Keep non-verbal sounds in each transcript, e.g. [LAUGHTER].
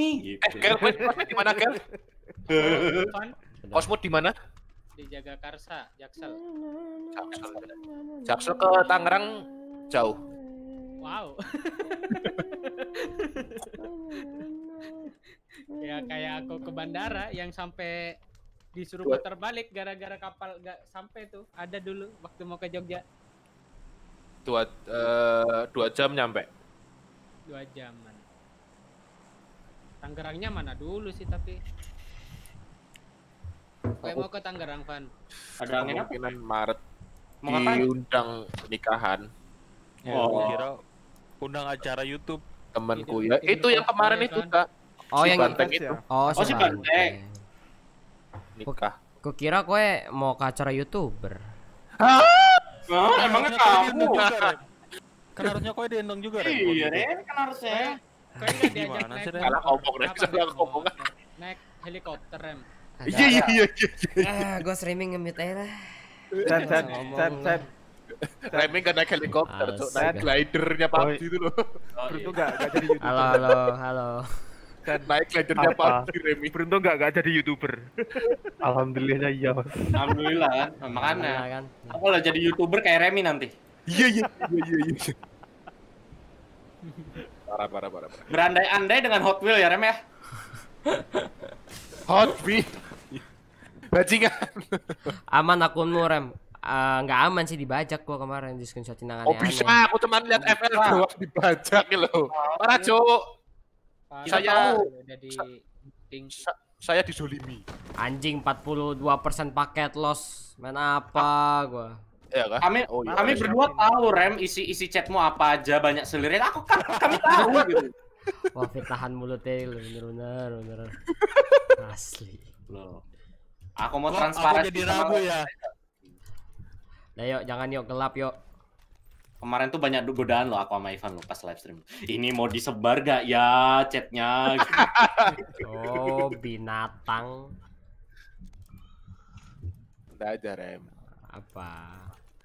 Gitu. Eh, Kel, kosmos di mana Kel? Kosmo di mana? Di Jaga Karsa, Jaksel. Jaksel. Ya. Jaksel ke Tangerang jauh. Wow. [LAUGHS] ya kayak aku ke bandara yang sampai disuruh putar balik gara-gara kapal nggak sampai tuh ada dulu waktu mau ke Jogja dua uh, dua jam nyampe dua jam Tangerangnya mana dulu sih tapi? Gue mau ke Tangerang, Van. Ada angin apa? Maret. Mau Diundang nikahan. Ya, oh, kira undang acara YouTube. Temanku ya. Itu yang kemarin itu, Kak. Oh, si yang Banteng itu. Ya? Oh, oh si Banteng. Nikah. Kukira kowe mau ke acara YouTuber. Hah? Nah, emangnya kamu? Kan harusnya kowe diundang juga, Iya, kan harusnya. Gimana sih? Salah ngomong deh, salah gitu? ngomong. Naik helikopter rem. Iya iya iya iya. Ah, gua streaming nge-mute aja lah. Set set set set. Reming gak naik helikopter, tuh naik glidernya PUBG itu loh. [LAUGHS] Beruntung gak, gak jadi youtuber. Halo, halo, halo. Dan naik glidernya PUBG Remi. Beruntung gak, gak jadi youtuber. [LAUGHS] Alhamdulillahnya iya mas. Alhamdulillah kan, makanya. Kan. Aku lah jadi youtuber kayak Remy nanti. Iya iya iya iya. iya. [LAUGHS] parah parah parah. parah. Berandai-andai dengan Hot Wheel ya Rem ya. Hot Wheel. Bajingan. aman akunmu Rem. Eh, nggak uh, aman sih dibajak gua kemarin di screenshotin aneh Oh bisa, aku cuma lihat FL doang dibajak gitu lo. Parah, Cuk. Saya jadi saya dizolimi. Anjing 42% paket loss. Main apa gua? ya kah? Kami oh, iya. kami iya. berdua tahu Rem isi isi chatmu apa aja banyak selirnya. Aku kan kami tahu [LAUGHS] gitu. Wah mulut mulutnya lu bener-bener bener. Asli. Loh. Aku mau transparan. jadi ragu ya. Nah yuk jangan yuk gelap yuk. Kemarin tuh banyak godaan loh aku sama Ivan loh pas live stream. Ini mau disebar gak ya chatnya? oh binatang. Udah aja Rem. Apa?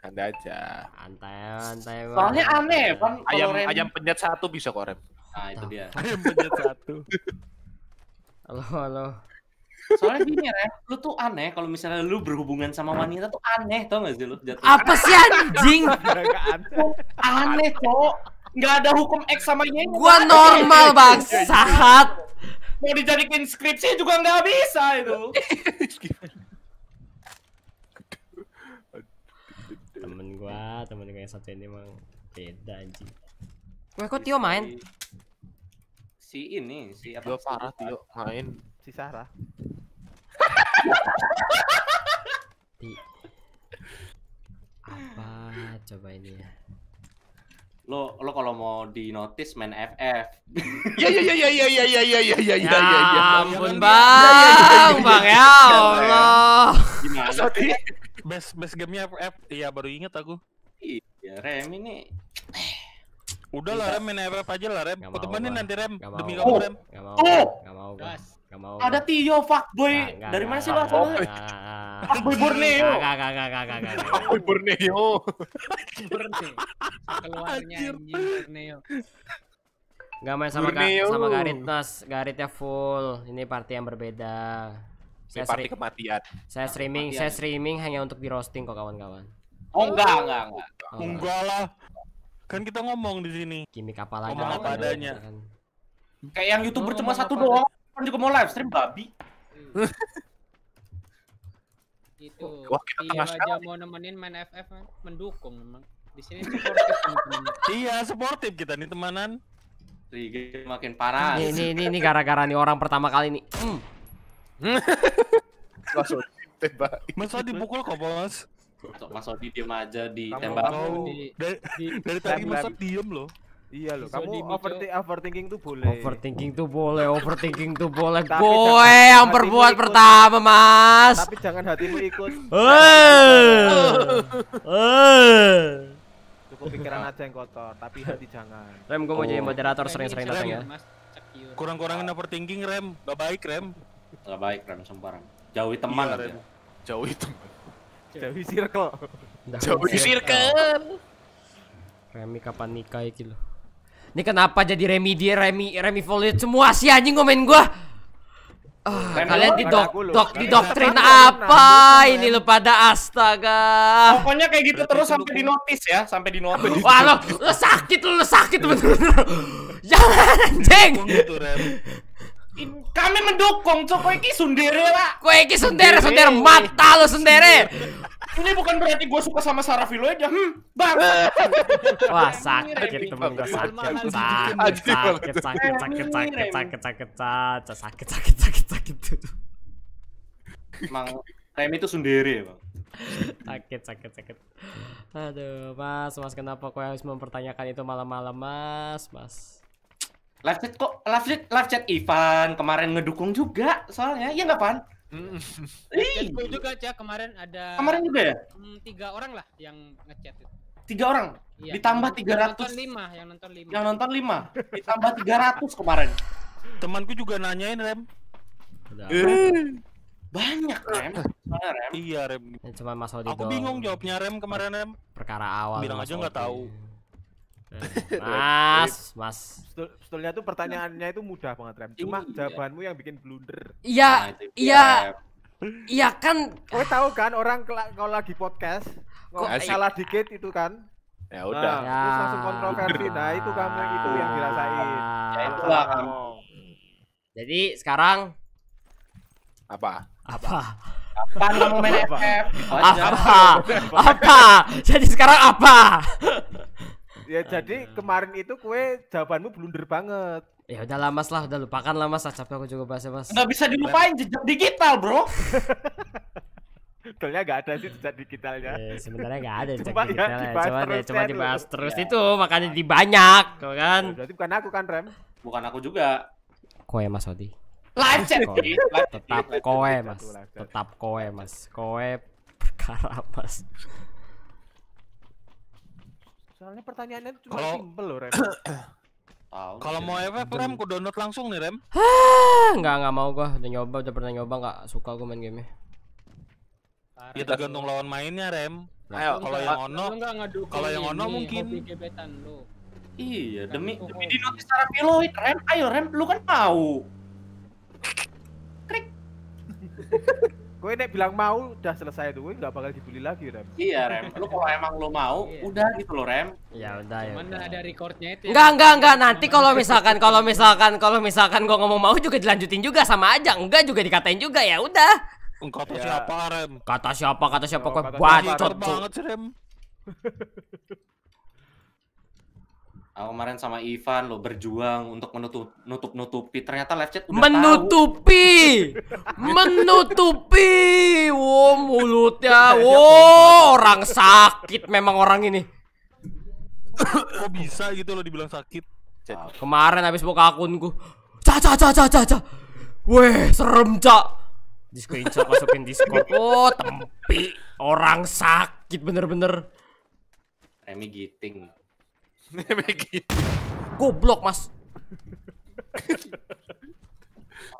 anda aja. Santai, santai. Soalnya aneh, kan Ayam rem... ayam penyet satu bisa kok rem. Nah, itu dia. [LAUGHS] ayam penyet satu. halo, halo. Soalnya gini Ren, lu tuh aneh kalau misalnya lu berhubungan sama wanita tuh aneh tau gak sih lu? Jatuh. Apa sih anjing? [LAUGHS] aneh cok, Gak ada hukum X sama Y. Gua normal bang, sahat. Mau dijadikan skripsi juga nggak bisa itu. [LAUGHS] temen gua temen gua yang satu ini emang beda anjing Wah kok Tio main? Si, ini, si apa? Gua parah Tio main Si Sarah Ti Apa coba ini ya lo lo kalau mau di notice main FF. Ya ya ya ya ya ya ya ya ya ya ya ya. Ampun bang, bang ya Allah. Gimana sih? best best gamenya FF iya baru inget aku iya rem ini udah lah iya. rem main FF aja lah rem ketemuannya nanti rem demi kamu rem nggak mau oh! nggak mau nggak mau ada Tio fuckboy dari mana sih lo fuckboy Borneo nggak nggak nggak nggak nggak fuckboy Borneo [LAUGHS] Borneo keluarnya Borneo Gak main sama, sama Garit Nas, Garitnya full. Ini party yang berbeda. Saya party kematian. Saya streaming, kematian. saya streaming hanya untuk di roasting kok kawan-kawan. Oh enggak, enggak, enggak. Oh, enggak lah. Kan kita ngomong di sini. Gimik apa lagi? Ngomong apa adanya. Kan. Kayak yang YouTuber oh, cuma satu doang, kan juga mau live stream babi. Itu. [LAUGHS] Wah, kita iya aja mau nemenin main FF eh. mendukung memang. Di sini supportif. teman [LAUGHS] Iya, supportif kita nih temanan. Rigi makin parah. Ini ini ini gara-gara nih orang pertama kali nih. Mm. [LAUGHS] Mas Odi tembak. Mas pukul kok bos. Mas Odi diem aja ditembak. Kamu, di, dari, di, [LAUGHS] dari tadi Mas Odi diem loh. Iya loh, kamu di overthinking tuh boleh. Overthinking tuh boleh, overthinking tuh boleh. Gue yang berbuat pertama, Mas. Tapi jangan hatimu ikut. Eh. eh. Cukup pikiran aja yang kotor, tapi hati jangan. Rem, gue mau jadi oh. moderator sering-sering datang ya. Kurang-kurangin overthinking, Rem. Gak baik, Rem. Gak baik Ran sembarang. Jauhi iya, teman iya, aja. Ren. Jauhi teman. Jauhi circle. Jauhi circle. Remi kapan nikah iki lo? Ini kenapa jadi Remi dia Remi Remi Volley semua sih anjing ngomen gua. Uh, kalian di dok, dok di doktrin apa ini lo pada astaga. Pokoknya kayak gitu terus sampai di notis ya, sampai di notis. [LAUGHS] Wah lo, lo sakit lo, lo sakit bener-bener. [LAUGHS] Jangan anjing. Kami mendukung cok kowe iki sundere lah. Kowe iki sundere, sundere mata lo sundere. Ini bukan berarti gue suka sama Sarah Vilo aja. Hmm, bang. Wah, sakit temen gue sakit. Sakit, sakit, sakit, sakit, sakit, sakit, sakit, sakit, sakit, sakit, sakit, sakit. Emang Remy itu sendiri ya, Bang. sakit, sakit, sakit. Aduh, Mas, Mas kenapa kau harus mempertanyakan itu malam-malam, Mas? Mas live chat kok live chat live chat Ivan kemarin ngedukung juga soalnya ya nggak pan Ih. juga aja kemarin ada kemarin juga ya mm, tiga orang lah yang ngechat itu tiga orang iya. ditambah tiga ratus lima yang nonton lima yang nonton lima ditambah tiga ratus kemarin temanku juga nanyain rem eh, banyak rem. rem iya rem ya, cuma masalah aku bingung jawabnya rem kemarin rem perkara awal bilang aja nggak tahu Mas, Mas. Sebetulnya tuh pertanyaannya itu mudah banget Rem. Cuma iya. jawabanmu yang bikin blunder. Iya, nah, iya. Iya kan. Kau tahu kan orang kalau lagi podcast kok salah dikit itu kan. Ya udah. Nah, ya. Terus langsung ya. kontroversi. Nah, itu kamu itu yang dirasain. Ya itu lah kan. kamu. Jadi sekarang apa? Apa? Kapan kamu main FF? Apa? Apa? Jadi sekarang apa? Ya jadi kemarin itu kue jawabanmu blunder banget. Ya udah lama mas lah, udah lupakan lah mas aku juga bahasa mas. Nggak bisa dilupain jejak digital bro. Betulnya [LAUGHS] nggak ada sih jejak digitalnya. Ya, sebenarnya nggak ada jejak ya digital. Ya, cuma ya, cuma dibahas terus ya. itu makanya di banyak, kan? Ya, berarti bukan aku kan Rem? Bukan aku juga. kue mas Odi. lancet Tetap kue mas. Tetap kue mas. kue perkara [LAUGHS] mas. Soalnya pertanyaannya cuma Kalo... simpel loh, Rem. [COUGHS] Kalau mau FF Rem, ku download langsung nih Rem. Enggak, enggak mau gua. Udah nyoba, udah pernah nyoba enggak suka gua main game-nya. Ya tergantung lawan mainnya Rem. Ayo, kalau yang Ono, kalau yang Ono mungkin Iya, demi demi di notis secara piloit Rem. Ayo Rem, lu kan mau. Krik. [LAUGHS] Gue nek bilang mau udah selesai tuh, gue gak bakal dibully lagi Rem. Iya Rem, lu kalau emang lu mau, iya. udah gitu lo Rem. Ya udah ya. Mana ada recordnya itu? Enggak ya. enggak enggak nanti kalau misalkan kalau misalkan kalau misalkan gue ngomong mau juga dilanjutin juga sama aja, enggak juga dikatain juga ya udah. Kata iya. siapa Rem? Kata siapa kata siapa oh, gue bacot banget Rem. [LAUGHS] Aku kemarin sama Ivan lo berjuang untuk menutup nutup nutupi ternyata live chat udah menutupi tahu. [LAUGHS] menutupi wow mulutnya wow orang sakit memang orang ini kok bisa gitu lo dibilang sakit ah, kemarin habis buka akunku caca caca caca caca weh serem cak di screenshot masukin discord oh tempi orang sakit bener-bener Remi Giting [LAUGHS] Goblok, Mas.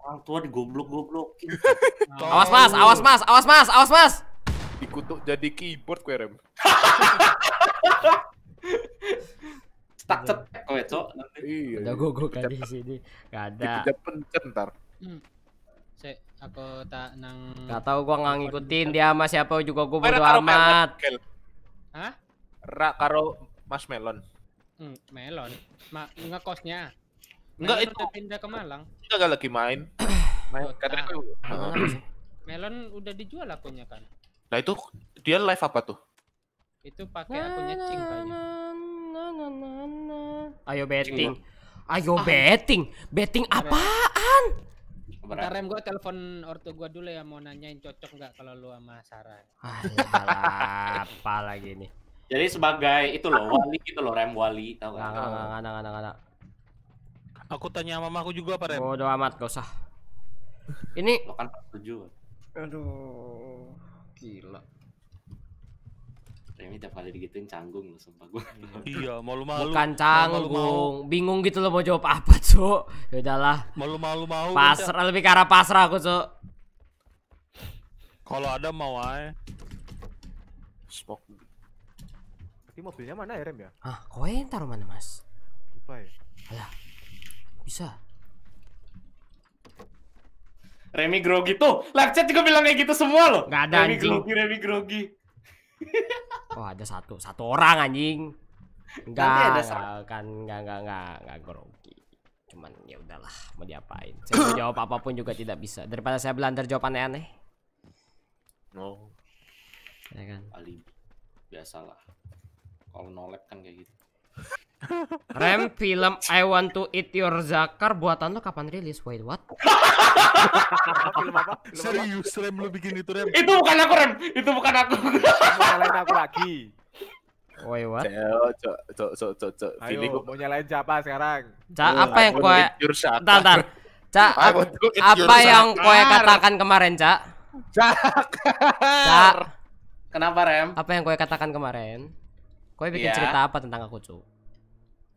Orang tua digoblok-goblok. [LAUGHS] awas, Mas. Awas, Mas. Awas, Mas. Awas, Mas. Dikutuk jadi keyboard gue, Rem. Stuck [LAUGHS] cet kowe, Cok. Iya. Udah iya. gue kan di sini. Enggak ada. Dikejar pencet ntar. Hmm. aku tak nang Gak tahu gua nggak ngikutin dia sama siapa juga gua bodo amat. Hah? Ra karo Mas Melon. Hmm, melon. Ma ngekosnya. Enggak itu. Udah pindah ke Malang. Enggak lagi main. [COUGHS] main oh, katanya [COUGHS] Melon udah dijual akunya kan. Nah itu dia live apa tuh? Itu pakai akunnya Cing kayaknya. Ayo betting. Ayo ah. betting. Betting apaan? Bentar Rem gue telepon ortu gua dulu ya mau nanyain cocok nggak kalau lu sama Sarah. Ah, [LAUGHS] apa lagi nih? Jadi sebagai itu loh, wali itu loh, rem wali tau kan. nggak nggak nggak nggak enggak. Aku tanya mamaku juga Pak Rem. doa amat, gak usah. Ini lo kan setuju. Aduh, gila. Remi tiap kali digituin canggung loh, sumpah gue. Iya, malu-malu. Bukan canggung, malu bingung gitu loh mau jawab apa, tuh? Ya udahlah. Malu-malu mau. Pasrah lebih ke arah pasrah aku, tuh. Kalau ada mau aja. Spok di mobilnya mana ya rem ya? Ah, kowe yang taruh mana mas? Lupa ya. Alah, bisa. Remi grogi tuh, live juga bilang kayak gitu semua loh. Gak ada Remi grogi, Remi grogi. [LAUGHS] oh ada satu, satu orang anjing. Gak, kan gak, gak, gak, gak grogi. Cuman ya udahlah, mau diapain? Saya mau jawab apapun juga tidak bisa. Daripada saya belantar jawaban aneh. no Ya kan. alibi biasalah. Kalau nolep kan kayak gitu. Rem film I Want to Eat Your Zakar buatan lo kapan rilis? Wait what? film apa? Film Serius apa? Rem lo bikin itu Rem? Itu bukan aku Rem, itu bukan aku. Nyalain aku lagi. Wait what? Cok, cok, cok, cok, cok. Ayo, mau nyalain siapa sekarang? Cak, oh, apa yang kue? Tantar. Cak, apa yang kue katakan kemarin, Cak? Cak. Cak. Kenapa Rem? Apa yang kue katakan kemarin? Kau bikin yeah. cerita apa tentang aku, Cuk?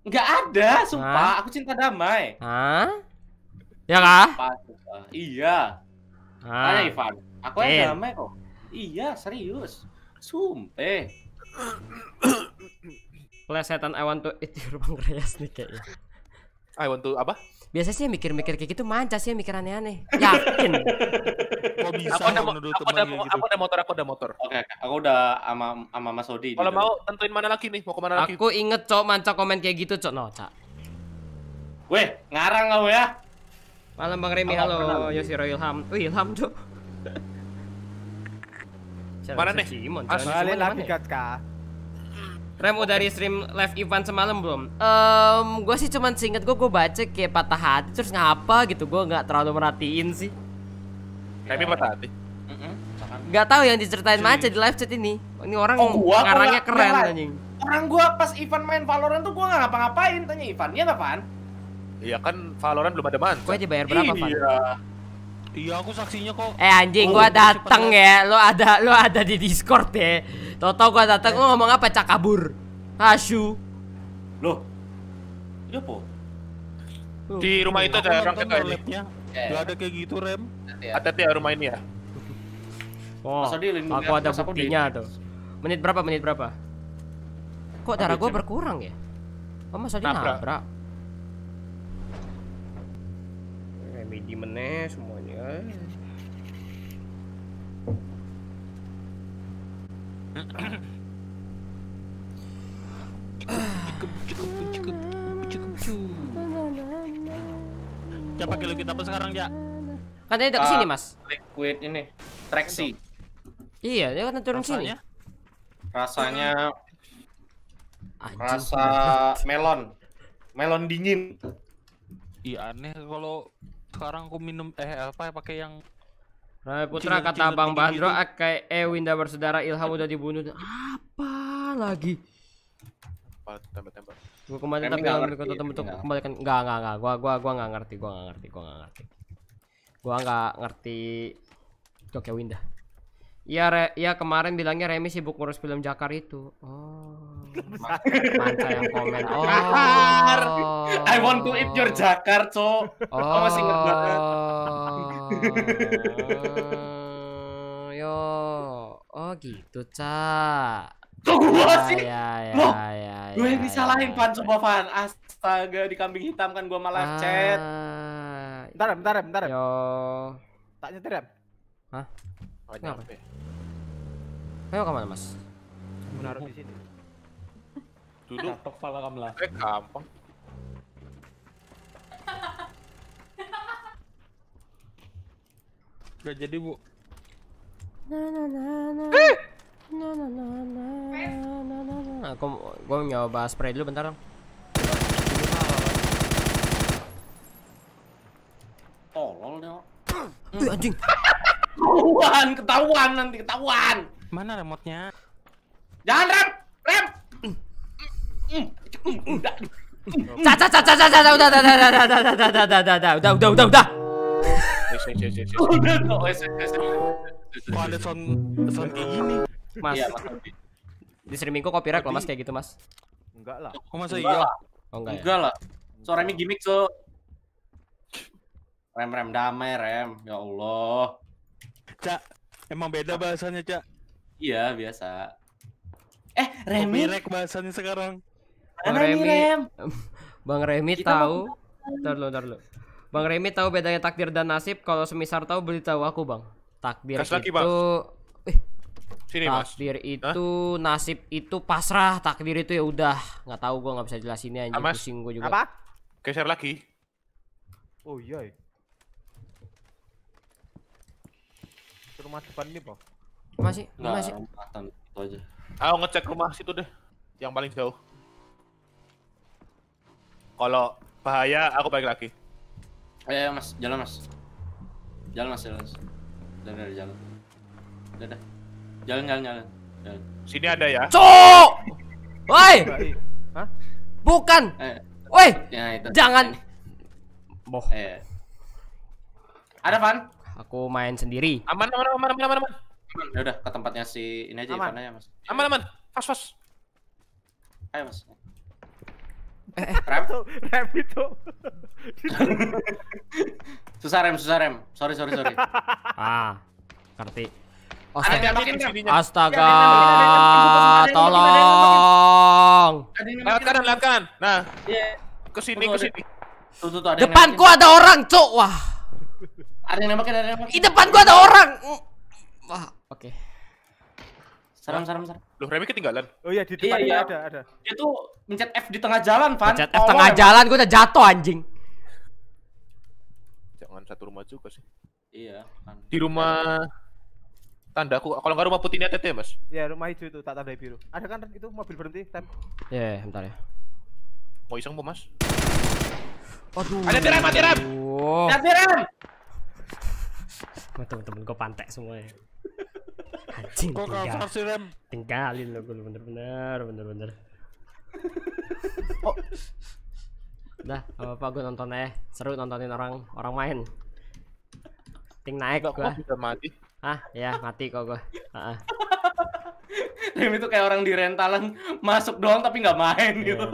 Enggak ada, sumpah. Hah? Aku cinta damai. Hah? Ya kah? Sumpah, Iya. Hah? Tanya Ivan. Aku yang eh. damai kok. Iya, serius. Sumpah. Plesetan I want to eat your pancreas [LAUGHS] nih kayaknya. I want to apa? Biasanya sih mikir-mikir kayak gitu manca sih mikir aneh-aneh. Yakin. [LAUGHS] Kok bisa aku udah, menuduh aku gitu? aku udah motor, aku udah motor. Oke, okay, aku udah sama sama Mas Odi. Kalau mau tentuin mana lagi nih, mau kemana aku lagi? Aku inget cok manca komen kayak gitu cok, no cak. Weh, ngarang kamu ya. Malam Bang Remi, halo, halo Yosiro Ilham. Wih, Ilham cok. mana nih? Cimon, Asli lagi kak. Rem udah dari stream live event semalam belum? Um, gue sih cuman singkat gue gue baca kayak patah hati terus ngapa gitu gue nggak terlalu merhatiin sih. Kami iya. patati. Gak tau yang diceritain macet di live chat ini. Ini orang oh, gua, oh, ngarangnya gua, keren iya, anjing. Orang gua pas Ivan main Valorant tuh gua gak ngapa-ngapain tanya Ivan, Iya ngapain? Iya kan Valorant belum ada mantan. Gua aja bayar berapa, Van? Iya. Iya aku saksinya kok. Eh anjing oh, gua dateng ya. Lo ada lo ada di Discord ya. Toto gua dateng lo iya. ngomong apa cakabur. Asu. Lo? Iya po. Di rumah itu ada orang kayak gitu. Gak ada kayak gitu, Rem. Ada iya. hati ya rumah ini ya. Oh, aku ada buktinya tuh. Menit berapa? Menit berapa? Kok darah gue berkurang ya? Oh, Mas Adi nabrak. Remedy eh, semuanya. cukup, cukup, cukup, cukup, cukup. Coba kita apa sekarang, Jak? Katanya dia kesini, Mas. Liquid ini, Traxi Iya, dia kan turun sini. Rasanya rasa melon. Melon dingin. Iya aneh kalau sekarang aku minum teh apa ya pakai yang Rame Putra kata Bang Bandro ah, kayak Ewin Winda bersaudara Ilham udah dibunuh. Apa lagi? tembak-tembak. Gua kemarin tapi enggak ngerti, kota iya. kembali kan Gak gak gak gua gua gua gak ngerti, gua gak ngerti, gua gak ngerti. Gua nggak ngerti Tokyo Winda. Iya, re ya kemarin bilangnya Remi sibuk ngurus film Jakar itu. Oh. Manca yang komen. [LAUGHS] Oh. I want to eat your Jakar, co. Oh. oh masih ingat banget. Oh. Yo. Oh gitu, Ca. Kok gua ya, sih? Ya, ya, Loh, ya, ya, gue yang ya, disalahin ya, Pan pan. Astaga, di kambing hitam kan gua malah ah. chat. Bentar, bentar, bentar. Yo. Tak nyetir, ya? Hah? Oh, Ayo Ayo kemana, Mas? Menaruh di sini. Duduk. Nah, tok pala kamu lah. Eh, gampang. [LAUGHS] Gak jadi, Bu. Na na na na. Eh! Na na na na na na na. Aku gua nyoba spray dulu bentar dong. tolol nih Wih anjing. ketahuan, ketahuan nanti ketahuan. Mana remote Jangan rem, rem. Udah. Caca caca caca udah udah udah udah udah udah udah udah udah udah udah udah udah udah. udah, udah, sound sound kayak gini? Mas. Di streamingku copyright loh mas kayak gitu mas. Enggak lah. Kok masa Oh enggak. Enggak lah. Suaranya gimmick so Rem rem damai rem. Ya Allah. Cak, emang beda bahasanya, Cak. Iya, biasa. Eh, Remi. Copyrek bahasanya sekarang. Bang Remi. Remi, Rem? [LAUGHS] Bang Remi Kita tahu. Entar lu, entar lu. Bang Remi tahu bedanya takdir dan nasib. Kalau semisal tahu beritahu aku, Bang. Takdir Kas itu eh, Sini, takdir mas. itu Hah? nasib itu pasrah takdir itu ya udah nggak tahu gue nggak bisa jelasinnya aja pusing gue juga apa geser lagi oh iya, iya. rumah depan ini, Bro? Masih, Nggak, masih. Empatan, itu aja. Ayo ngecek rumah situ deh. Yang paling jauh. Kalau bahaya, aku balik lagi. Ayo, eh, ayo eh, Mas, jalan Mas. Jalan Mas, jalan. Mas. Udah, udah, jalan. Udah, udah. Jalan, jalan, jalan. jalan. Sini ada ya. Cok! Woi! Hah? Bukan. Eh. Woi. Ya, Jangan. Boh. Eh. Ada pan aku main sendiri. Aman, aman, aman, aman, aman. aman. Ya udah ke tempatnya si ini aja aman. Ivan ya, Mas. Aman, aman. pas. fast. Ayo, Mas. Eh, rem eh. Rem? rem itu. [LAUGHS] susah rem, susah rem. Sorry, sorry, sorry. [LAUGHS] ah, ngerti. Astaga, astaga, tolong. Lewat kanan, lewat kanan. Nah, iya. ke sini, ke sini. Depanku ada orang, cok. Wah. Ada yang nembak, ada yang nembak. Di depan gua ada orang. Wah, oke. Okay. Saram, saram, saram. Loh, Remy ketinggalan. Oh iya, di depan iya, iya. ada, ada. Dia tuh mencet F di tengah jalan, Van. Mencet F tengah emang. jalan, gua udah jatuh anjing. Jangan satu rumah juga sih. Iya, kan. Di rumah tanda aku Kalau nggak rumah putihnya ya, Mas. Iya, rumah hijau itu tak tanda biru. Ada kan itu mobil berhenti, Tem? Iya, yeah, bentar ya. Mau iseng, Bu, Mas? Aduh. Ada tiram, ada tiram. Ada tiram sama temen-temen gue pantek semuanya anjing kok tinggal sih, Rem? tinggalin lo gue bener-bener bener-bener oh. Dah, apa apa gue nonton aja. Seru nontonin orang orang main. Ting naik kok gua. Bisa mati. Ah, ya mati kok gua. Heeh. Uh -uh. itu kayak orang di rentalan masuk doang tapi nggak main iya, gitu.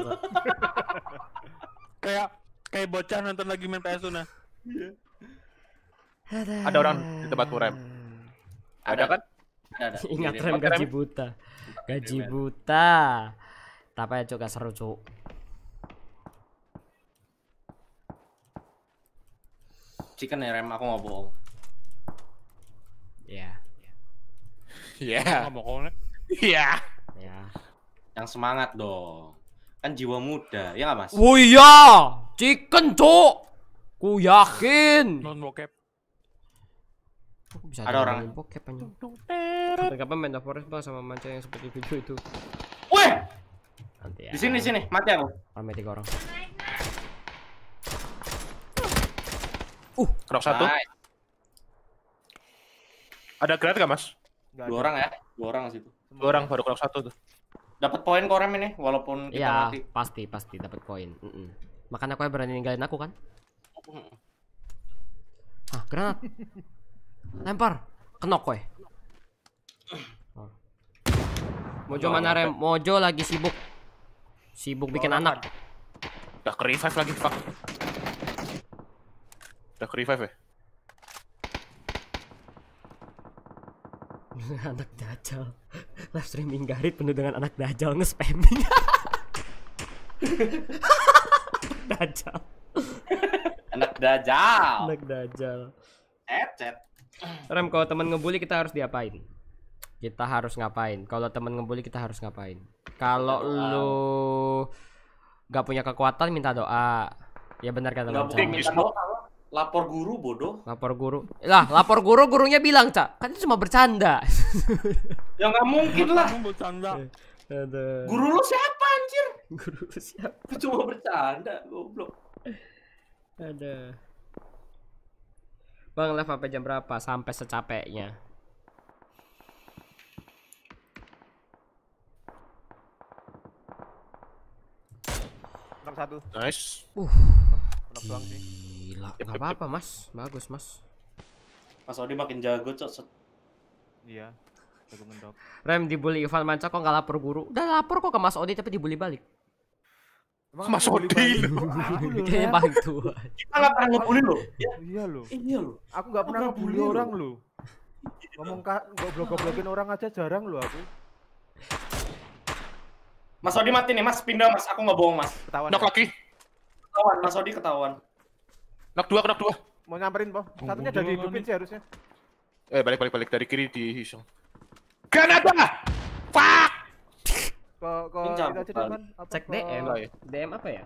kayak kayak bocah nonton lagi main PS nah Yeah. Ada orang di tempat rem. Ada, ada kan? Ada, ada. Ingat iya, iya. rem gaji buta. Gaji buta. Tapi ya juga seru cuk. Chicken ya rem aku nggak bohong. Ya. Ya. Mau Iya. Ya. Yang semangat dong. Kan jiwa muda, ya nggak mas? Oh iya, chicken cuk. Ku yakin. Non bokep. Aku bisa ada orang bokep aja. Kapan-kapan main Forest bang sama manca yang seperti video itu. Weh. Nanti ya. Di sini sini mati aku. Mati tiga orang. Uh, krok satu. Ada grade gak mas? Gak dua orang ya, dua orang situ. Dua orang baru krok satu tuh. Dapat poin korem ini walaupun kita ya, mati. pasti pasti dapat poin. Mm -mm. Makanya kau berani ninggalin aku kan? Ah granat. [LAUGHS] Lempar. Kenok kowe. Mojo mana rem? Mojo lagi sibuk. Sibuk bikin anak. Dah ke revive lagi, Pak. Udah revive ya? [LAUGHS] anak dajal. Live streaming Garit penuh dengan anak dajal nge-spamming. [LAUGHS] dajal. anak dajal. Anak dajal. Ecet. Rem kalau temen ngebully kita harus diapain? Kita harus ngapain? Kalau temen ngebully kita harus ngapain? Kalau lu gak punya kekuatan minta doa. Ya benar kata Bang. Lapor guru bodoh. Lapor guru. Lah, lapor guru gurunya bilang, "Cak, kan itu cuma bercanda." [LAUGHS] ya nggak mungkin lah. Bercanda. Guru lu siapa anjir? Guru lu siapa? Cuma bercanda, goblok. Ada. Bang live sampai jam berapa? Sampai secapeknya. Enam satu. Nice. Uh. Gila. Gak apa-apa mas. Bagus mas. Mas Odi makin jago cok. Iya. Jago mendok. Rem dibully Ivan Manca kok nggak lapor guru? Udah lapor kok ke Mas Odi tapi dibully balik. Mas Sodi lu. Kayaknya paling tua. Kita nggak pernah ngebully lo. Iya, iya lo. Iya lo. Aku nggak pernah ngebully orang lo. Ngomong goblok-goblokin orang aja jarang lo aku. Mas Odi mati nih, Mas. Pindah, Mas. Aku nggak bohong, Mas. Ketahuan. Nok lagi. Ketahuan, Mas Odi ketahuan. Nok dua, nok dua. Mau nyamperin, bang. Satunya dari dihidupin sih harusnya. Eh, balik, balik, balik. Dari kiri di Hisong. Kenapa? Fuck! Kok kok kita aja deh, Apa Cek DM. Ya. DM apa ya?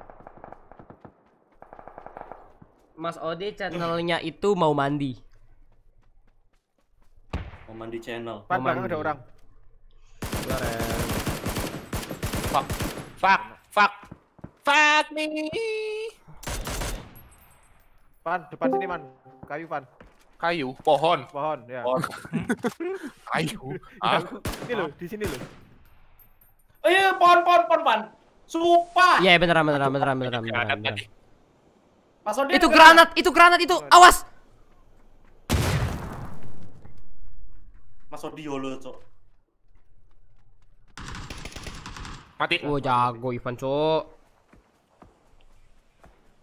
Mas Ode channelnya [LAUGHS] itu mau mandi. Mau mandi channel. Pan, mau mandi. ada orang. Fuck. Fuck. Fuck. Fuck me. Pan, depan sini, Man. Kayu, Pan kayu pohon pohon ya [LAUGHS] kayu ah. ini lo di sini lo. Eh, pohon, pohon, pohon, pohon. Sumpah. Iya, yeah, beneran, beneran, beneran, beneran, beneran. beneran. beneran. Itu granat, itu granat itu. Awas. Mas Odi YOLO, Cok. Mati. Oh, jago Ivan, Cok.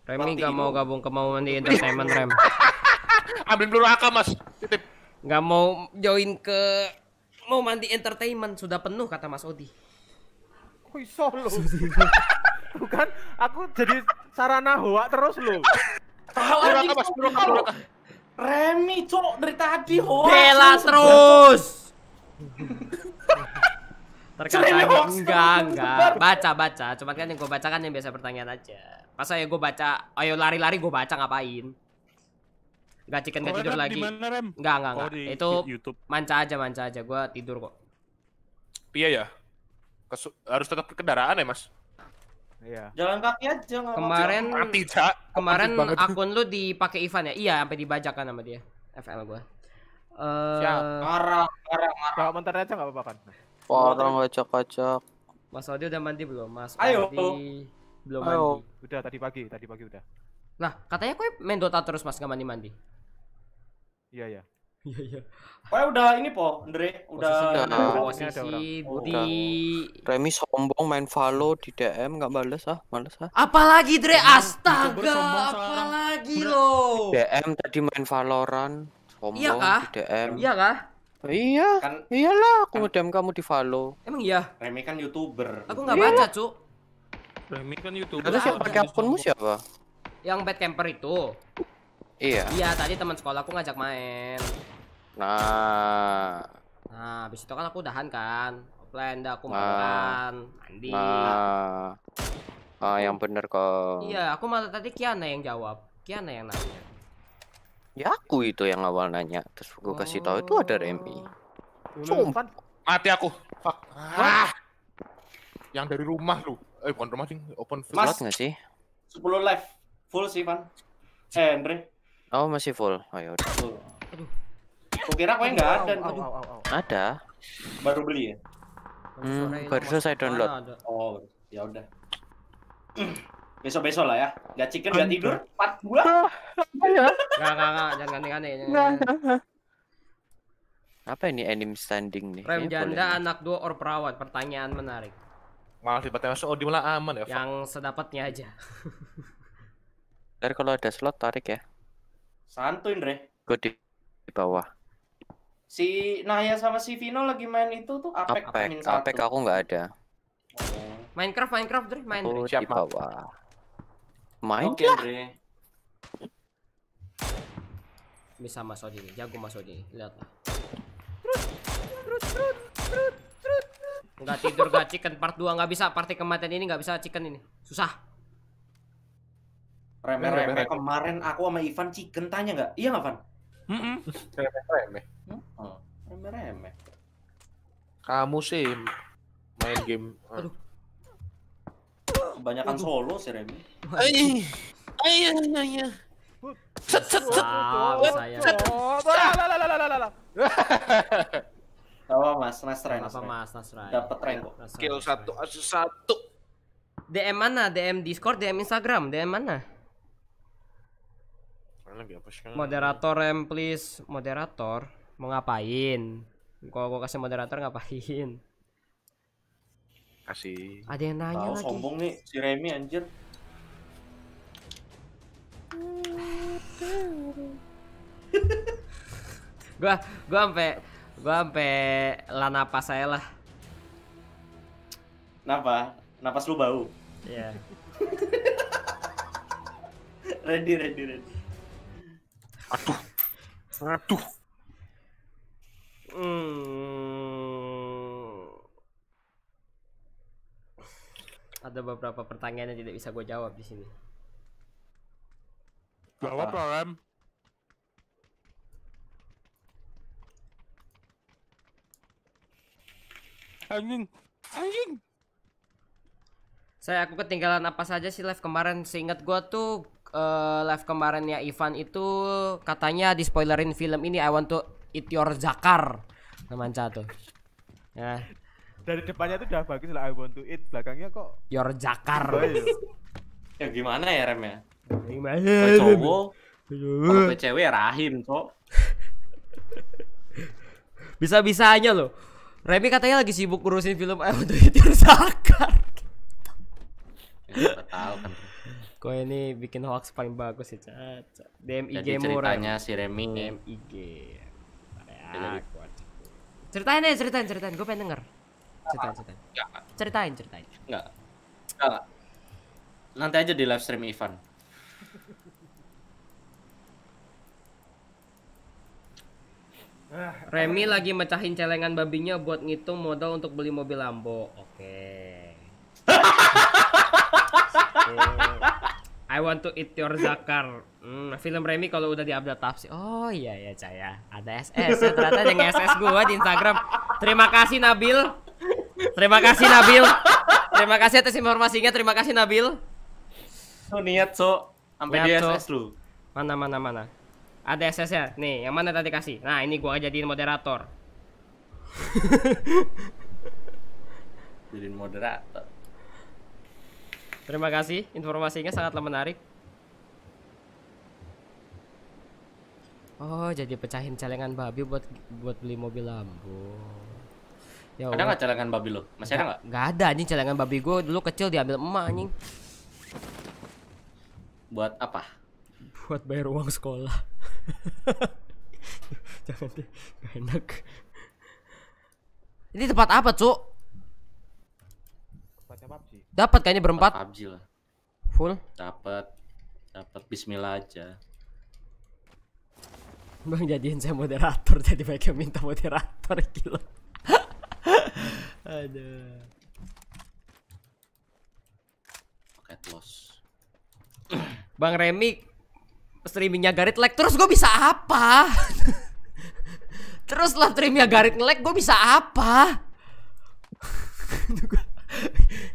Remi gak mau gabung ke mau mandi entertainment, Rem. [LAUGHS] Ambil peluru AK, Mas. Titip. Gak mau join ke mau mandi entertainment sudah penuh kata Mas Odi aku iso lho. [LAUGHS] Bukan, aku jadi sarana hoa terus lo. Tahu aku Mas Bro. Remi cok dari tadi hoa. Bela terus. [LAUGHS] Terkadang enggak, enggak. Baca, baca. Cuman kan yang gue baca kan yang biasa pertanyaan aja. pas saya gue baca, ayo lari-lari gue baca ngapain? Gak chicken gak oh, tidur lagi. Gak gak Enggak, Itu YouTube. manca aja, manca aja. Gue tidur kok. Iya ya? Kesu harus tetap kendaraan ya mas? Iya. Jalan kaki aja Kemarin mati, Kemarin Mati akun lu dipake Ivan ya? Iya, sampai dibajak kan sama dia. FL gua. Eh, uh... marah, marah, marah. Kalau bentar aja enggak apa-apa kan. Parah ngacak-ngacak. Mas Odi udah mandi belum? Mas Ayo. Odi belum Ayo. mandi. Udah tadi pagi, tadi pagi udah. Nah, katanya kok main Dota terus Mas, gak mandi-mandi. Iya, iya. Iya iya. Pokoknya udah ini po, Andre udah posisi, nah, posisi Budi. Remi sombong main follow di DM nggak balas ah, males ah. Apalagi Dre astaga, apalagi lo. DM tadi main Valorant, sombong iya kah? di DM. Iya kah? Iya. Kan, iyalah, aku kan, DM kamu di follow. Emang iya. Remi kan YouTuber. Aku nggak baca, iya. Cuk. Remi kan YouTuber. Terus yang pakai akunmu siapa? Yang bad camper itu. Iya. Iya, tadi teman sekolahku ngajak main. Nah. Nah, habis itu kan aku udahan kan. Offline dah aku nah. makan, mandi. Nah. Ah, yang bener kok. Iya, aku malah tadi Kiana yang jawab. Kiana yang nanya. Ya aku itu yang awal nanya. Terus gue kasih tahu itu ada Remi. Sumpah. Mati aku. Fuck. Ah. Yang dari rumah lu. Eh bukan rumah sih, open field. Mas, nggak sih? 10 live. Full sih, Van. Eh, Andre. Oh, masih full. Ayo. Oh, ya Aduh. Kukira kue enggak ada. ada. Baru beli ya? Hmm, baru selesai download. Ah, oh, ya udah. [CLEARS THROAT] Besok-besok lah ya. Gak chicken, gak tidur. Empat bulan. Ah, iya. [LAUGHS] Nggak, nggak, nggak. Jangan aneh-aneh. Nah. Apa ini anim standing nih? Rem janda anak dua or perawat. Pertanyaan menarik. Malah tiba-tiba masuk Odi malah aman ya. Yang sedapatnya aja. Ntar kalau ada slot tarik ya. Santuin, Re. Gue di bawah. Si Nahya sama si Vino lagi main itu tuh Apex Apek, min Apex aku nggak ada. Oh. Minecraft Minecraft Dre, main Dre. di Bawah. Main Oke, okay, Bisa masuk jago masuk Odi. Lihat lah. Trut, trut, trut, trut, trut. Enggak tidur nggak chicken part 2 nggak bisa party kematian ini nggak bisa chicken ini. Susah. Remeh-remeh kemarin aku sama Ivan chicken tanya nggak? Iya nggak Ivan? Mm -mm. Remeh-remeh. remeh-remeh. Kamu sih main game. Eh. Aduh. Kebanyakan solo sih Remy. Ayo, ayo, ayo. ay. Set set set. saya. Tawa Mas Nasrain. Apa Mas Nasrain? Dapat rank kok. Skill satu satu. DM mana? DM Discord, DM Instagram, DM mana? moderator rem please moderator mau ngapain kalau gue kasih moderator ngapain kasih ada yang nanya Tau, lagi sombong nih si Remy anjir [LAUGHS] gua gua ampe gua ampe lah napas saya lah Kenapa? Napas lu bau. Iya. [LAUGHS] ready, ready, ready. Aduh. Aduh. Hmm. Ada beberapa pertanyaan yang tidak bisa gue jawab di sini. Jawab lah, Rem. Anjing. Anjing. Saya aku ketinggalan apa saja sih live kemarin. Seingat gua tuh Eh, live kemarinnya Ivan itu katanya di spoilerin film ini I want to eat your zakar teman nah, tuh ya dari depannya tuh udah bagus lah I want to eat belakangnya kok your zakar ya. [LAUGHS] ya gimana ya rem ya gimana kalau cewek ya, rahim cok [LAUGHS] bisa-bisanya loh Remy katanya lagi sibuk ngurusin film I want to eat your zakar ya, tahu kan Kau ini bikin hoax paling bagus ya, Caca. DMIG Jadi murah. ceritanya si Remi. DMIG. Ya, ceritain deh, ceritain, ceritain. Gue pengen denger. Ceritain, ah, ceritain. Ceritain, ceritain. Enggak. Enggak. Nanti aja di live stream Ivan. [LAUGHS] Remi lagi mecahin celengan babinya buat ngitung modal untuk beli mobil Lambo. Oke. [LAUGHS] I want to eat your zakar. Hmm, film Remy kalau udah diupdate tafsir. Oh iya ya Caya, ada SS. Ya, ternyata ada SS gua di Instagram. Terima kasih Nabil. Terima kasih Nabil. Terima kasih atas informasinya. Terima kasih Nabil. So niat so sampai di SS lu. Mana mana mana. Ada SS ya. Nih, yang mana tadi kasih? Nah, ini gua jadiin moderator. [LAUGHS] jadiin moderator. Terima kasih, informasinya sangatlah menarik. Oh, jadi pecahin celengan babi buat buat beli mobil lampu. Ya ada nggak celengan babi lo? Masih ada nggak? Gak ada anjing celengan babi gue dulu kecil diambil emak anjing. Buat apa? Buat bayar uang sekolah. [LAUGHS] Jangan deh, gak enak. Ini tempat apa, Cuk? Dapat kayaknya berempat. PUBG lah. Full. Dapat. Dapat bismillah aja. Bang jadiin saya moderator jadi mereka minta moderator gila. Ada. Paket loss. Bang Remi streamingnya Garit lag terus gue bisa apa? [LAUGHS] terus lah streamingnya Garit lag gue bisa apa? [LAUGHS]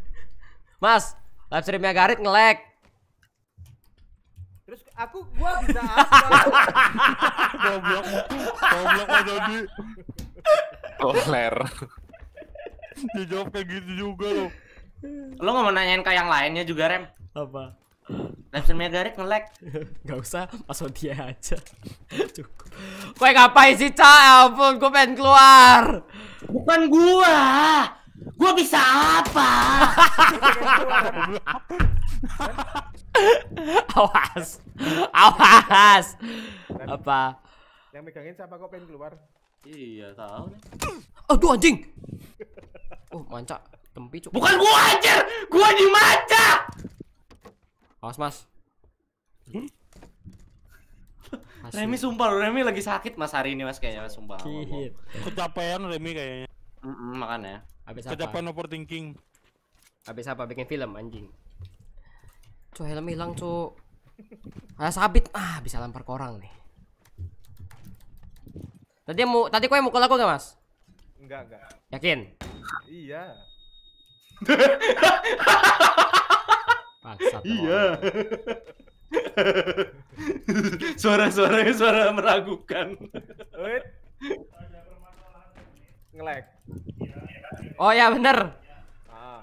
Mas, live streamnya Garit nge-lag. Terus aku gua bisa [LAUGHS] Goblok. Goblok Mas Dodi. Koler. Oh, Dijawab kayak gitu juga lo. Lo nggak mau nanyain ke yang lainnya juga Rem? Apa? Live streamnya Garit nge-lag. [LAUGHS] Gak usah, Mas dia aja. [LAUGHS] Cukup. Kok ngapain sih, Ca? Ya ampun, gue pengen keluar. Bukan gua gue bisa apa? [LAUGHS] awas. Awas. Apa? Yang megangin siapa kok pengen keluar? Iya, tahu nih. Aduh anjing. [LAUGHS] Oh, manca. Tempi cuk. Bukan gua anjir, gua manca. Awas, Mas. Remi sumpah Remi lagi sakit Mas hari ini Mas kayaknya Mas sumpah. Iya. Kecapean Remi kayaknya. Mm -mm, makanya. Habis apa? Kedepan overthinking. Habis apa bikin film anjing? Cuy helm hilang cuy. Ada sabit. Ah, bisa lempar ke orang nih. Tadi mau tadi kau yang mukul aku gak, Mas? Enggak, enggak. Yakin? Iya. Paksa, Iya. [LAUGHS] Suara-suaranya suara meragukan. Wait ngelag. Oh ya bener. Ah.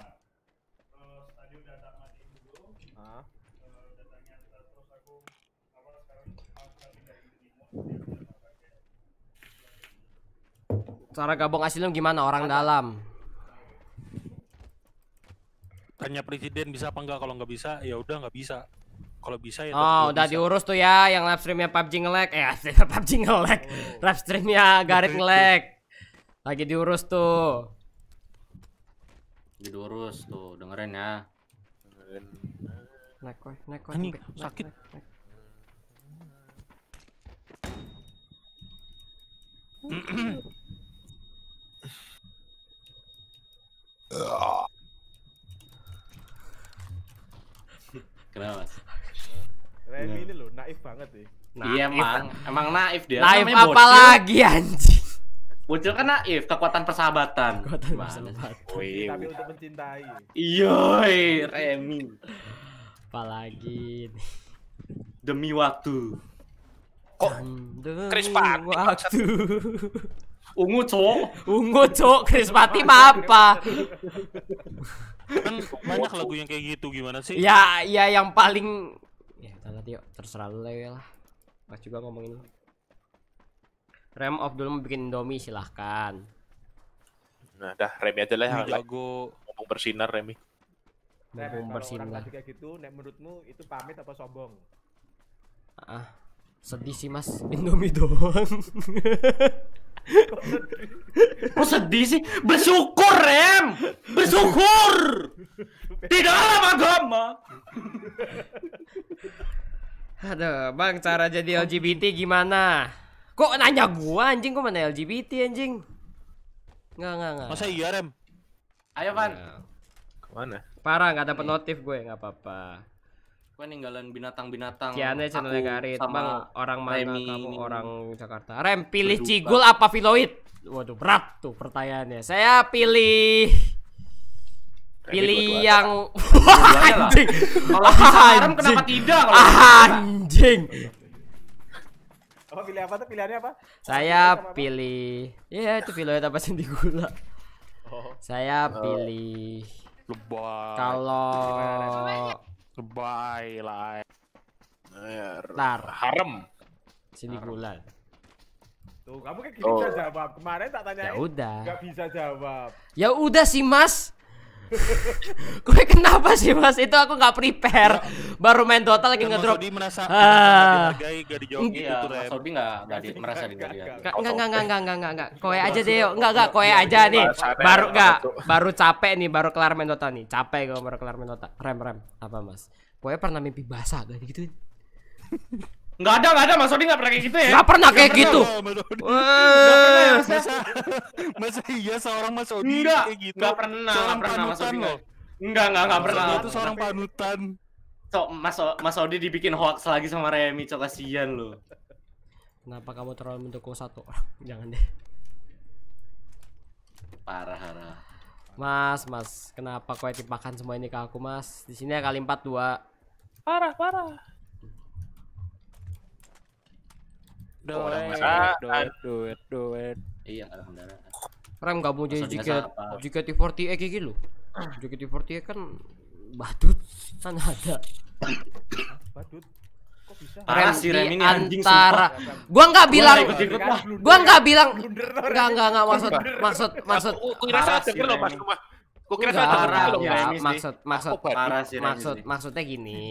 Cara gabung asilum gimana orang dalam? Tanya presiden bisa apa enggak kalau nggak bisa ya udah nggak bisa kalau bisa ya Oh, udah bisa. diurus tuh ya yang live streamnya PUBG nge-lag. Eh, [LAUGHS] PUBG nge-lag. Oh. Live streamnya Garit [LAUGHS] nge-lag. Lagi diurus tuh. Diurus tuh, dengerin ya. Dengerin. Naik naik Ini sakit. Kenapa mas? Remy ini loh naif banget sih. Iya, naif. Iya emang, emang naif dia. Naif apa lagi anjing? Muncul kan naif, iya, kekuatan persahabatan. Kekuatan Gimana? persahabatan. Oh, iya. Tapi untuk mencintai. Yoi, Remi. Apalagi ini. demi waktu. Kok demi Chris Pati? Waktu. Ungu cok. Ungu cok. Chris Pati mah apa? kan banyak lagu yang kayak gitu gimana sih? Ya, ya yang paling ya nanti yuk terserah lu lah. Mas ya juga ngomongin lu. Rem off dulu mau bikin Indomie silahkan. Nah, dah Remi aja lah. Jago. Mumpung bersinar Remi. Mumpung bersinar. Orang kayak gitu, nek menurutmu itu pamit apa sombong? Ah, sedih sih mas, [LAUGHS] Indomie doang. Kok sedih sih? Bersyukur Rem, bersyukur. Tidak dalam agama. Aduh, bang cara jadi LGBT gimana? Kok nanya gua anjing, kok mana LGBT anjing? Enggak, enggak, enggak. Masa iya, Rem? Ayo, Van. Ya. Kemana? Parah, enggak dapat notif gue, ya, nggak apa-apa. Gue ninggalin binatang-binatang. Kiane channelnya Garit. Bang, orang mana kamu orang Jakarta? Rem, pilih Berduka. Cigul apa Viloid? Waduh, berat tuh pertanyaannya. Saya pilih pilih yang [LAUGHS] anjing. Kalau bisa kenapa tidak? Anjing apa pilih apa tuh pilihannya apa saya apa? pilih Iya, itu pilih apa sih di gula oh. saya oh. pilih lebay kalau lebay lah ntar harem sini gula tuh kamu kayak gini oh. bisa jawab kemarin tak tanya ya udah bisa jawab ya udah sih mas Gue kenapa sih mas? Itu aku nggak prepare. Ya. Baru main Dota lagi ya, ngedrop. Mas merasa uh, dihargai, gak iya, gitu. Mas nggak nggak di, merasa dihargai. Nggak nggak nggak nggak nggak nggak nggak. Koe aja deh yuk. Nggak nggak koe iya, aja iya, nih. Baru nggak. Baru capek nih. Baru kelar main Dota nih. Capek gue baru kelar main Dota. Rem rem. Apa mas? Koe pernah mimpi basah gak gitu. Enggak ada, enggak ada. Mas Odi enggak pernah kayak gitu ya. Enggak pernah kayak gitu. masa, iya seorang Mas Odi enggak, kayak gitu. Enggak pernah, enggak pernah Mas Odi. Enggak, enggak, enggak, pernah. Itu seorang panutan. So, Mas, Mas Odi dibikin hoax lagi sama Remi, coba kasihan lo. Kenapa kamu terlalu mendukung satu? [LAUGHS] orang Jangan deh. Parah, parah. Mas, mas, kenapa kau timpakan semua ini ke aku, mas? Di sini ya kali empat dua. Parah, parah. duet, duet, duet, duet. Iya, alhamdulillah. gak mau jadi JKT, JKT48 kayak gitu. JKT48 kan badut sana ada. badut kok bisa? Rem ini anjing antara. Gua nggak bilang gua nggak bilang nggak nggak nggak maksud maksud maksud. kira rasa ada loh pas rumah. gua kira saya parah ya, maksud maksud maksud maksudnya gini.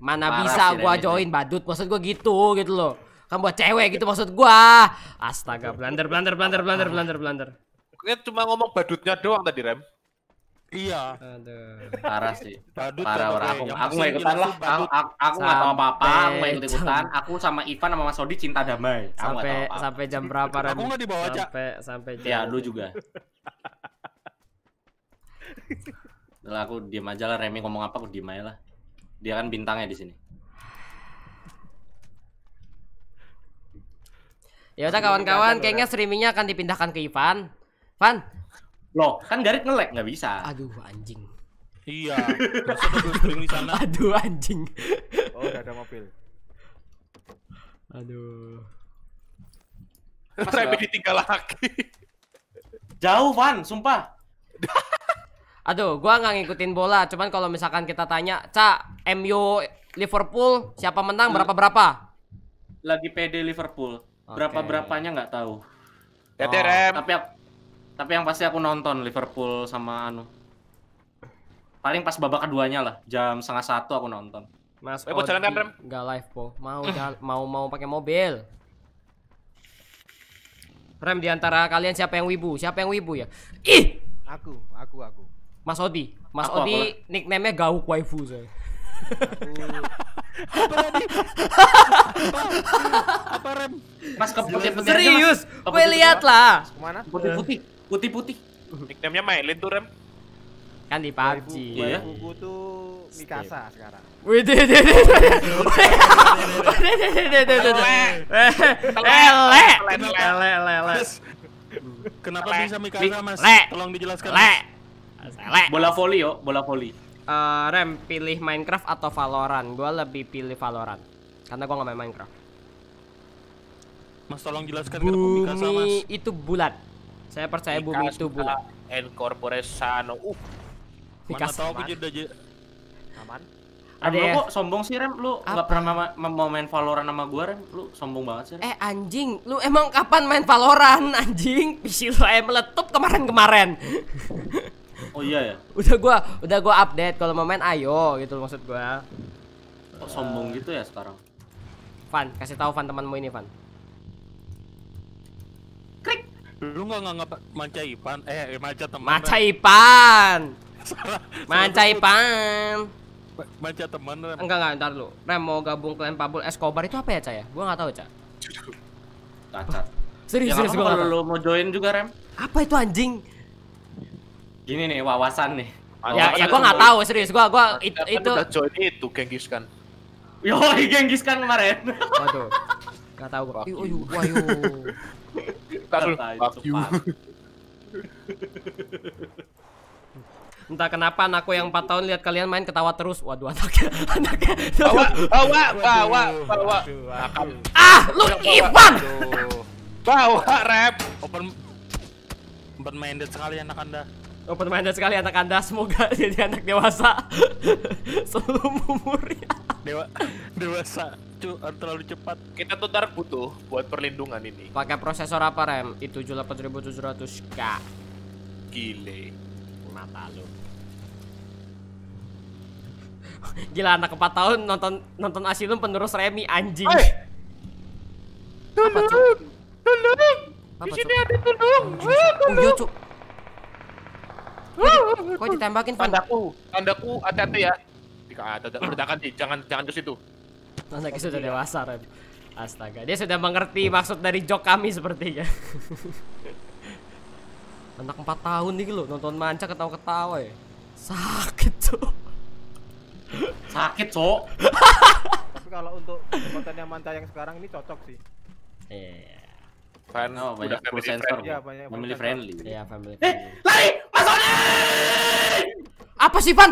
Mana bisa gua join badut maksud gua gitu gitu loh kan buat cewek gitu maksud gua astaga blunder blunder blunder blunder blunder blunder Gue cuma ngomong badutnya doang tadi rem Iya. Aduh. Parah sih. Badut Parah orang aku. aku nggak ikutan lah. Aku aku enggak tahu apa-apa. Aku ikut ikutan. Aku sama Ivan sama Mas Sodi cinta damai. sampai sampai jam berapa? rem? aku nggak dibawa aja. Sampai sampai. Ya, jam... Ya lu juga. [LAUGHS] Lah aku diam aja lah. Remi ngomong apa aku diam aja lah. Dia kan bintangnya di sini. Ya udah kawan-kawan, kayaknya streamingnya akan dipindahkan ke Ivan. Van. Loh, kan Garit ngelek nggak bisa. Aduh anjing. Iya. di sana. [LAUGHS] Aduh anjing. Oh, udah ada mobil. Aduh. Remnya ditinggal lagi. Jauh, Van, sumpah. [LAUGHS] Aduh, gua nggak ngikutin bola, cuman kalau misalkan kita tanya, "Ca, MU Liverpool siapa menang berapa berapa?" Lagi PD Liverpool. Berapa berapanya nggak tahu. Ya, oh, Tapi tapi yang pasti aku nonton Liverpool sama anu. Paling pas babak keduanya lah, jam setengah satu aku nonton. Mas, eh, mau oh, jalan rem? Gak live, po. Mau jalan, mau mau pakai mobil. Rem diantara kalian siapa yang wibu? Siapa yang wibu ya? Ih! Aku, aku, aku. Mas Odi. Mas aku, Odi nickname-nya Gauk Waifu saya apa rem? Mas ke putih Serius, gue lihat lah. Kemana? Putih-putih, putih-putih. Nickname-nya Mailin tuh rem. Kan di PUBG. Iya. Buku tuh Mikasa sekarang. Wih, deh, deh, deh, Kenapa bisa Mikasa, Mas? Tolong dijelaskan. Le. Bola voli, yo, bola voli uh, Rem pilih Minecraft atau Valorant? Gue lebih pilih Valorant karena gue nggak main Minecraft. Mas tolong jelaskan bumi Mikasa, mas. itu bulat. Saya percaya Mikasa bumi itu bulat. And Corporation. Uh. Mikasa. Mana tahu aku udah Aman. Ada ya? kok sombong sih Rem, lu nggak pernah mau main Valorant sama gue Rem, lu sombong banget sih Rem. Eh anjing, lu emang kapan main Valorant anjing? [LAUGHS] PC lu emang eh, meletup kemarin-kemarin. [LAUGHS] Oh iya ya. udah gua udah gua update kalau mau main ayo gitu maksud gua. sombong gitu ya sekarang? Fan, kasih tahu Van temanmu ini Fan. Klik. Lu nggak nganggap manca Ipan? Eh, eh manca teman. Manca Ipan. manca Ipan. Manca teman. Enggak enggak, ntar lu. Rem mau gabung klan Pabul Escobar itu apa ya, Cah ya? Gua nggak tahu, Cah. Cacat. Serius, ya, serius gua. lu mau join juga, Rem. Apa itu anjing? Gini nih wawasan nih. Wawasan ya, ya gua nggak tahu serius gua gua it, itu udah join itu Genghis Khan. Yo, Genghis Khan kemarin. Waduh. Enggak tahu gua. Ayo, ayo, ayo. Fuck you. Entah kenapa anakku yang 4 tahun lihat kalian main ketawa terus. Waduh anaknya. Anaknya. Bawa, bawa, bawa, bawa. Ah, lu Ivan. Bawa rap. Open open minded sekali anak Anda. Open minded sekali anak Anda. Semoga [LAUGHS] jadi anak dewasa [LAUGHS] seluruh umurnya. Dewa dewasa terlalu cepat. Kita tuh ntar butuh buat perlindungan ini. Pakai prosesor apa rem? Itu 8700 k Gile. Mata lu. Gila anak 4 tahun nonton nonton Asilum penerus Remi anjing. Hey! Tolong. Tolong. Di sini ada tolong. Oh, tolong. Oh, iya, Kok ditembakin Van? Tandaku, tandaku hati-hati ya. Tidak ada ah. ledakan sih, jangan jangan ke situ. Mas Eki gitu sudah dewasa, Ren. Astaga, dia sudah mengerti maksud dari jok kami sepertinya. [LAUGHS] Anak 4 tahun nih lo nonton manca ketawa-ketawa ya. Sakit, Cok. Sakit, Cok. [LAUGHS] Tapi kalau untuk kontennya manca yang sekarang ini cocok sih. Iya. Yeah. Iya. Fan oh, udah iya, family sensor. Friendly. Ya, banyak family friendly. Iya, family eh, friendly. Eh, lari! masoni! Apa sih, Van?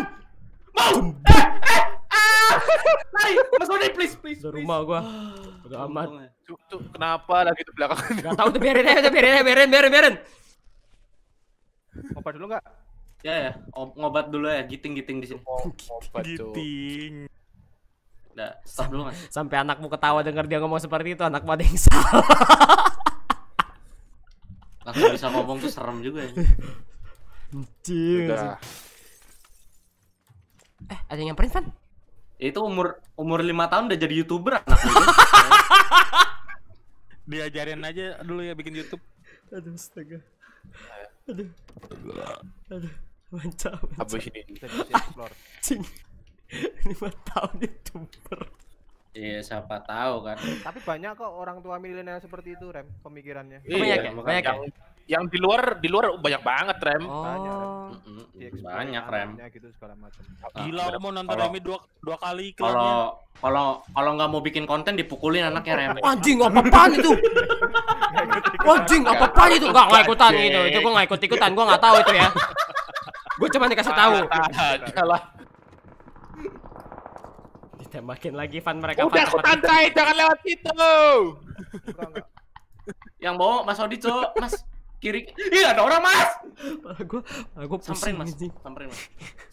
Mau! Eh, eh, ah! Lari! masoni, Oni, please, please, please. rumah gua. [GASPS] Udah amat. Ya. Cuk, cuk, kenapa lagi gitu di belakang? Gak tau tuh [LAUGHS] biarin aja, biarin aja, biarin, biarin, biarin. dulu enggak? Ya, ya. ngobat dulu ya, giting-giting di sini. Oh, Obat giting. Nah, stop dulu, Mas. Sampai anakmu ketawa denger dia ngomong seperti itu, anakmu ada yang salah. [LAUGHS] langsung bisa ngomong tuh serem juga ya Cing. Eh, ada yang nyamperin, Van? Itu umur umur 5 tahun udah jadi YouTuber anaknya. [LAUGHS] Diajarin aja dulu ya bikin YouTube. Aduh, astaga. Aduh. Aduh. Mantap. Habis ini. Cing. 5 tahun YouTuber. Iya, siapa tahu kan. Tapi banyak kok orang tua milenial seperti itu, Rem, pemikirannya. Iya, banyak, iya, ya? banyak yang, ya? yang di luar di luar banyak banget, Rem. Oh. Banyak, Rem. Oh. banyak, Rem. Gitu segala macam. Gila, ah, mau nonton Remi dua, dua kali Kalau kalau kalau nggak mau bikin konten dipukulin anaknya, Rem. Anjing, apa pan itu? Anjing, apa-apaan itu? [LAUGHS] Gak nggak ikutan itu. Itu gua nggak ikut-ikutan, gua nggak tahu itu ya. Gue cuma dikasih tahu. Salah, salah tembakin lagi fan mereka. Udah aku tantai, jangan lewat situ. yang bawa Mas Odi, Cok. Mas kiri. Iya, ada orang, Mas. Gua gua samperin, Mas. Samperin, Mas.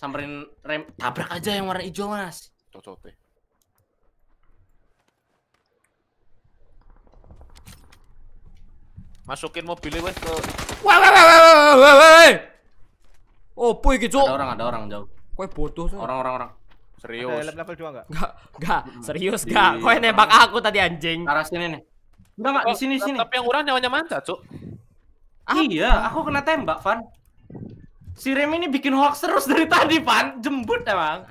Samperin rem tabrak aja yang warna hijau, Mas. Cocote. Masukin mobilnya wes ke Wah, wah, wah, wah, wah, wah, wah. Oh, puy wah wah Ada orang, ada orang jauh. wah bodoh, Orang, orang, orang. Serius. Ada level, 2 enggak? Enggak, enggak. Hmm. Serius enggak? Kok yang nembak aku tadi anjing? Arah sini nih. Enggak, enggak, di sini sini. Tapi yang orang nyawanya mana? Cuk. Ah, iya, aku kena tembak, Van. Si Rem ini bikin hoax terus dari tadi, Van. Jembut emang.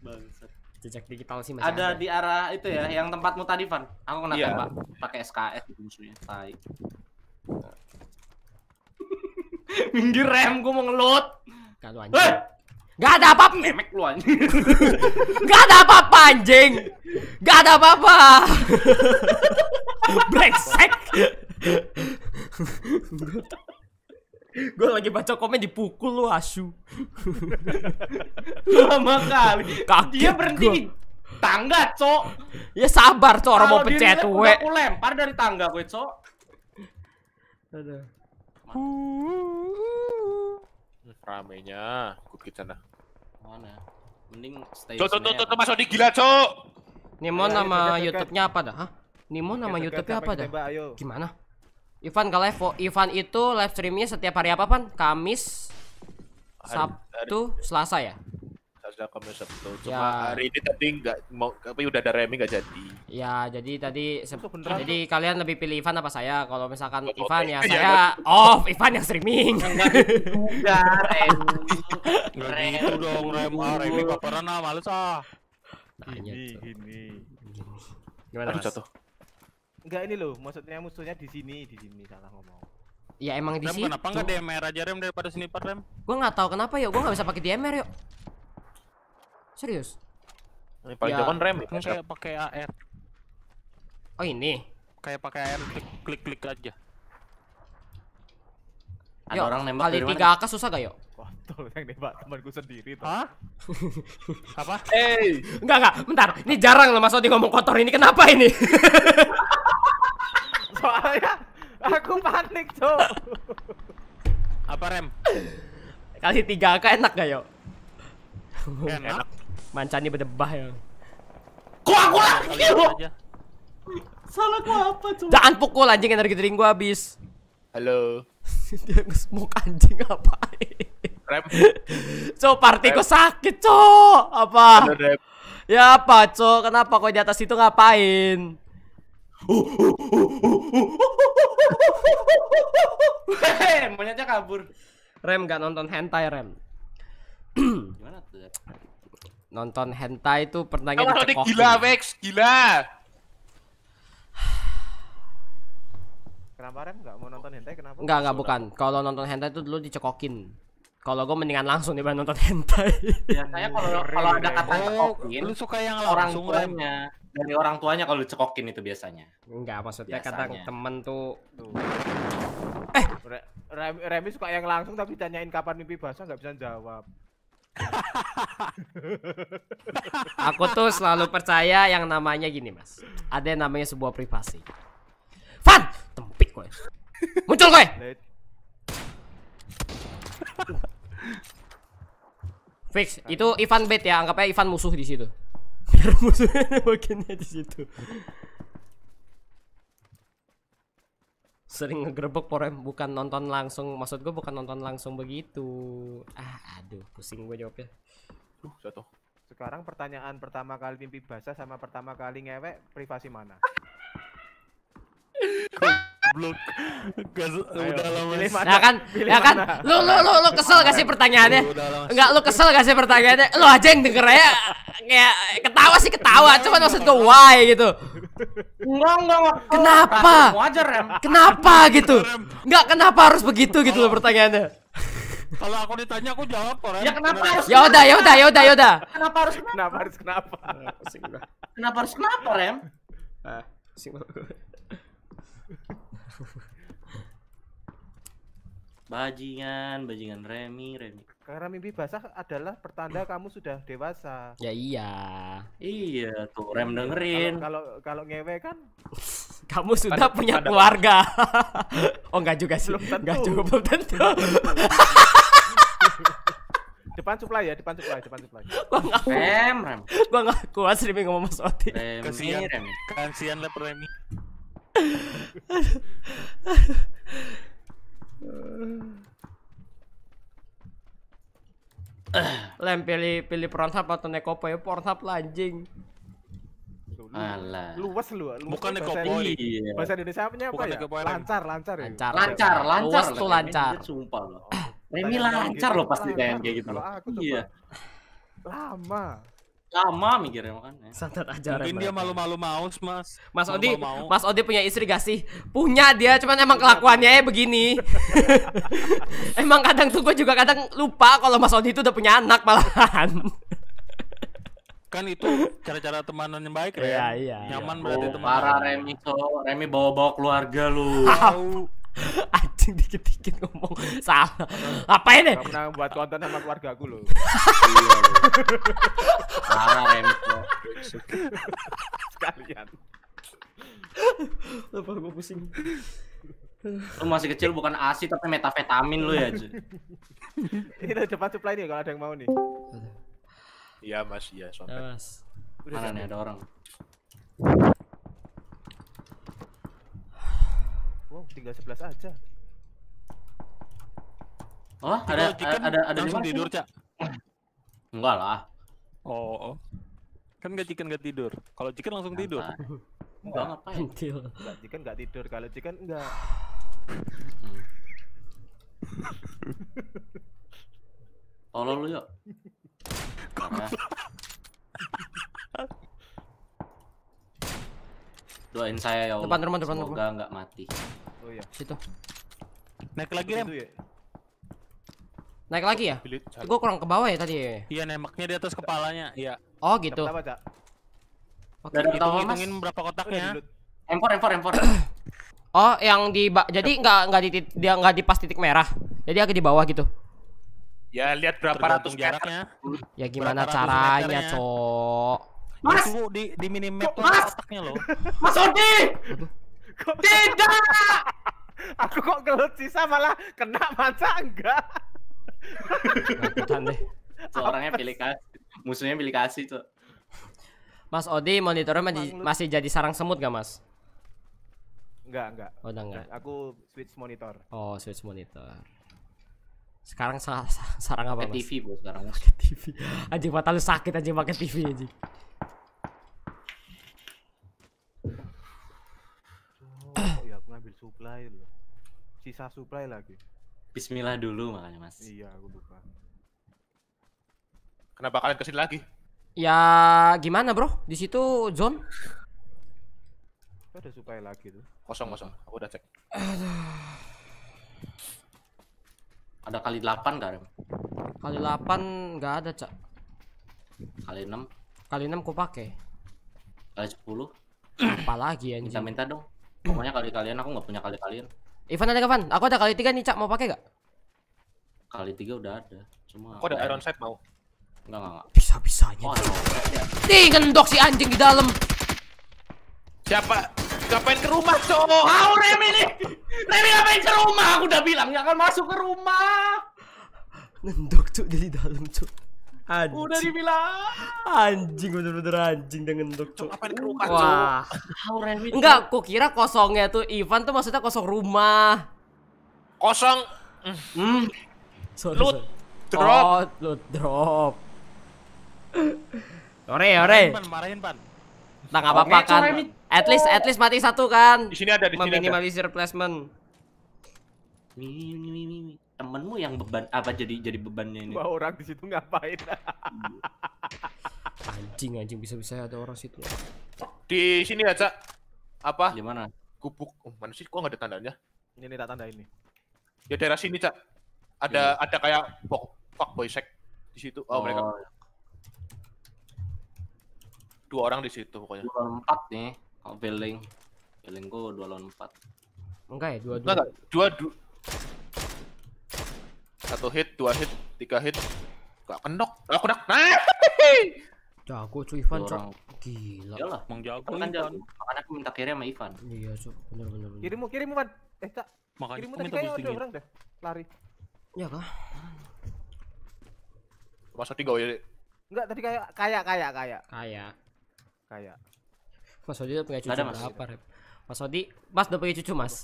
Bangsat. Jejak digital sih masih ada, di arah itu ya, yang tempatmu tadi, Van. Aku kena iya. tembak pakai SKS itu musuhnya. Tai. [LAUGHS] Minggir Rem, gua mau ngelot. Kalau eh! anjing. Gak ada apa-apa memek lu anjing. [LAUGHS] Gak ada apa-apa anjing. Gak ada apa-apa. [LAUGHS] Brengsek. [LAUGHS] Gue lagi baca komen dipukul lu asu. Lama kali. Kaget Dia berhenti gua. di tangga, cok. Ya sabar, cok. Orang mau pencet gue. Aku lempar dari tangga gue, cok. Ada. Ramenya, ikut kita nah. Mana? Mending stay Cok, cok, cok, masuk di gila, cok. Nimo nama iya, YouTube-nya apa dah? Hah? Nimon nama YouTube-nya apa dah? Gimana? Ivan ke live, Ivan itu live streamnya setiap hari apa, Pan? Kamis, Sabtu, Selasa ya? bisa Kamis Sabtu. Cuma ya. hari ini tadi nggak mau tapi udah ada remi nggak jadi. Ya, jadi tadi jadi tuh. kalian lebih pilih Ivan apa saya? Kalau misalkan oh, Ivan ya [LAUGHS] iya. saya off, Ivan yang streaming. Enggak, gitu [LAUGHS] gitu ah, Remi. Remi itu dong, Remi. Remi paparan ah, males ah. ini tuh. Gini. Gimana Aduh, jatuh. Enggak ini loh, maksudnya musuhnya di sini, di sini salah ngomong. Ya emang di sini. Kenapa enggak DMR aja rem daripada sniper rem? Gua nggak tahu kenapa ya, gua nggak bisa pakai DMR yuk. Serius? Ini paling ya, kan rem. ya? kayak pakai AR. Oh ini? Kayak pakai AR klik-klik klik aja. Ada yo, orang nembak kali tiga AK susah gak yo? waduh [LAUGHS] yang nembak temanku sendiri tuh. Hah? [LAUGHS] Apa? Eh, hey. enggak enggak, bentar. Ini jarang loh Mas Odi ngomong kotor ini. Kenapa ini? [LAUGHS] Soalnya aku panik, tuh. Apa rem? Kali tiga AK enak gak yo? enak. Mancani berdebah ya. Kok aku lagi lo? Salah gua apa coba? Jangan pukul anjing energi drink gua habis. Halo. [LAUGHS] Dia nge-smoke anjing apa? Rem. Cok, partiku sakit, cok. Apa? Halo, Rem. Ya apa, cok? Kenapa kau di atas itu ngapain? Monyetnya kabur. Rem gak nonton hentai, Rem. [CLEARS THROAT] Gimana tuh? nonton hentai itu pertanyaan oh, gila, Vex gila. [SIGHS] kenapa ren nggak mau nonton hentai? Kenapa? Nggak, nggak bukan. Kalau nonton hentai itu dulu dicekokin. Kalau gue mendingan langsung nih nonton [LAUGHS] hentai. Saya kalau kalau ada kata oh, cekokin, lu suka yang orang tuanya dari orang tuanya kalau dicekokin itu biasanya. Enggak, maksudnya kata temen tuh. tuh. Eh, Remi suka yang langsung tapi tanyain kapan mimpi basah nggak bisa jawab. [LAUGHS] aku tuh selalu percaya yang namanya gini mas ada yang namanya sebuah privasi Fan tempik kowe muncul kowe fix itu Ivan bet ya anggapnya Ivan musuh di situ musuhnya [LAUGHS] makinnya di situ sering ngegerebek porem bukan nonton langsung maksud gue bukan nonton langsung begitu ah aduh pusing gue jawabnya uh satu sekarang pertanyaan pertama kali mimpi basah sama pertama kali ngewek privasi mana goblok. udah lama. Nah, kan, ya kan, ya kan, lu lu lu lu kesel gak sih pertanyaannya? Enggak, lu kesel gak sih pertanyaannya? Lu aja yang denger ya kayak ketawa sih ketawa, cuman maksud gue why gitu. Enggak, enggak, enggak. Kenapa? Wajar, Rem. Kenapa gitu? Enggak, kenapa harus begitu gitu loh pertanyaannya? Kalau aku ditanya aku jawab kok. Ya kenapa harus? Ya udah, ya udah, ya udah, ya udah. Kenapa harus kenapa? Kenapa harus kenapa? Kenapa harus kenapa, Rem? Ah, sih. [LAUGHS] bajingan, bajingan Remi, Remi. Karena mimpi basah adalah pertanda kamu sudah dewasa. Ya iya. Iya tuh Rem dengerin. Kalau kalau ngewe kan [LAUGHS] kamu sudah pada, punya keluarga. [LAUGHS] oh enggak juga sih. Belum tentu. Enggak juga belum tentu. depan supply ya, depan supply, depan supply. Gua enggak Rem, Rem. Gua enggak kuat sih ngomong sama Oti. Kasihan Remi. Kasihan lah Remi. Eh, Lem pilih pilih Pornhub atau Nekopo ya Pornhub lah anjing. Alah. Luas lu, luas. Bukan Nekopoi. Iya. Bahasa Indonesia apa ya? lancar, lancar, lancar, ya? lancar, lancar. Luas tuh lancar. Gitu, sumpah loh. Remi lancar gitu. loh pasti kayak kayak gitu loh. Iya. Lama. Lama mikirnya makanya. Santet aja Mungkin dia malu-malu maus, Mas. Mas Odi, Mas Odi punya istri gak sih? Punya dia, cuman emang kelakuannya ya begini. [LAUGHS] emang kadang tuh gue juga kadang lupa kalau Mas Odi itu udah punya anak malahan. kan itu cara-cara temanannya baik ya. Iya, iya. Nyaman iya. berarti teman. Para Remi so, Remi bawa-bawa keluarga lu. [LAUGHS] anjing dikit-dikit ngomong salah apa ya pernah buat konten sama keluarga aku loh [LAUGHS] iya, parah itu. sekalian Lupa gue pusing Lu masih kecil bukan ASI tapi metafetamin lu ya, Ji. Ini udah cepat supply nih kalau ada yang mau nih. Iya, Mas, iya, sobat. Iya, mas. Udah Mana nih ada orang? Wow, tinggal 11 aja. Oh, ada ada ada, ada langsung tidur, Cak. Enggak lah. Oh, oh. Kan gak chicken gak tidur. Kalau chicken langsung Nampak. tidur. Enggak ngapain. Enggak chicken gak tidur. Kalau chicken enggak. Tolol lu yuk. Ya. Doain saya ya Allah. Depan rumah, depan rumah. Semoga enggak mati. Iya. Situ. Naik lagi, Rem. Ya? Naik lagi ya? Gue kurang ke bawah ya tadi. Ya? Iya, nembaknya di atas kepalanya. Iya. Oh, gitu. Oke, hitung hitungin berapa kotaknya. Empor, empor, empor. oh, yang di jadi nggak nggak di dia nggak di pas titik merah. Jadi agak di bawah gitu. Ya lihat berapa ratus jaraknya. Ya gimana caranya, cok? Mas, di di minimap tuh kotaknya loh. Mas Odi. Kok... Tidak! [LAUGHS] aku kok gelut sisa malah kena masa enggak. Ikutan deh. Seorangnya [LAUGHS] pilih kasih. Musuhnya pilih kasih tuh. Mas Odi monitornya masih, masih jadi sarang semut gak mas? Enggak, enggak. Oh, enggak. Aku switch monitor. Oh, switch monitor. Sekarang sa sa sarang apa, Mas? TV, Bu, sekarang. Pakai TV. [GASPS] Anjing mata lu sakit anjing pakai TV anjing. supply loh. Sisa supply lagi. Bismillah dulu makanya mas. Iya aku buka. Kenapa kalian kesini lagi? Ya gimana bro? Di situ zone. Ada supply lagi tuh. Kosong kosong. Aku udah cek. Ada kali delapan gak Rem? Kali delapan nggak ada cak. Kali enam? Kali enam ku pakai. Kali sepuluh? Apa lagi ya Minta-minta dong Pokoknya kali-kalian aku nggak punya kali-kalian. Ivan ada kapan? Aku ada kali tiga nih cak mau pakai gak? Kali tiga udah ada. Cuma. Aku ada iron sight mau. Enggak enggak enggak. Bisa bisanya. Oh, tinggal dok si anjing di dalam. Siapa? Ngapain ke rumah cowok? Remi remi ini. Remi ngapain ke rumah? Aku udah bilang nggak akan masuk ke rumah. nendok tuh jadi dalam tuh. Anjing. Udah dibilang. Anjing bener-bener anjing dengan ngentuk, cok. Apa dikerukan cok? Wah. Enggak, ku kira kosongnya tuh Ivan tuh maksudnya kosong rumah. Kosong. Hmm. Sorry, loot sorry. drop. Oh, loot drop. Ore, ore. marahin pan. Nah, enggak apa-apa kan. At least at least mati satu kan. Di sini ada di sini. Meminimalisir placement. replacement temenmu yang beban apa jadi jadi bebannya ini? bawa orang di situ ngapain? [LAUGHS] anjing anjing bisa-bisa ada orang situ. Di sini aja Apa? Di mana? Gubuk. Oh, mana sih kok nggak ada tandanya? Ini nih tanda ini. Ya daerah sini, Cak. Ada iya. ada kayak bok fuck boy sek di situ. Oh, oh, mereka. Dua orang di situ pokoknya. Dua empat nih. oh, billing billing gua dua lawan empat. Enggak ya, dua dua. Enggak, dua dua. Satu hit, dua hit, tiga hit. Gak kendok, Aku dak. Nah. [LAUGHS] Jago cuy Ivan, cok. Gila. Iyalah, Mang jago kan jago. Makanya aku minta kirim sama Ivan. Iya, cok. bener bener, bener. Kirimu, kirimu, kan Eh, Cak. kirimu tadi kayaknya ada ya. orang dah. Lari. Ya kah? Masa tiga ya, Dek? Enggak, tadi kayak kayak kayak kayak. Kayak. Kayak. Mas Odi udah punya cucu mas. apa, Odi, Mas udah punya cucu, Mas?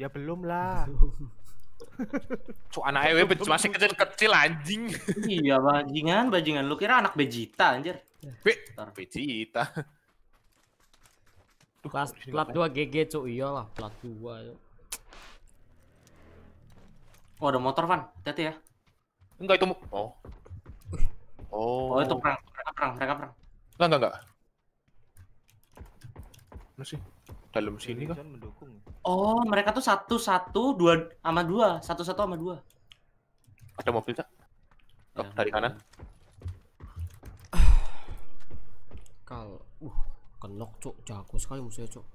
Ya belum lah. [LAUGHS] Cuk anak ewe masih kecil-kecil anjing. Iya bajingan, bajingan. Lu kira anak bejita anjir. Be bejita Plus, plat 2 GG cuk iyalah plat 2 Oh ada motor Van, hati ya. Enggak itu oh. Oh. Oh itu oh. perang, mereka perang, mereka perang. Enggak enggak enggak. Masih dalam sini kan mendukung. Ya. Oh, mereka tuh satu satu dua sama dua, satu satu sama dua. Ada mobil tak? Oh, ya, dari kanan. [SIGHS] Kal, uh, kenok cok, jago sekali musuhnya cok.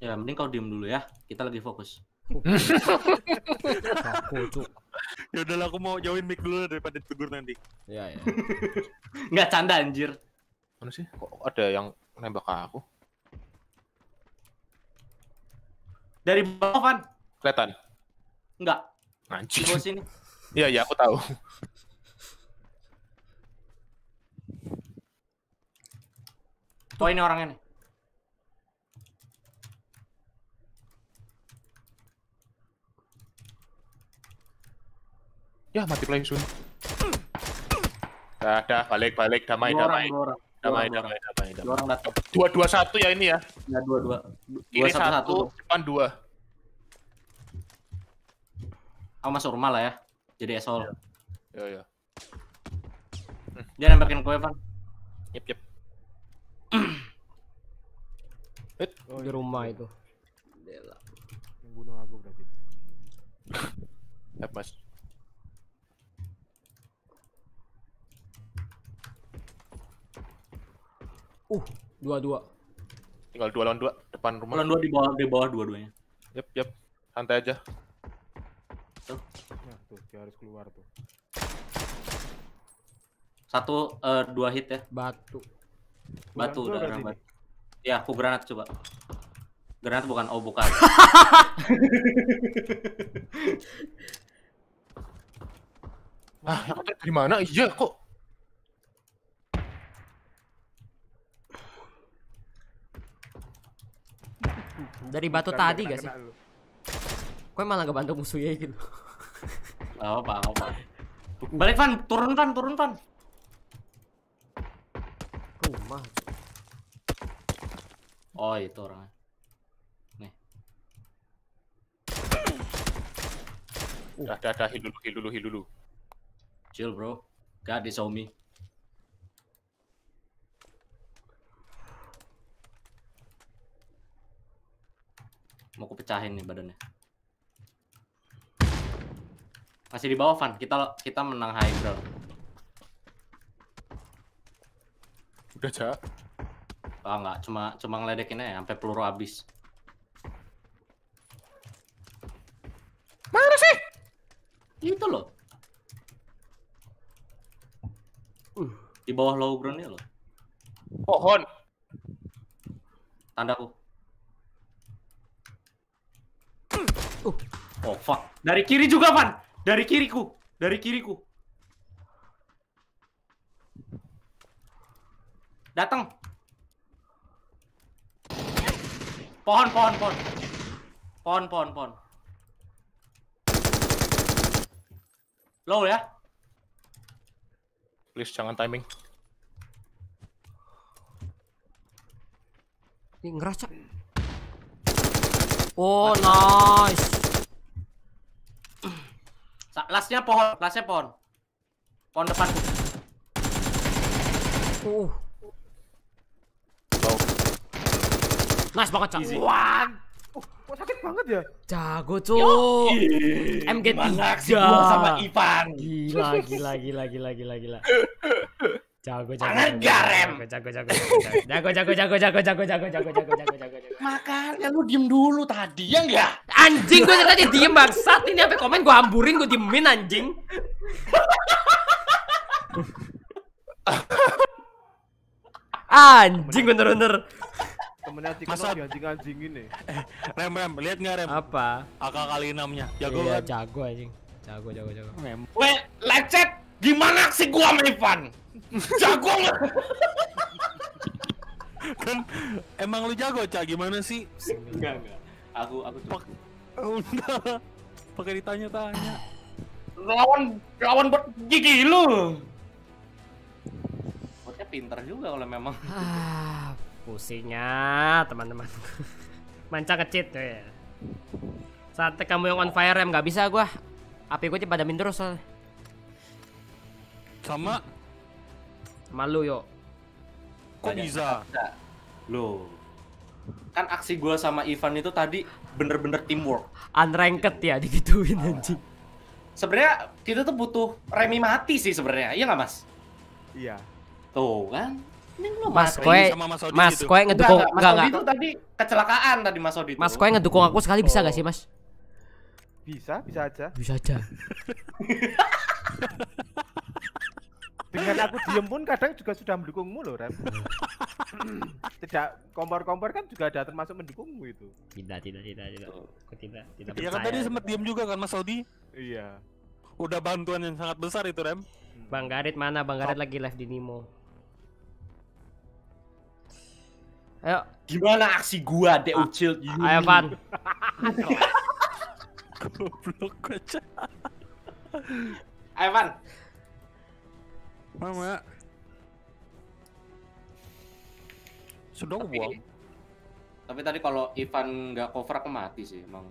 Ya, mending kau diem dulu ya. Kita lagi fokus. [LAUGHS] Jago cok. Ya udahlah, aku mau jauhin mic dulu daripada tegur nanti. Iya, ya. Enggak ya. [LAUGHS] canda anjir. Mana sih? Kok ada yang nembak aku? Dari bawah kan? Kelihatan. Enggak. Anjing. Di sini. Iya, iya, aku tahu. Tuh ini orangnya nih. Ya, mati play soon. Dah, dah, balik, balik, damai, dua damai. dua orang. Damai, damai, damai, damai. Dua orang datang. Dua dua satu ya ini ya? Ya dua dua. Kiri satu, satu, depan dua. Aku masuk rumah lah ya. Jadi esol. Ya ya. Iya. Dia nembakin kowe, Van. Yep, yep. Eh, [CLEARS THROAT] oh, di rumah itu. Dela. Yang bunuh aku berarti. Yap, Mas. Uh, dua-dua. Tinggal dua lawan dua depan rumah. Lawan dua di bawah di bawah dua-duanya. Yep, yep. Santai aja. Tuh. Ya, tuh, dia keluar tuh. Satu uh, dua hit ya. Batu. Batu udah rambat. Ya, aku granat coba. Granat bukan oh bukan. [LAUGHS] ah, aku mana? Iya kok [LAUGHS] Dari batu Bukan tadi gak sih? Kok malah gak bantu musuhnya gitu? Gak apa, gak apa. Balik Van, turun Van, turun Van. Rumah. Oh itu orangnya. Nih. Uh. Dah, dah, dah, hilulu dulu, heal dulu, dulu. Chill bro. God, di saw me. Mau aku pecahin nih badannya. Masih di bawah Van, kita kita menang high ground. Udah, Cak. Ah, oh, cuma cuma ngeledekin aja sampai peluru habis. Mana sih? Itu loh. Uh. di bawah low ground loh. Pohon. Tandaku. Oh. Oh fuck. Dari kiri juga, Van. Dari kiriku. Dari kiriku. Datang. Pohon, pohon, pohon. Pohon, pohon, pohon. Low ya. Please jangan timing. Ini ngerasa Oh, nice. Lastnya pohon, lastnya pohon. Pohon depan. Uh. Nice banget, Cak. Wah. Oh, sakit banget ya? Jago, Cuk. MG3 sama Ivan. Gila, gila, gila, gila, gila, gila. [LAUGHS] jago jago jago jago jago jago jago jago jago jago jago jago jago jago jago jago makanya lu diem dulu tadi ya enggak anjing gue tadi diem bangsat ini apa komen gue hamburin gue diemin anjing anjing bener-bener anjing Masa... anjing anjing ini rem rem lihat nggak rem apa akal kali enamnya jago iya, jago anjing jago jago jago rem lecet gimana sih gua Ivan? Jago lah. kan emang lu jago cak gimana sih? Enggak enggak. Aku aku Pak, oh, enggak. Pakai ditanya-tanya. Lawan lawan buat gigi lu. buatnya pinter juga kalau memang. Ah, pusingnya teman-teman. [LAUGHS] Manca kecit ya. Saat kamu yang on fire em nggak bisa gua. Api gua pada min terus soalnya. Sama malu yuk kok bisa lo kan aksi gue sama Ivan itu tadi bener-bener teamwork unranked ya digituin ah. sebenarnya kita tuh butuh remi mati sih sebenarnya iya nggak mas iya tuh kan Mas Koe, Mas Koe ngedukung enggak enggak. Mas Odi itu tadi kecelakaan tadi Mas Odi. Mas Koe ngedukung aku sekali bisa gak sih, Mas? Bisa, bisa aja. Bisa aja. [LAUGHS] dengan aku diem pun kadang juga sudah mendukungmu loh Ram [LAUGHS] tidak kompor-kompor kan juga ada termasuk mendukungmu itu tidak tidak tidak tidak aku tidak tidak iya kan tadi sempat diem juga kan Mas Saudi iya udah bantuan yang sangat besar itu rem. Hmm. Bang Garit mana Bang Garit oh. lagi live di Nimo ayo gimana aksi gua The ah, Ucil ayo Van [LAUGHS] goblok aja ayo Van Mana ya? Sudah aku buang. Tapi tadi kalau Ivan nggak cover aku mati sih, emang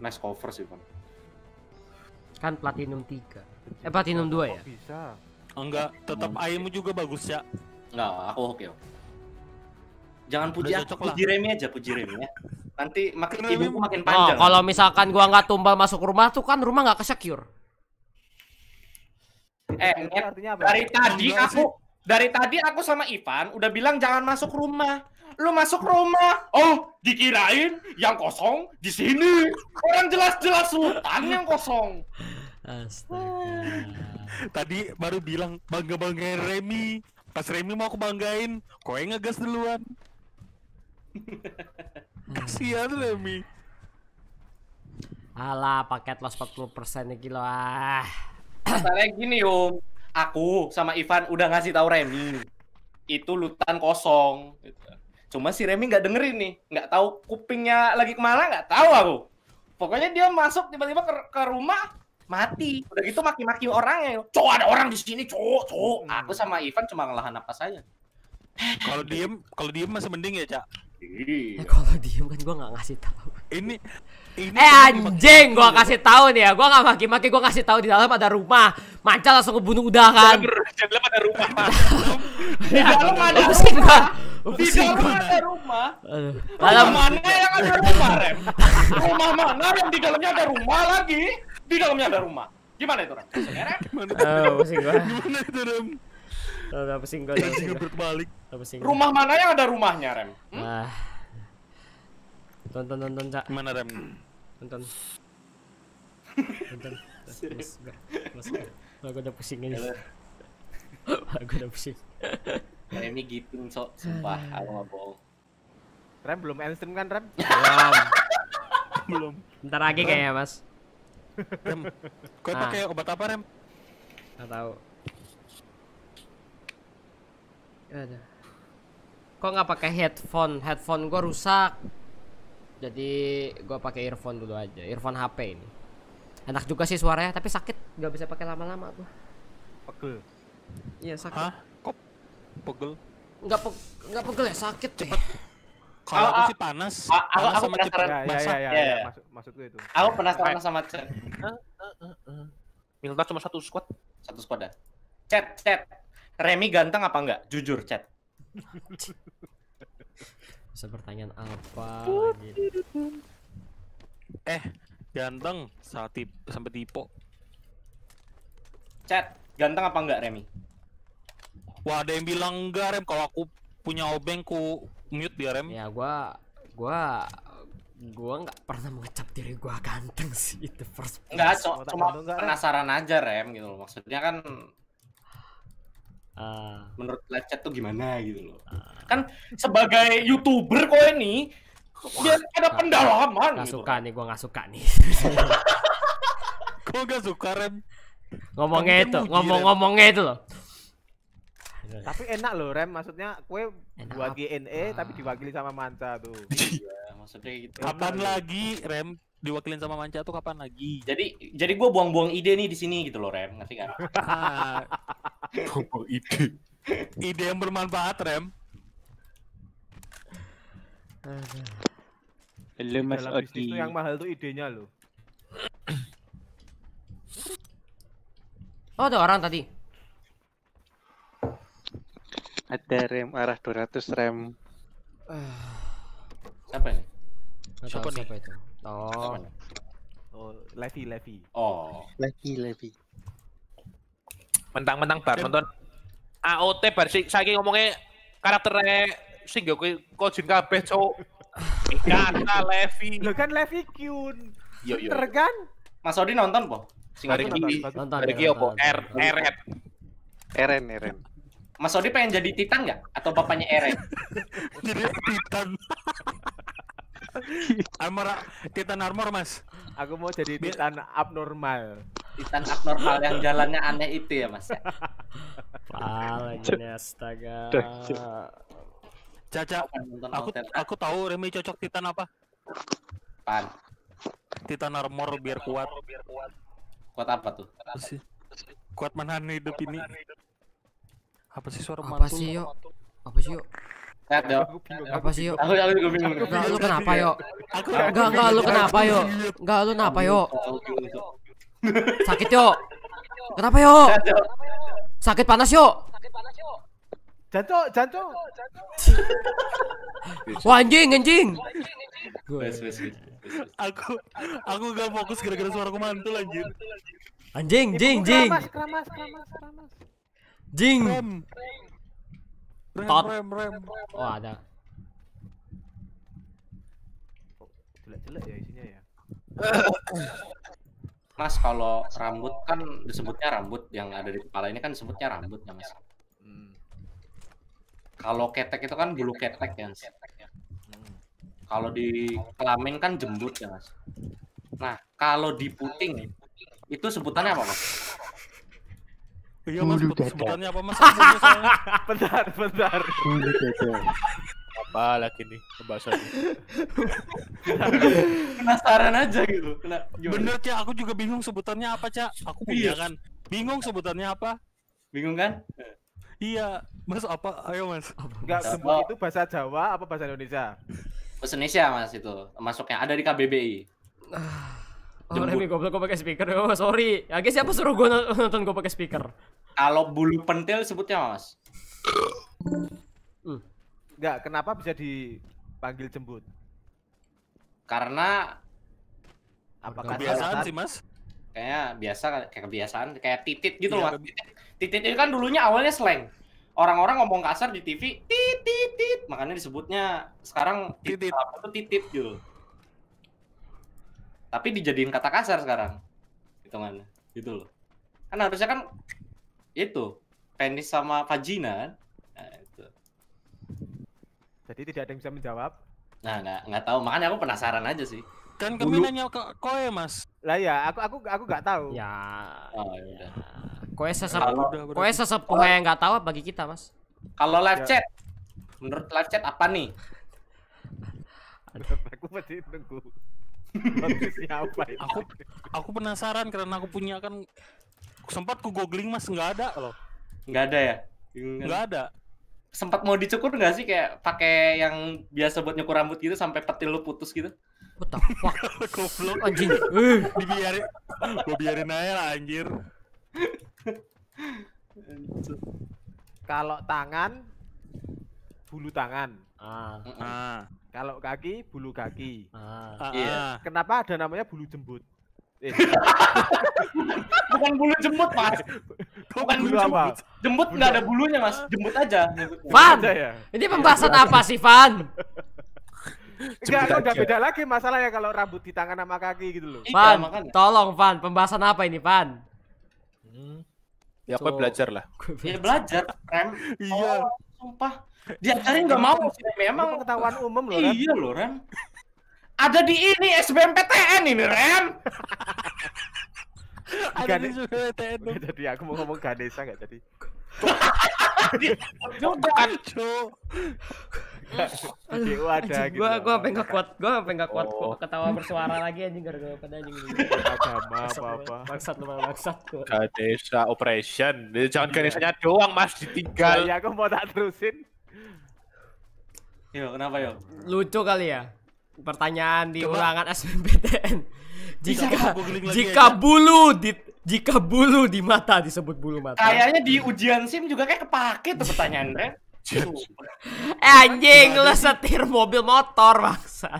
nice cover sih Ivan. Kan platinum tiga. Eh platinum dua ya? Bisa. Enggak, tetap hmm. aimu juga bagus ya. Enggak, aku oke. Okay. Jangan puji aku, puji Remy aja, puji Remy ya. Nanti makin ibuku makin oh, panjang. Oh, kalau misalkan gua nggak tumbal masuk rumah tuh kan rumah nggak secure. Eh, artinya apa? Dari tadi aku dari tadi aku sama Ivan udah bilang jangan masuk rumah. Lu masuk rumah. Oh, dikirain yang kosong di sini. Orang jelas-jelas Sultan yang kosong. Astaga. Tadi baru bilang bangga-banggain Remy. Pas Remy mau aku banggain, yang ngegas duluan. [LAUGHS] Kasihan Remy. Alah, paket loss 40% iki loh ah. Masalahnya gini Om, aku sama Ivan udah ngasih tahu Remi itu lutan kosong. Gitu. Cuma si Remi nggak dengerin nih, nggak tahu kupingnya lagi kemana nggak tahu aku. Pokoknya dia masuk tiba-tiba ke, ke rumah mati. Udah gitu maki-maki orangnya. Cowok ada orang di sini, cowok, cowok. Hmm. Aku sama Ivan cuma ngelahan apa saja. Kalau diem, kalau diem masih mending ya, Cak. Iya. kalau diem kan gue nggak ngasih tahu. Ini ini eh anjing, gua kasih tahu nih ya. Gua gak maki-maki, gua kasih tahu di dalam ada rumah. Mancal langsung udah udahan. Di dalam ada rumah, [LAUGHS] Di ya, dalam ada rumah. Di dalam ada rumah. Rumah mana yang ada rumah, Rem? Rumah mana yang di dalamnya ada rumah lagi? Di dalamnya ada rumah. Gimana itu, Rem? Gimana itu, Rem? Gimana itu, Rem? Gimana itu, Rem? udah pusing Rumah mana yang ada rumahnya, Rem? Wah. Hmm? Tonton, tonton, Cak. Gimana, Rem? Nonton. Nonton. [LAUGHS] Mas, mas, mas, gue udah pusing ini. [LAUGHS] gue udah pusing. Nah, ini giting sok, sumpah, aku nggak bohong. Rem belum endstream kan Rem? [LAUGHS] Belum. belum. Ntar lagi kayaknya mas. Rem, kau nah. pakai obat apa Rem? nggak tahu. Ada. Kok nggak pakai headphone? Headphone gue rusak jadi gue pakai earphone dulu aja earphone HP ini enak juga sih suaranya tapi sakit nggak bisa pakai lama-lama gue pegel iya sakit Hah? kok pegel nggak pe nggak pegel ya sakit cepet kalau ah, aku ah. sih panas aku, ah, panas aku sama cepet ya, ya, ya, Maksud, gue itu aku penasaran sama chat Milta cuma satu squad satu squad dah chat chat Remy ganteng apa enggak jujur chat [LAUGHS] bisa pertanyaan apa eh ganteng saat sampai tipe chat ganteng apa enggak Remy wah ada yang bilang enggak Rem kalau aku punya obeng ku mute dia Rem ya gua gua gua nggak pernah mengecap diri gua ganteng sih itu first place. Enggak, so, cuma penasaran aja Rem gitu loh. Maksudnya kan Ah. Menurut live tuh gimana gitu loh. Uh. Kan sebagai youtuber kok ini dia ada pendalaman. Gak gitu. suka nih, gue gak suka nih. [LAUGHS] gue gak suka Ren. Ngomongnya Kamu itu, ngomong-ngomongnya itu loh. Tapi enak loh Rem, maksudnya gue buat GNE tapi diwakili sama Manca tuh. [LAUGHS] iya, maksudnya gitu. Kapan lagi Rem diwakilin sama Manca tuh kapan lagi? Jadi jadi gue buang-buang ide nih di sini gitu loh Rem, ngerti kan? [LAUGHS] buang-buang ide. ide yang bermanfaat Rem. Lu Mas Odi. yang mahal tuh idenya lo. oh ada orang tadi. Ada rem arah 200 rem. Uh, siapa nih? Siapa, siapa itu? Oh. Oh, Levi, Levi. Oh. Levi, Levi. Mentang-mentang bar nonton AOT bar sih saiki ngomongnya karakternya e sing yo kojin kabeh, Cuk. Kata Levi. Lo kan Levi Kyun. Yo iya, yo. Iya. Tergan. Mas Odi nonton po? Sing hari ini. Nonton. Hari opo? R Eren. Eren Eren. Mas Odi pengen jadi Titan nggak? Atau bapaknya Eren? [LAUGHS] jadi Titan. [LAUGHS] armor Titan armor mas. Aku mau jadi Titan abnormal. Titan abnormal yang jalannya aneh itu ya mas. Ya? palingnya [LAUGHS] astaga. Caca, aku aku tahu Remi cocok Titan apa? Pan. Titan armor biar kuat. Kuat apa tuh? Kuat, kuat menahan hidup ini. Apa sih suara mantul? Apa sih yuk? Apa sih yuk? Sehat dong. Apa sih yuk? Aku aku juga bingung. Enggak lu kenapa yuk? Enggak enggak lu kenapa yuk? Enggak lu kenapa yuk? Sakit yuk. Kenapa yuk? Sakit panas yuk. Jantung, jantung. Wah anjing, anjing. Wes, wes, Aku aku gak fokus gara-gara suara aku mantul anjir. Anjing, jing, jing. Kramas, kramas, kramas, kramas. Jing. Tot. Rem, rem, rem, Oh, ada. Jelek-jelek ya isinya ya. [COUGHS] Mas, kalau rambut kan disebutnya rambut yang ada di kepala ini kan disebutnya rambut ya, Mas. Hmm. Kalau ketek itu kan bulu ketek ya, Mas. Ya. Hmm. Kalau di kelamin kan jembut ya, Mas. Nah, kalau di puting itu sebutannya apa, Mas? Iya mas, sebutannya apa mas? [LAUGHS] bentar, bentar. dada. Apa lagi nih pembahasannya? [LAUGHS] Penasaran aja gitu. Kena, Bener cak, aku juga bingung sebutannya apa cak. Aku iya. punya kan. Bingung sebutannya apa? Bingung kan? Iya, Mas apa? Ayo Mas. Enggak sebut itu bahasa Jawa apa bahasa Indonesia? Bahasa Indonesia Mas itu masuknya ada di KBBI. Ah. Oh, Remy goblok gue pakai speaker. Oh, sorry. Ya, guys, siapa suruh gue nonton gue pakai speaker? Kalau bulu pentil sebutnya, Mas. Hmm. Enggak, kenapa bisa dipanggil jembut? Karena apa? kebiasaan sih, Mas? Kayaknya biasa kayak kebiasaan, kayak titit gitu iya, loh, Titit, itu kan dulunya awalnya slang. Orang-orang ngomong kasar di TV, titit, titit. Makanya disebutnya sekarang titit, titit. itu titit gitu tapi dijadiin kata kasar sekarang hitungannya gitu loh kan harusnya kan itu penis sama vagina kan? nah, itu jadi tidak ada yang bisa menjawab nah nggak nggak tahu makanya aku penasaran aja sih kan kami nanya ke koe mas lah ya aku aku aku nggak tahu ya, oh, ya. koe sesep kalau, koe sesep koe yang nggak tahu bagi kita mas kalau live ya. chat menurut live chat apa nih [LAUGHS] aku masih nunggu Siapa itu? Aku aku penasaran karena aku punya kan sempat ku googling Mas nggak ada loh. Nggak ada ya? Nggak ada. Sempat mau dicukur nggak sih kayak pakai yang biasa buat nyukur rambut gitu sampai petil lu putus gitu? betah the fuck? [LAUGHS] Goblok anjing. Eh, dibiarin. Gua biarin aja lah anjir. Kalau tangan bulu tangan. Ah. ah. Kalau kaki bulu kaki. Ah. Iya. Yeah. Kenapa ada namanya bulu jembut? Eh. Bukan bulu jembut, Mas. Bukan bulu, apa? jembut. Jembut nggak ada bulunya, Mas. Jembut aja. Van. Ya? Ini iya, pembahasan apa sih, Van? Enggak, udah beda lagi masalahnya kalau rambut di tangan sama kaki gitu loh. Iya, Van, tolong Van, pembahasan apa ini, Van? Hmm. Ya, so, belajar lah. Ya, belajar, kan? Iya. Oh, sumpah. Dia cari nggak mau sih memang. Pengetahuan umum loh. Ren. Iya loh Ren. Ada di ini SBMPTN ini Ren. Ada di SBMPTN. Jadi aku mau ngomong Ganesha nggak jadi. [LAUGHS] Jangan cu gitu Gua ada gitu Gue gua pengen kuat Gue pengen gak kuat oh. ketawa bersuara lagi anjing Gara-gara pada anjing Agama apa-apa Maksat lu maksat Kadesa operation Jangan iya. kadesanya doang mas ditinggal Ya aku mau tak terusin Yo, kenapa yo? Lucu kali ya. Pertanyaan di ulangan SBMPTN. Jika jika bulu di jika bulu di mata disebut bulu mata. Kayaknya di ujian SIM juga kayak kepake tuh pertanyaannya. eh anjing lu setir mobil motor maksud.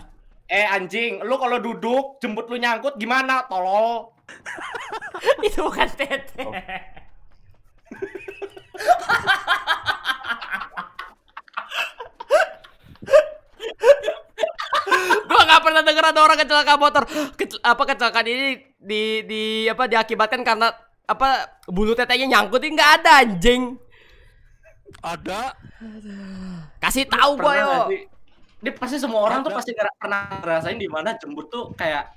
Eh anjing, lu kalau duduk jemput lu nyangkut gimana? Tolol. [LAUGHS] Itu bukan tete. Oh. [LAUGHS] pernah dengar ada orang kecelakaan motor. Kecel, apa kecelakaan ini di di apa diakibatkan karena apa bulu tetenya nyangkut ini nggak ada anjing. Ada. Kasih tahu gue yo. ini pasti semua orang ada. tuh pasti pernah ngerasain di mana jembut tuh kayak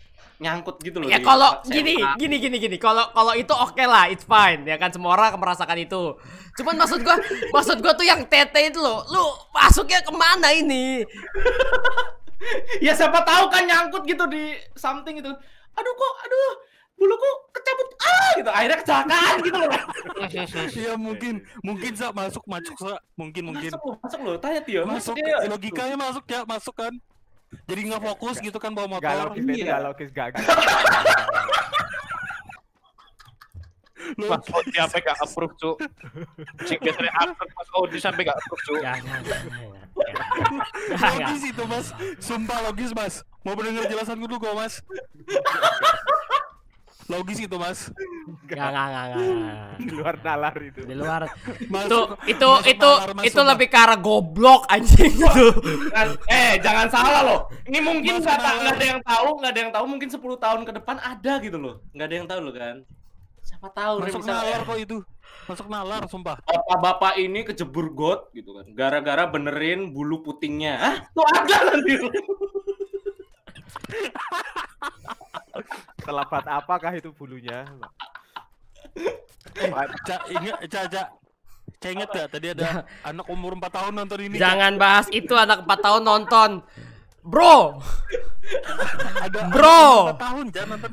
nyangkut gitu loh. Ya kalau gini, gini, gini, gini. Kalau kalau itu oke okay lah, it's fine. Ya kan semua orang merasakan itu. Cuman maksud gua, [LAUGHS] maksud gua tuh yang tete itu loh. Lu masuknya kemana ini? [LAUGHS] ya siapa tahu kan nyangkut gitu di something itu Aduh kok, aduh bulu kok kecabut ah gitu akhirnya kecelakaan gitu loh [LAUGHS] iya mungkin mungkin sak masuk masuk sak mungkin mungkin masuk masuk loh tanya Tio masuk ya, logikanya masuk ya masuk kan jadi nggak fokus gitu kan bawa motor galau kita galau kis gagal Lu Mas Odi sampai gak approve, Cuk. Sing biasanya absen Mas Odi sampai gak approve, Cuk. Ya, ya, ya, [LAUGHS] logis itu, Mas. Sumpah logis, Mas. Mau mendengar gue dulu kok, Mas. Logis itu, Mas. Enggak, enggak, enggak, Di luar nalar itu. Di luar. Masuk, itu itu masuk itu nalar, itu lebih ke arah goblok anjing itu. Kan, eh, jangan salah loh. Ini mungkin enggak ada yang tahu, enggak ada yang tahu mungkin 10 tahun ke depan ada gitu loh. Enggak ada yang tahu loh kan siapa tahu masuk nalar kok itu masuk nalar sumpah bapak bapak ini kejebur got gitu kan gara-gara benerin bulu putingnya ah tuh ada nanti Telapat [LAUGHS] apakah itu bulunya? cak caca, eh, inget, cak cak inget gak ya, tadi ada anak umur 4 tahun nonton ini? Jangan bahas itu anak 4 tahun nonton. Bro, bro,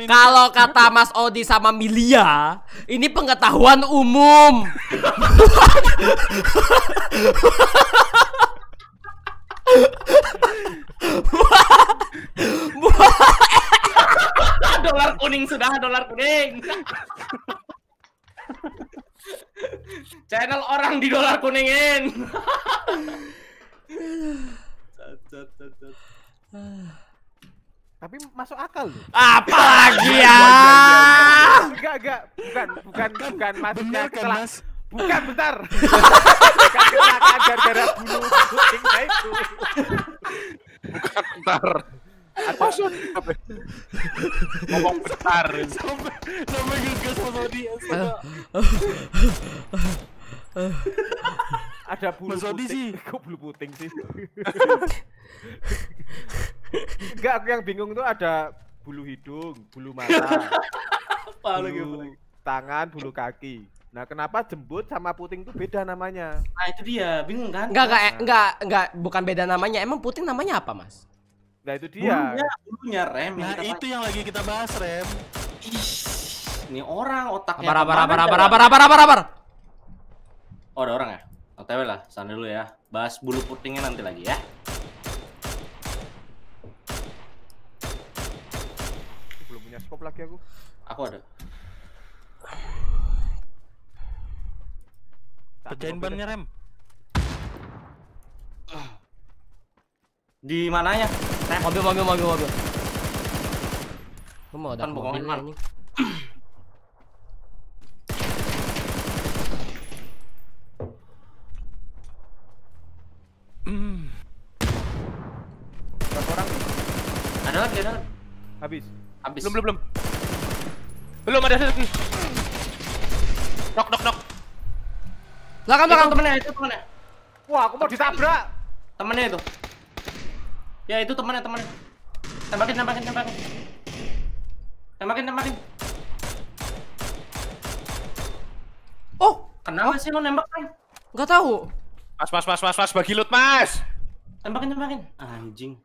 kalau kata Mas Odi sama Milia, ini pengetahuan umum. [LAUGHS] dolar kuning sudah dolar kuning channel orang di dolar kuningin [LAUGHS] Tapi masuk akal loh. Apa lagi ya? Enggak, enggak. Bukan, bukan, bukan maksudnya kelas kan, Mas? Bukan, bentar. bukan kecelakaan gara-gara bulu kucing itu. Bukan, bentar. apa sih apa? Ngomong bentar. Sampai sampai gas sama dia ada bulu Mas puting. sih. Kok bulu puting sih? [LAUGHS] Enggak, aku yang bingung tuh ada bulu hidung, bulu mata, bulu tangan, bulu kaki. Nah, kenapa jembut sama puting tuh beda namanya? Nah, itu dia, bingung kan? Enggak, enggak, nah. enggak, enggak, bukan beda namanya. Emang puting namanya apa, Mas? Nah, itu dia. Bulunya, bulunya rem. Nah, itu yang lagi kita bahas, rem. ini orang otaknya. Abar, abar, abar, abar, abar, abar, Oh, ada orang ya? OTW lah, sana dulu ya. Bahas bulu putingnya nanti lagi ya. Belum punya scope lagi aku. Aku ada. Pecahin bannya rem. Di mananya? Rem. Mobil, mobil, mobil, mobil. kamu mau ada kan mobil ini. Berapa orang? Ada lagi, ada lagi. Habis. Habis. Belum, belum, belum. Belum ada lagi. Nok, nok, nok. Belakang, belakang. Temennya, itu temennya. Wah, aku mau ditabrak. Temennya itu. Ya, itu temennya, temennya. Tembakin, tembakin, tembakin. Tembakin, tembakin. Oh, kenapa sih lo nembak kan? Gak tahu. Mas, mas, mas, mas, mas, bagi loot, mas. Tembakin, tembakin. Anjing.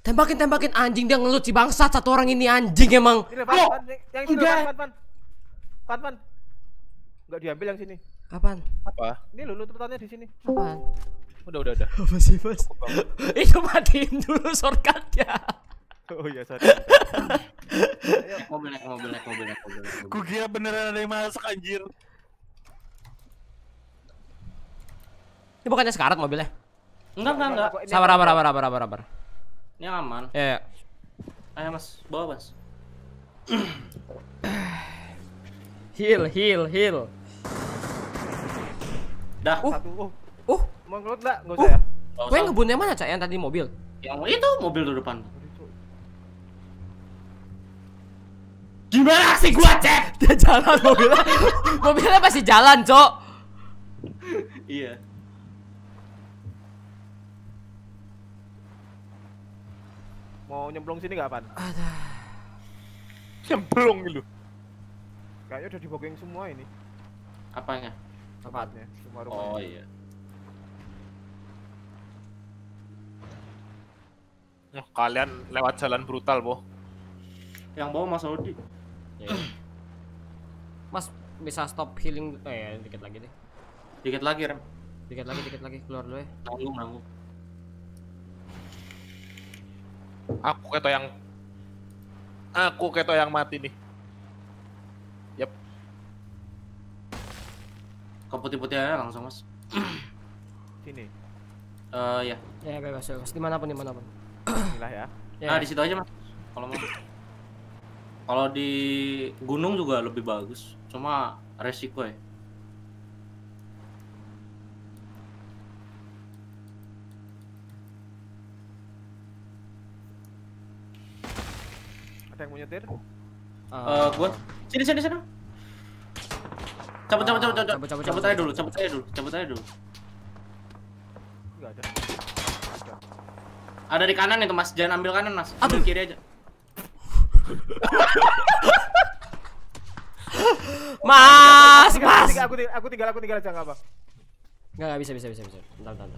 Tembakin, tembakin. Anjing dia ngelut si bangsat satu orang ini anjing emang. Sini, pan, oh, pan, yang itu, enggak. pan, pan, pan, pan. Enggak diambil yang sini. Apaan? Apa? Ini lu lututannya di sini. Apaan? Udah, udah, udah. Apa sih, Mas? Itu matiin dulu shortcutnya. Oh iya, sorry. Mobil naik, mobil naik, mobil naik, mobil naik. Kugira beneran ada yang masuk anjir. Ini bukannya sekarat mobilnya? Enggak, enggak, enggak. Sabar, sabar, sabar, sabar, sabar, sabar. Ini aman. Iya. Yeah. Ayo Mas, bawa Mas. heal, heal, heal. Dah. Uh. Satu. Uh. Uh. Mau ngelut nggak? Enggak uh. usah uh. ya. Gue ngebunnya mana, Cak? Yang tadi mobil. Yang itu mobil di depan. Gimana sih gua, Cek? [LAUGHS] Dia jalan mobilnya. [LAUGHS] mobilnya masih jalan, Cok. iya. Mau nyemplung sini nggak, pan Ada. Nyemplung lu. Kayaknya udah dibogeng semua ini. Apanya? Tempatnya, semua rumah. Oh iya. Nah, kalian lewat jalan brutal, boh Yang bawa Mas Audi. [CLEARS THROAT] Iya. Mas bisa stop healing eh dikit lagi deh. Dikit lagi, Rem. Dikit lagi, dikit lagi keluar dulu ya. Nanggung, nanggung. Aku keto yang aku keto yang mati nih. Yap. Kau putih-putih aja langsung, Mas. [CLEARS THROAT] Sini. Eh uh, ya. Ya bebas bebas dimanapun dimanapun. [CLEARS THROAT] Inilah ya. ya. Nah di situ aja mas. Kalau mau. Kalau di gunung juga lebih bagus. Cuma resiko ya. Ada yang mau nyetir? Uh, uh, gua. Sini sini sini. Cabut cabut cabut cabut. Cabut cabut aja dulu, cabut aja dulu, cabut aja dulu. Enggak ada. Ada di kanan itu Mas, jangan ambil kanan Mas. Ambil kiri aja. mas, [LAUGHS] Mas. Aku tinggal, aku tinggal, aja enggak apa. Enggak, bisa bisa bisa bisa. Bentar, bentar.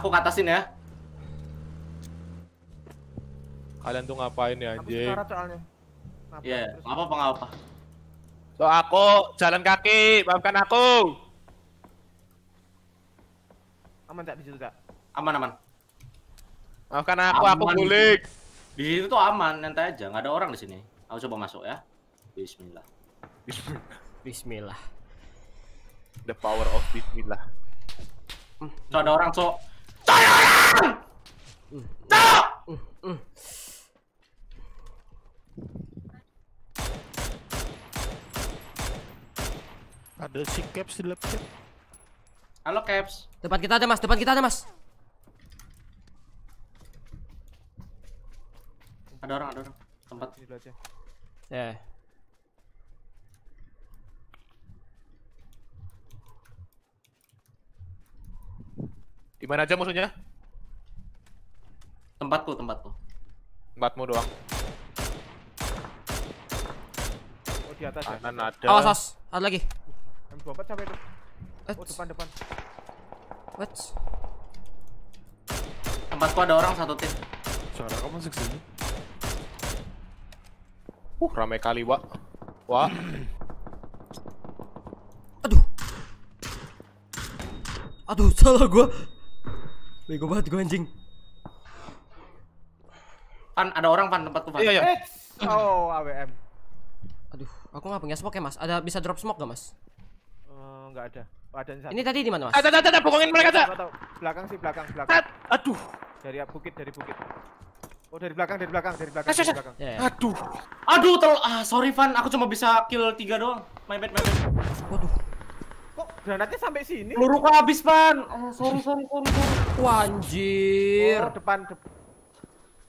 Aku katasin ya. Kalian tuh ngapain ya anjing? Iya, apa apa apa. So aku jalan kaki, maafkan aku. Aman tak di situ tak? Aman aman. Maafkan aku, aman. aku gulik. Di situ tuh aman, nanti aja, nggak ada orang di sini. Aku coba masuk ya. Bismillah. [LAUGHS] Bismillah. The power of Bismillah. Hmm, so ada orang, so. Cok! ada orang! Cok! Hmm, hmm, hmm, ada si Caps di laptop. Halo Caps. tempat kita ada Mas, tempat kita ada Mas. Ada orang, ada orang. Tempat. Ini dulu aja. Ya. Yeah. Di mana aja musuhnya? Tempatku, tempatku. Tempatmu doang. di atas ya. Kanan ada. Awas, awas. Ada lagi. M24 sampai itu. Oh, depan depan. What? Tempatku ada orang satu tim. Suara kamu masuk sini. Uh, ramai kali, Wak. Wak. [CLEARS THROAT] Aduh. Aduh, salah gua. Bego banget gua anjing. Pan, ada orang pan tempat tuh pan. Iya, iya. Oh, AWM. Aduh. Aku nggak punya smoke ya mas. Ada bisa drop smoke gak mas? Eh, nggak uh, ada. Oh, ada ini, tadi di mana mas? Ada, ada, ada, pokoknya mereka tuh. Belakang sih, belakang, belakang. aduh. Dari bukit, dari bukit. Oh dari belakang, dari belakang, dari belakang. Eh, dari belakang. Ya, ya. Aduh, aduh terlalu. Ah sorry Van, aku cuma bisa kill tiga doang. My bad, my bad. Waduh. Kok granatnya sampai sini? Peluru habis Van. Oh, sorry, sorry, sorry, sorry. Wanjir. Oh, depan, depan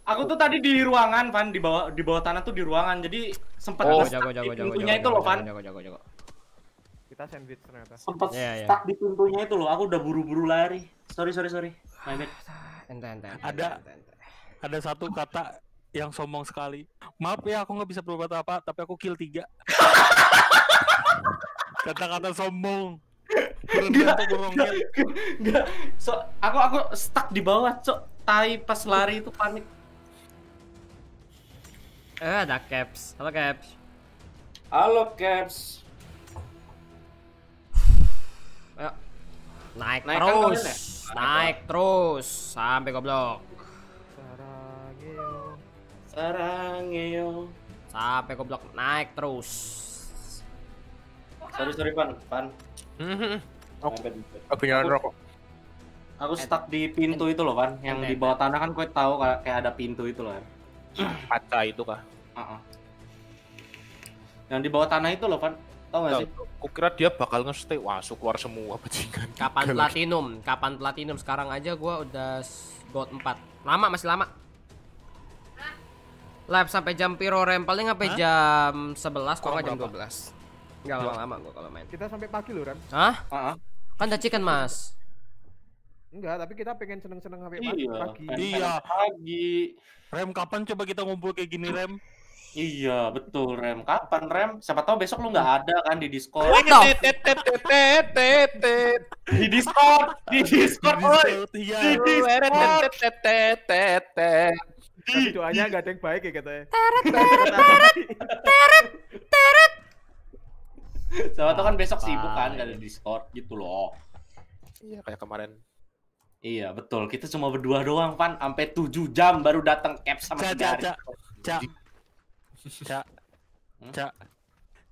Aku tuh tadi di ruangan, Van, di bawah di bawah tanah tuh di ruangan. Jadi sempat oh, jago, jago, jago, pintunya jago, itu loh, Van. Jago, jago, jago. Kita sandwich ternyata. Sempat yeah, iya. stuck di pintunya itu loh. Aku udah buru-buru lari. Sorry, sorry, sorry. My bad. Ente, ente, ada ada satu kata yang sombong sekali. Maaf ya, aku nggak bisa berbuat apa, tapi aku kill tiga. [LAUGHS] Kata-kata sombong. Enggak, enggak. So, aku aku stuck di bawah, cok. Tai pas lari itu panik. Eh, ada Caps. Halo Caps. Halo Caps. Naik, naik terus. Ya? Naik terus sampai goblok. Sampai goblok naik terus. Sorry, sorry, Pan. Pan. Mm-hmm. Aku, nyalain rokok aku stuck di pintu itu loh pan yang di bawah tanah kan gue tahu kayak ada pintu itu loh kaca itu kah Uh -uh. Yang di bawah tanah itu loh, Van. Tahu nggak sih? Kukira dia bakal nge-stay. Wah, keluar semua bajingan. Kapan Gak platinum? Lagi. Kapan platinum? Sekarang aja gua udah got 4. Lama masih lama. Live sampai jam piro rempelnya paling sampai Hah? jam 11 kok jam 12. Enggak lama-lama gua kalau main. Kita sampai pagi loh, Ram. Hah? Uh -huh. Kan udah chicken, Mas. Enggak, tapi kita pengen seneng-seneng sampai Iya. Pagi. Iya. pagi. Rem kapan coba kita ngumpul kayak gini, Rem? Iya betul Rem. Kapan Rem? Siapa tahu besok lu nggak ada kan di Discord. di Discord, di Discord, woi. Iya. Di Discord. Tapi doanya nggak ada yang baik ya katanya. Teret, teret, teret, teret. Siapa tahu kan besok sibuk kan nggak ada Discord gitu loh. Iya kayak kemarin Iya betul, kita cuma berdua doang, Pan. Sampai 7 jam baru datang Caps sama Jaja. Jaja. Cak. Hmm? Cak.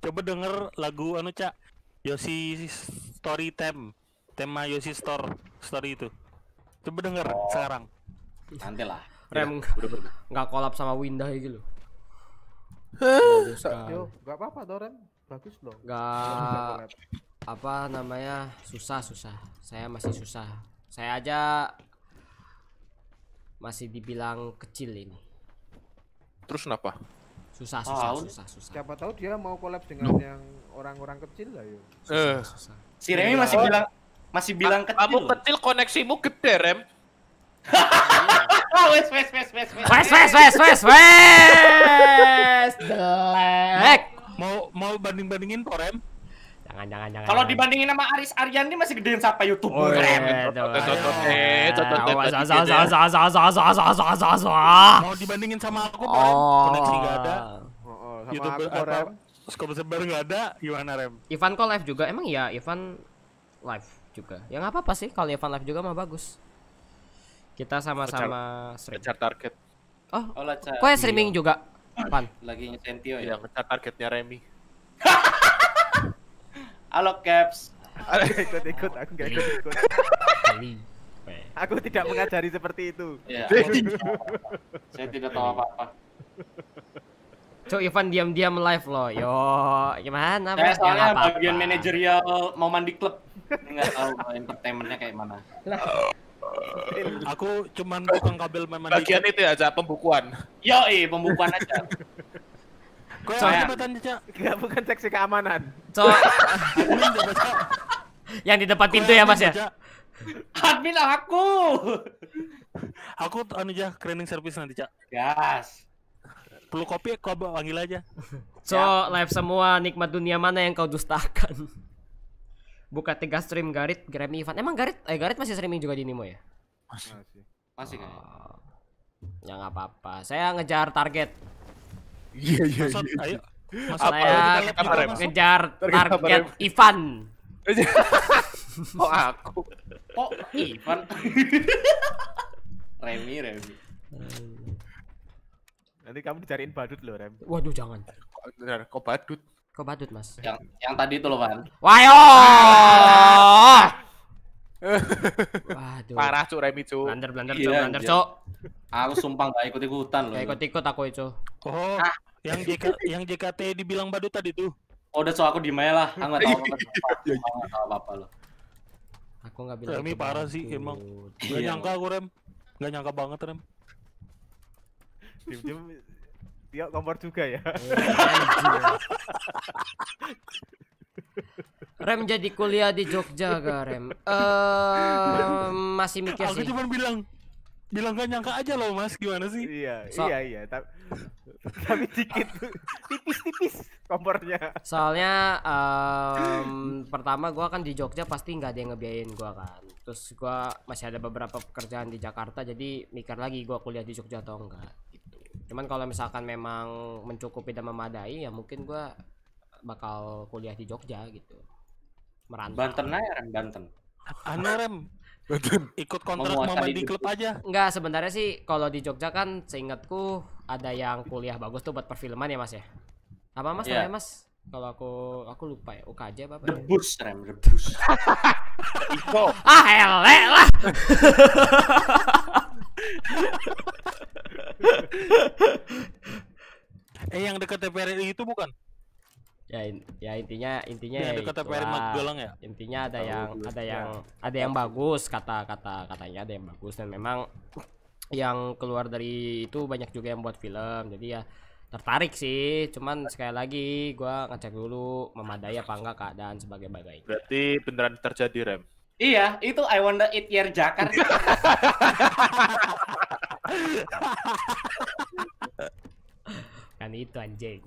Coba denger lagu anu Cak. Yosi Story Theme. Tema Yosi Store Story itu. Coba denger oh. sekarang. Nanti lah. Rem iya, nggak kolab sama Winda gitu loh. Yo, nggak apa-apa dong Rem. Bagus loh. Nggak apa namanya susah susah. Saya masih susah. Saya aja masih dibilang kecil ini. Terus kenapa? Susah, susah, oh, susah, susah. Siapa tahu dia mau kolab dengan no. yang orang-orang kecil lah yuk. Ya. Eh. Susah, susah. Si Remi masih oh. bilang masih bilang kecil. Kamu kecil koneksimu gede, Rem. [LAUGHS] wes wes wes wes wes wes wes wes wes. wes wes [LAUGHS] Mau mau banding-bandingin wes Jangan, jangan, jangan. Kalau dibandingin sama Aris Aryani masih gedein siapa YouTube oh, iya, Mau dibandingin sama aku kan koneksi enggak ada. Oh, oh, YouTube apa? sebar enggak ada, gimana Rem? Ivan kok live juga? Emang ya Ivan live juga. Ya enggak apa-apa sih kalau Ivan live juga mah bagus. Kita sama-sama stream. target. Oh, kau yang streaming iya. juga? Pan. Lagi nyentio ya. Iya, targetnya Remi. [LAUGHS] Halo Caps. ikut-ikut, aku nggak ikut-ikut. Aku tidak mengajari seperti itu. Ya, saya tidak tahu apa-apa. Cok Ivan diam-diam live loh. Yo, gimana? Saya soalnya apa -apa. bagian manajerial mau mandi klub. Enggak tahu entertainmentnya kayak mana. Aku cuman bukan kabel memang Bagian itu ya, aja pembukuan. Yo, pembukuan aja. Kau yang jembatan Cak. Gak bukan seksi keamanan. Cok. [LAUGHS] yang di depan pintu ya Mas ya. Admin aku. [LAUGHS] aku anu aja cleaning service nanti Cak. Gas. Perlu kopi kau panggil aja. So, live semua nikmat dunia mana yang kau dustakan? [LAUGHS] Buka tiga stream Garit, Grammy Ivan. Emang Garit, eh Garit masih streaming juga di Nimo ya? Masih. Oh. Masih kan? Ya nggak apa-apa. Saya ngejar target. Iya iya iya. Ayo. iya, apa ya, kita ngejar target Ivan. Kok aku? Kok Ivan? Remi Remi. Nanti kamu dicariin badut loh Rem. Waduh jangan. iya, kok badut? Kok badut mas? Yang, yang tadi itu loh kan. Wayo! Ah! Waduh. Parah cuk Remi cuk. Blunder blunder iya, cuk blunder iya. cuk. Aku sumpah gak ikut ikutan loh. Gak ikut ikut aku itu. Oh. Ah. Yang JK yang JKT dibilang badut tadi tuh. Oh udah so aku di lah. Aku nggak tahu apa iya, apa loh. Aku nggak bilang. Remi parah sih emang. Gak nyangka aku Rem. Gak nyangka banget Rem. Dim-dim dia kompor juga ya. Oh, [LAUGHS] Rem jadi kuliah di Jogja gak Rem? Uh, masih mikir sih. Aku cuma bilang bilang gak nyangka aja loh mas gimana sih iya so, iya iya tapi tapi dikit tipis-tipis kompornya soalnya um, pertama gue kan di Jogja pasti nggak ada yang ngebiayain gue kan terus gue masih ada beberapa pekerjaan di Jakarta jadi mikir lagi gue kuliah di Jogja atau enggak gitu cuman kalau misalkan memang mencukupi dan memadai ya mungkin gue bakal kuliah di Jogja gitu merantau. Banten aja Rem, Banten. Anu Rem, [LAUGHS] ikut kontrak mau main di klub aja. Enggak, sebenarnya sih kalau di Jogja kan seingatku ada yang kuliah bagus tuh buat perfilman ya Mas ya. Apa Mas yeah. Mas? Kalau aku aku lupa ya, UKJ apa apa? Ya? Rebus ya? Rem, rebus. [LAUGHS] Iko. Ah, elek lah. [LAUGHS] eh yang dekat TPRI itu bukan? ya in, ya intinya intinya ya dekat ya intinya ada yang ada ya. yang ada yang bagus kata kata katanya ada yang bagus dan memang yang keluar dari itu banyak juga yang buat film jadi ya tertarik sih cuman sekali lagi gua ngecek dulu memadai apa enggak keadaan sebagai bagai berarti beneran terjadi rem iya itu I wonder it year Jakarta. [LAUGHS] [LAUGHS] kan itu anjing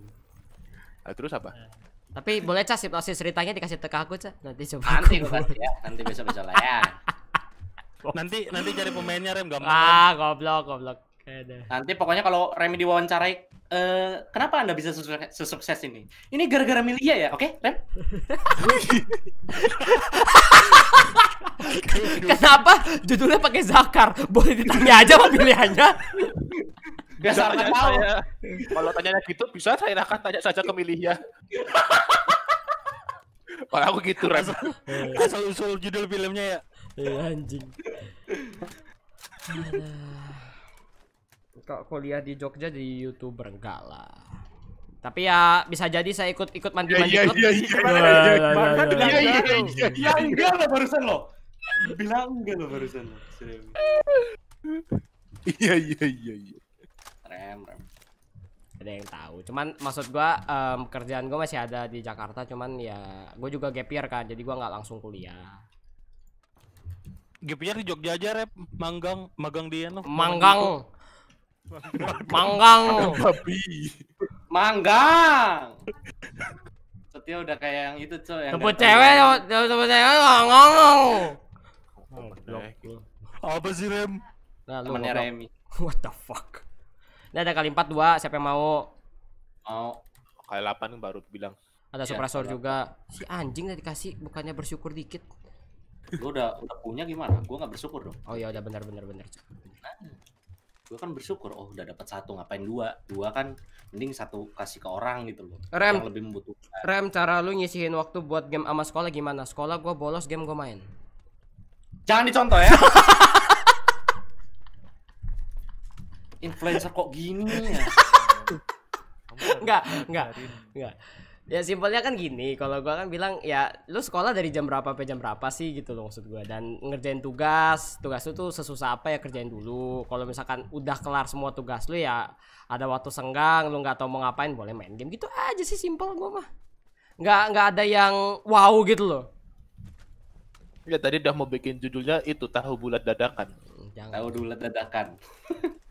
Nah, terus apa? Eh. Tapi boleh Cah sipnosis ceritanya dikasih teka aku Cah. Nanti coba. Nanti gue kasih ya. Nanti bisa bisa lah ya. [LAUGHS] nanti nanti cari pemainnya Rem mau. Ah, goblok, goblok. Nanti pokoknya kalau Remi diwawancarai, eh kenapa Anda bisa sukses ini? Ini gara-gara Milia ya, oke, okay, Rem? [LAUGHS] kenapa judulnya pakai Zakar? Boleh ditanya aja pilihannya. [LAUGHS] Biasa saya tahu. [LAUGHS] Saya, kalau tanya gitu bisa saya akan tanya saja ke Milia. kalau [LAUGHS] aku gitu rep. Asal iya. kan usul judul filmnya ya. Iya anjing. Kok kuliah di Jogja di youtuber enggak lah. Tapi ya bisa jadi saya ikut-ikut mandi-mandi iya iya, iya iya iya iya iya iya Iya iya iya iya iya iya iya iya iya iya Iya iya iya iya rem rem ada yang tahu cuman maksud gua um, kerjaan gua masih ada di Jakarta cuman ya gua juga gap kan jadi gua nggak langsung kuliah gap year di Jogja aja rep manggang magang di no. manggang manggang [LAUGHS] babi manggang Setia udah kayak yang itu cuy yang sebut cewek sebut cewek ngomong apa sih rem nah, temennya Remy [LAUGHS] what the fuck ini ada kali 4 dua, siapa yang mau? Mau. Oh, kali 8 baru bilang. Ada ya, suprasor juga. Si anjing tadi kasih bukannya bersyukur dikit. Gua udah udah punya gimana? Gua nggak bersyukur dong. Oh iya, udah benar benar benar. Nah, gua kan bersyukur oh udah dapat satu ngapain dua dua kan mending satu kasih ke orang gitu loh rem yang lebih membutuhkan rem cara lu nyisihin waktu buat game ama sekolah gimana sekolah gua bolos game gua main jangan dicontoh ya [LAUGHS] influencer kok gini ya [LAUGHS] enggak enggak enggak ya simpelnya kan gini kalau gua kan bilang ya lu sekolah dari jam berapa sampai jam berapa sih gitu loh maksud gua dan ngerjain tugas tugas itu tuh sesusah apa ya kerjain dulu kalau misalkan udah kelar semua tugas lu ya ada waktu senggang lu nggak tahu mau ngapain boleh main game gitu aja sih simpel gua mah nggak nggak ada yang wow gitu loh ya tadi udah mau bikin judulnya itu tahu bulat dadakan Jangan. tahu bulat dadakan [LAUGHS]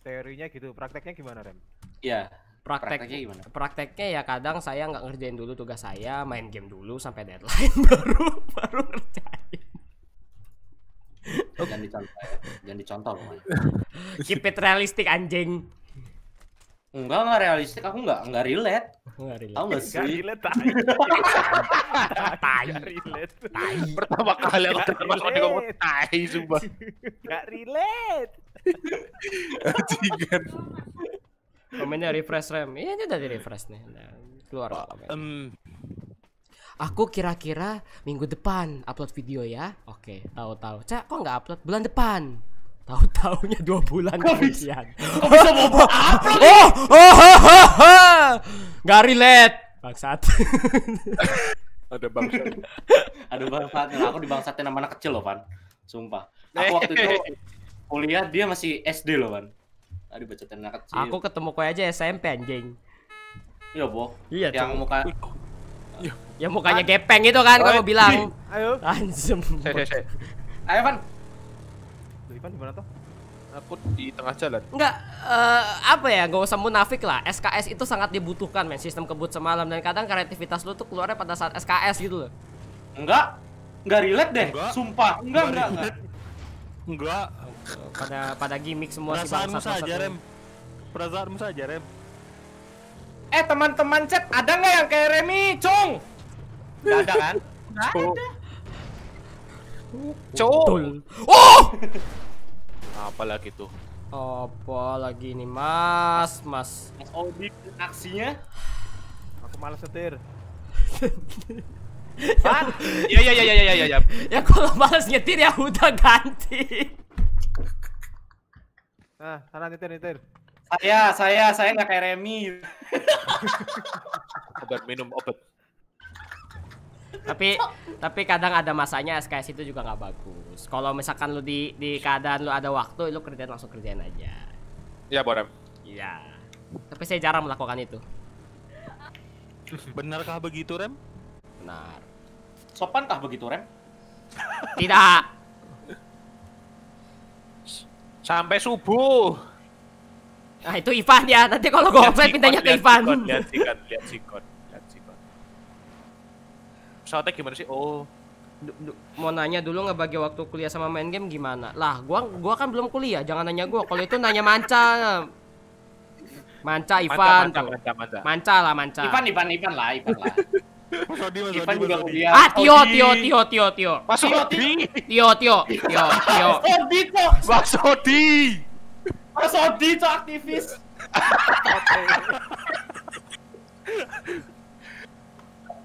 teorinya gitu prakteknya gimana rem ya praktek prakteknya gimana prakteknya ya kadang saya nggak ngerjain dulu tugas saya main game dulu sampai deadline [LAUGHS] baru baru ngerjain jangan dicontoh ya. jangan dicontoh loh keep it realistic anjing Enggak, enggak realistik. Aku enggak, enggak relate. Enggak relate. enggak sih? Enggak relate, tai. tai. relate. Tai. Pertama kali aku dengar Mas ngomong tai, sumpah. Enggak relate. Ajigan. [LAUGHS] Komennya refresh rem. Iya ini di refresh nih. Nah, keluar oh, Um. Aku kira-kira minggu depan upload video ya. Oke, tahu-tahu. Cak, kok nggak upload bulan depan? tahu tahunya dua bulan kok kemudian. bisa mau [LAUGHS] Oh, oh, oh, oh, oh. Gak relate. Bangsat. [LAUGHS] ada bangsat. ada bangsat. Aku dibangsatin sama anak kecil loh, Pan. Sumpah. Aku waktu itu kuliah dia masih SD loh kan tadi baca anak kecil aku ketemu kau aja SMP anjing iya boh iya yang muka iya. ya, yang mukanya gepeng itu kan kamu bilang ayo anjem [LAUGHS] ayo kan Ivan di mana tuh aku di tengah jalan. Enggak, uh, apa ya, Gak usah munafik lah. SKS itu sangat dibutuhkan, men. Sistem kebut semalam dan kadang kreativitas lu tuh keluarnya pada saat SKS gitu loh. Enggak, enggak relate deh. Enggak. Sumpah, enggak, enggak, enggak. Enggak, pada pada gimmick semua perasaanmu si saja rem perasaanmu saja rem eh teman-teman chat ada nggak yang kayak Remi Cung nggak ada kan nggak ada Cung oh [LAUGHS] apalagi tuh apa lagi ini mas mas mas aksinya aku malas setir Hah? [LAUGHS] ya ya ya ya ya ya ya ya kalau malas nyetir ya udah ganti Nah, sana nitir nitir. Saya saya saya nggak kayak Remi. [LAUGHS] obat minum obat. Tapi tapi kadang ada masanya SKS itu juga nggak bagus. Kalau misalkan lu di di keadaan lu ada waktu, lu kerjain langsung kerjain aja. Iya, Borem. Iya. Tapi saya jarang melakukan itu. Benarkah begitu, Rem? Benar. Sopankah begitu, Rem? Tidak. Sampai subuh. Nah, itu Ivan ya. Nanti kalau offline pintanya ke Ivan. Soalnya lihat Sikon, lihat Sikon, lihat Sikon. Pesawatnya gimana sih? Oh. Du, mau nanya dulu nggak bagi waktu kuliah sama main game gimana? Lah, gua gua kan belum kuliah, jangan nanya gua. Kalau itu nanya manca. Manca Ivan manca, manca, manca, manca. manca lah manca. Ivan Ivan Ivan lah, Ivan lah. [LAUGHS] Mas Odi, Mas Odi, Mas Odi. Ah, Tio, Tio, Tio, Tio, Tio. Mas Odi. Tio, Tio, Tio, Tio. Mas Odi kok. Mas Odi. Mas Odi tuh aktivis.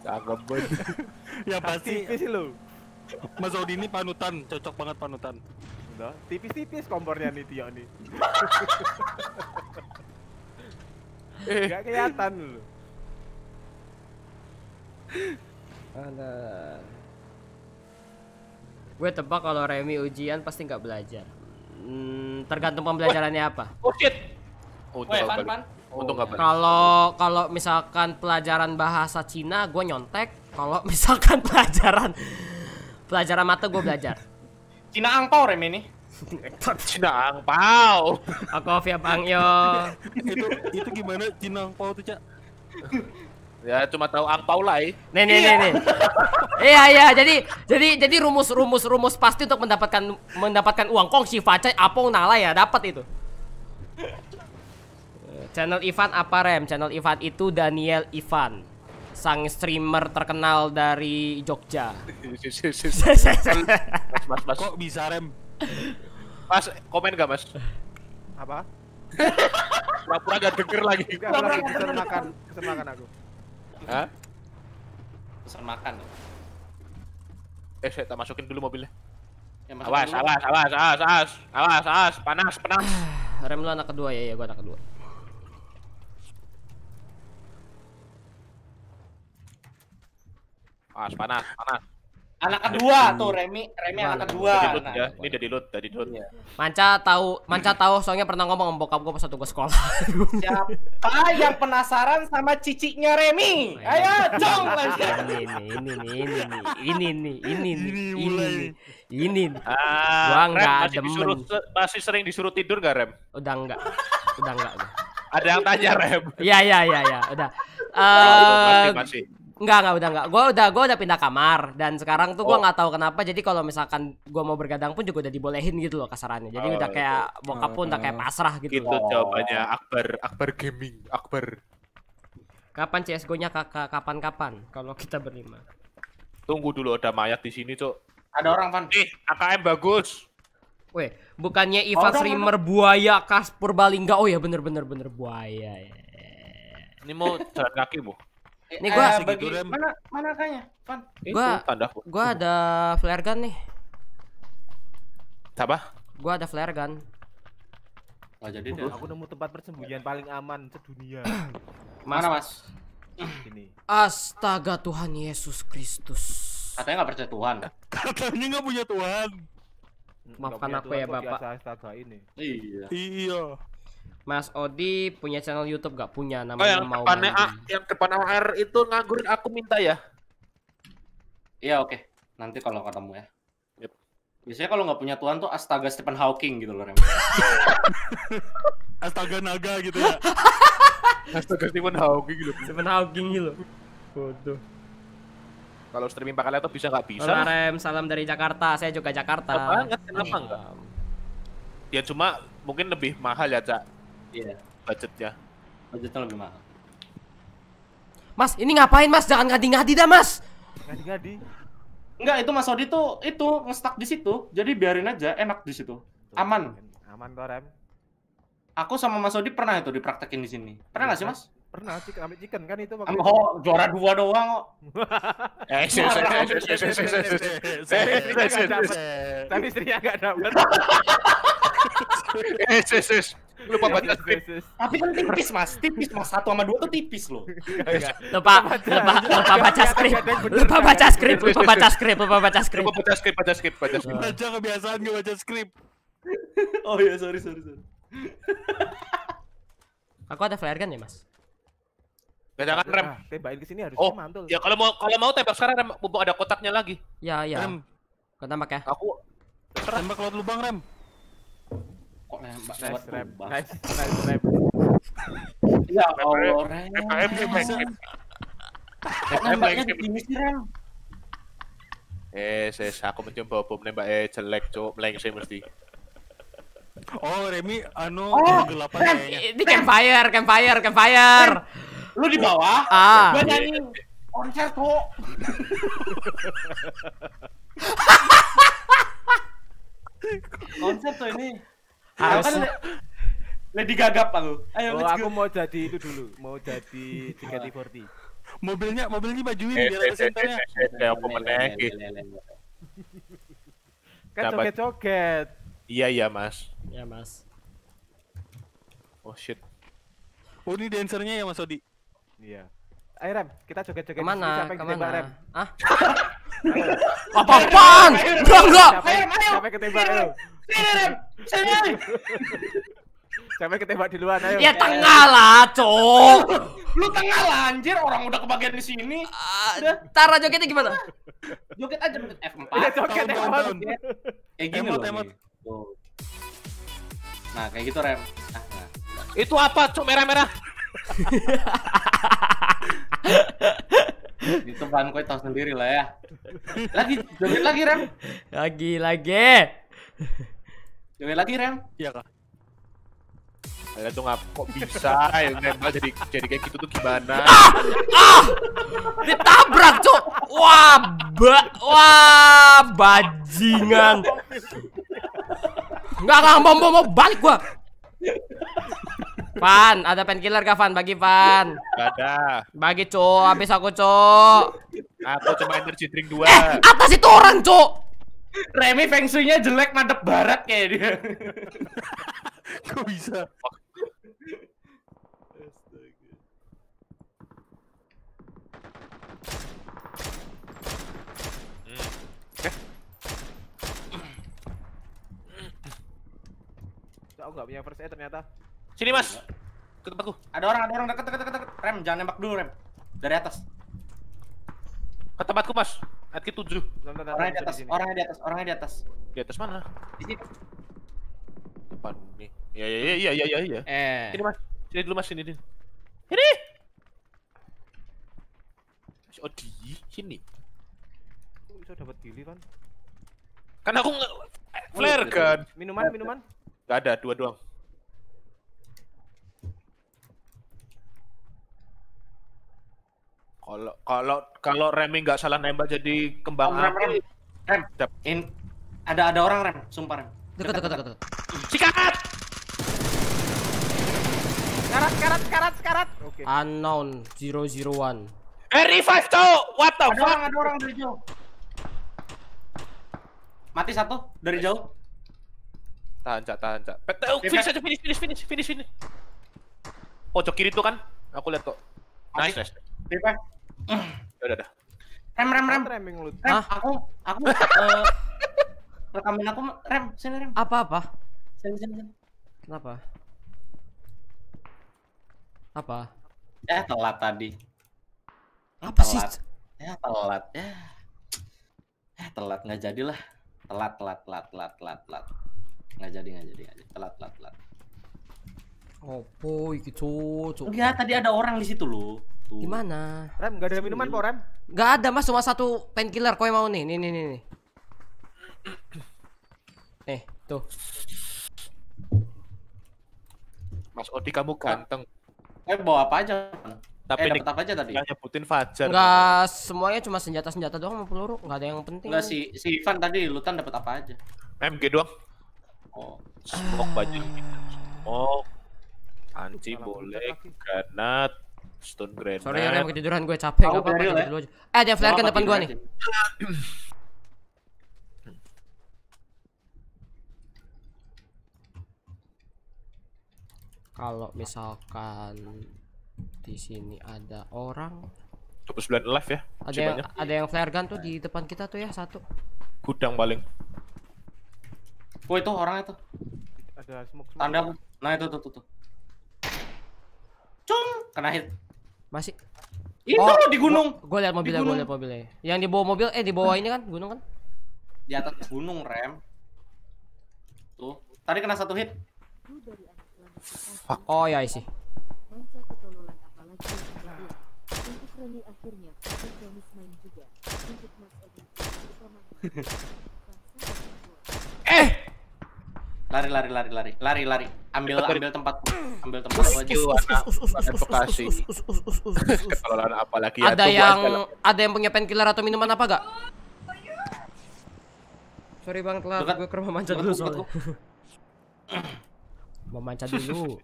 Cakep banget. [LAUGHS] Ya pasti. Aktivis lu. Mas Odi ini panutan, cocok banget panutan. Udah, tipis-tipis kompornya nih Tio nih. [LAUGHS] Gak kelihatan lu. Gue tebak kalau Remy ujian pasti nggak belajar. Hmm, tergantung pembelajarannya apa. Oh shit. Oh, Untung Kalau kalau misalkan pelajaran bahasa Cina gue nyontek, kalau misalkan [LAUGHS] pelajaran pelajaran mata gue belajar. Cina angpau Remy nih. [LAUGHS] Cina angpau. Aku via Bang Yo. itu itu gimana Cina angpau tuh, Cak? [LAUGHS] Ya cuma tahu angpau lah. Eh. Nih nih iya. nih nih. iya iya jadi jadi jadi rumus rumus rumus pasti untuk mendapatkan mendapatkan uang kong si Facai apong nala ya dapat itu. Channel Ivan apa rem? Channel Ivan itu Daniel Ivan sang streamer terkenal dari Jogja. mas, mas, Kok bisa rem? Mas, komen gak mas? Apa? Pura-pura gak denger lagi. Pura-pura gak denger makan. aku. Hah? Pesan makan. Ya? Eh, saya tak masukin dulu mobilnya. Ya, awas, awas, awas, awas, awas, awas, awas, panas, panas. [SIGHS] Rem lu anak kedua ya, ya gua anak kedua. Awas, panas, panas anak kedua hmm. tuh Remi Remi anak kedua nah, ya. ini dari Lut dari Lut iya. Manca tahu Manca tahu soalnya pernah ngomong sama bokap gue pas satu gue sekolah siapa yang penasaran sama ciciknya Remi nah, ayo jong ini ini ini ini ini ini ini ini ini ini ini ini ini ah, ini demen masih sering disuruh tidur gak Rem udah enggak udah enggak ada yang tanya Rem iya iya iya ya udah Uh, masih, masih. Enggak, enggak udah enggak. Gua udah gua udah pindah kamar dan sekarang tuh gua oh. nggak oh. tahu kenapa. Jadi kalau misalkan gua mau bergadang pun juga udah dibolehin gitu loh kasarannya. Jadi oh, gitu. udah kayak bokap pun oh, udah kayak pasrah gitu. Itu jawabannya Akbar, Akbar Gaming, Akbar. Kapan CS:GO-nya kakak kapan-kapan kalau kita berlima? Tunggu dulu ada mayat di sini, Cok. Ada orang, Pan. Ih, AKM bagus. Weh, bukannya Ivan oh, streamer buaya khas Purbalingga. Oh ya bener bener bener buaya. Ya. Ini mau jalan kaki, Bu. Eh, ini gua eh, bagi, rem. mana mana kayaknya? Fan. Gua tanda. Gua ada flare gun nih. Apa? Gua ada flare gun. Oh, jadi uh, aku nemu tempat persembunyian paling aman sedunia. [CLEARS THROAT] Mana, Mas? Ini. Astaga Tuhan Yesus Kristus. Katanya nggak percaya Tuhan. Katanya nggak punya Tuhan. Maafkan aku ya, Bapak. Astaga ini. Iya. Iya. Mas Odi punya channel YouTube gak punya namanya oh, yang mau A, yang depan AR itu nganggurin aku minta ya. Iya oke. Okay. Nanti kalau ketemu ya. Yep. Biasanya kalau nggak punya tuan tuh astaga Stephen Hawking gitu loh [LAUGHS] astaga naga gitu ya. [LAUGHS] astaga Stephen Hawking gitu. Stephen Hawking gitu. Bodoh. Kalau streaming pakai laptop bisa nggak bisa? Halo Rem, salam dari Jakarta. Saya juga Jakarta. Banget, kenapa enggak? Iya. Ya cuma mungkin lebih mahal ya, Cak Iya. budget ya, Budgetnya lebih mahal. Mas, ini ngapain Mas? Jangan ngadi-ngadi dah Mas. Ngadi-ngadi. Enggak, itu Mas Odi tuh itu ngestak di situ. Jadi biarin aja, enak di situ. Aman. Aman kok, Rem. Aku sama Mas Odi pernah itu dipraktekin di sini. Pernah nggak sih, Mas? Pernah, chicken ambil chicken kan itu waktu Oh, juara dua doang kok. [LAUGHS] Eh, sih, sih, sih, sih, sih. Tapi istrinya enggak dapat. [LAUGHS] Eh, sih, sih. Lupa baca script Tapi kan tipis mas, tipis mas. Satu sama dua tuh tipis loh. Oh, iya. Lupa, lupa, lupa baca skrip. Lupa baca skrip, lupa baca skrip, lupa baca skrip. Lupa baca skrip, baca baca Baca kebiasaan gak baca skrip. Oh iya, sorry, sorry, sorry. Aku ada flare gun ya mas. Jangan rem. Ah, tembakin ke sini harusnya oh, mantul. Ya kalau mau kalau mau tembak sekarang rem, mumpung ada kotaknya lagi. Ya ya. Rem. Kau tembak ya. Aku. Tembak lewat lubang rem kok nembak nice Nice, nice Eh, aku mencoba bom nembak eh jelek, cok, mesti. Oh, Remi, anu oh, gelapan Ini campfire, campfire, campfire. Lu di bawah? Ah. Gua eh, nyanyi eh, eh. konser kok. [LAUGHS] konser tuh ini harus kan Lady Gaga aku. Ayo, oh, aku mau jadi itu dulu, mau jadi tiga forty mobilnya mobilnya bajuin eh, biar ada eh, eh, senternya. Eh, apa Kan coket coket Iya iya, Mas. Iya, Mas. Oh shit. Oh, ini dancernya ya Mas Odi. Iya. Ayo Rem, kita coket coket Kemana? kemana Rem? Ah? Apa-apaan? Enggak, enggak. Siapa yang ketembak? Sini, Rem. Sampai ketembak di luar ayo. Ya tengah lah, cok. [LAUGHS] Lu tengah lah anjir, orang udah kebagian di sini. Uh, Tara jogetnya gimana? Joget aja menit F4. Ya joget F4. Kayak eh, gini emot, loh. Emot. Nah, kayak gitu Rem. Nah, nah. Itu apa, cok merah-merah? [LAUGHS] itu bahan kue tahu sendiri lah ya. Lagi joget lagi Rem. Lagi lagi. Joget lagi, Rel. Iya, Kak. Ada tuh ngap kok bisa ya nembak jadi jadi kayak gitu tuh gimana? Ah! ah! Ditabrak, Cuk. Wah, ba wah bajingan. Enggak lah, mau, mau mau balik gua. Van, ada painkiller kah Van? Bagi Van. Gak ada. Bagi, Cuk. Habis aku, Cuk. Aku cuma energy drink dua. Eh, atas itu orang, Cuk. Remy Feng Shui-nya jelek madep barat kayak dia. [LAUGHS] Kok bisa? Aku nggak punya first aid ternyata. Sini mas, ke tempatku. Ada orang, ada orang deket, deket, deket. Rem, jangan nembak dulu rem. Dari atas. Ke tempatku mas. Atki 7. Orangnya di atas, Orangnya di atas, Orangnya di atas. Di atas mana? Di sini. Depan nih. Ya ya ya ya ya ya. Eh. ini Mas. Sini dulu Mas, sini dulu. Ini. Oh di sini. Kok bisa dapat gili kan? Kan aku flare kan. Minuman, minuman? Gak ada, dua doang. Kalau kalau kalau Remy nggak salah nembak jadi kembang oh, api. rem, rem. In, ada ada orang rem, sumpah rem. Dekat dekat dekat. Sikat! Karat karat karat karat. Okay. Unknown one. Eh five tuh. What the ada fuck? Orang, ada orang dari jauh. Mati satu dari jauh. Tahan, Cak, tahan, Cak. Oh, finish aja, finish, finish, finish, finish, finish. Pojok kiri tuh kan? Aku lihat kok. Nice, nice. Ya udah dah. Rem rem rem. Rem, rem. aku aku uh, eh, rekamin aku rem sini rem. Apa apa? Sini sini. sini. Kenapa? Apa? Eh telat tadi. Apa sih? Ya telat. Ya. Eh telat nggak jadilah. Telat telat telat telat telat telat. Nggak jadi nggak jadi nggak jadi. Telat telat telat. boy gitu Oh, ya tadi ada orang di situ loh satu. Gitu. Gimana? Rem, gak ada minuman kok Rem? Gak ada mas, cuma satu painkiller kau yang mau nih, nih nih nih nih. Eh, tuh. Mas Odi kamu ganteng. Eh bawa apa aja? Tapi eh, apa aja tadi? Gak nyebutin Fajar. Gak semuanya cuma senjata-senjata doang mau peluru, Gak ada yang penting. Gak si si Ivan tadi lutan dapat apa aja? MG doang. Oh, smoke baju. banyak. Smoke. Anci boleh, granat, stone grenade. Sorry ya, mau ketiduran gue capek. Gak apa-apa, dulu ya? aja. Eh, ada flare ke depan gue [CLEARS THROAT] nih. Kalau misalkan di sini ada orang terus bulan ya. Ada yang, ada yang flare gun tuh di depan kita tuh ya satu. Gudang paling. Oh itu orang itu. Ada smoke. smoke. Tanda. Nah itu tuh tuh tuh. Cung kena hit. Masih. Itu oh, di gunung. Gue lihat mobilnya, gue lihat mobilnya. Yang di bawah mobil eh di bawah ini kan gunung kan? Di atas gunung rem. Tuh, tadi kena satu hit. Oh ya isi. [LAUGHS] eh lari lari lari lari lari lari ambil ambil tempat ambil tempat baju ada bekasi ketololan apalagi ada ya, yang ada yang punya painkiller atau minuman apa gak sorry bang telat gue ke rumah manca dulu soalnya mau manca dulu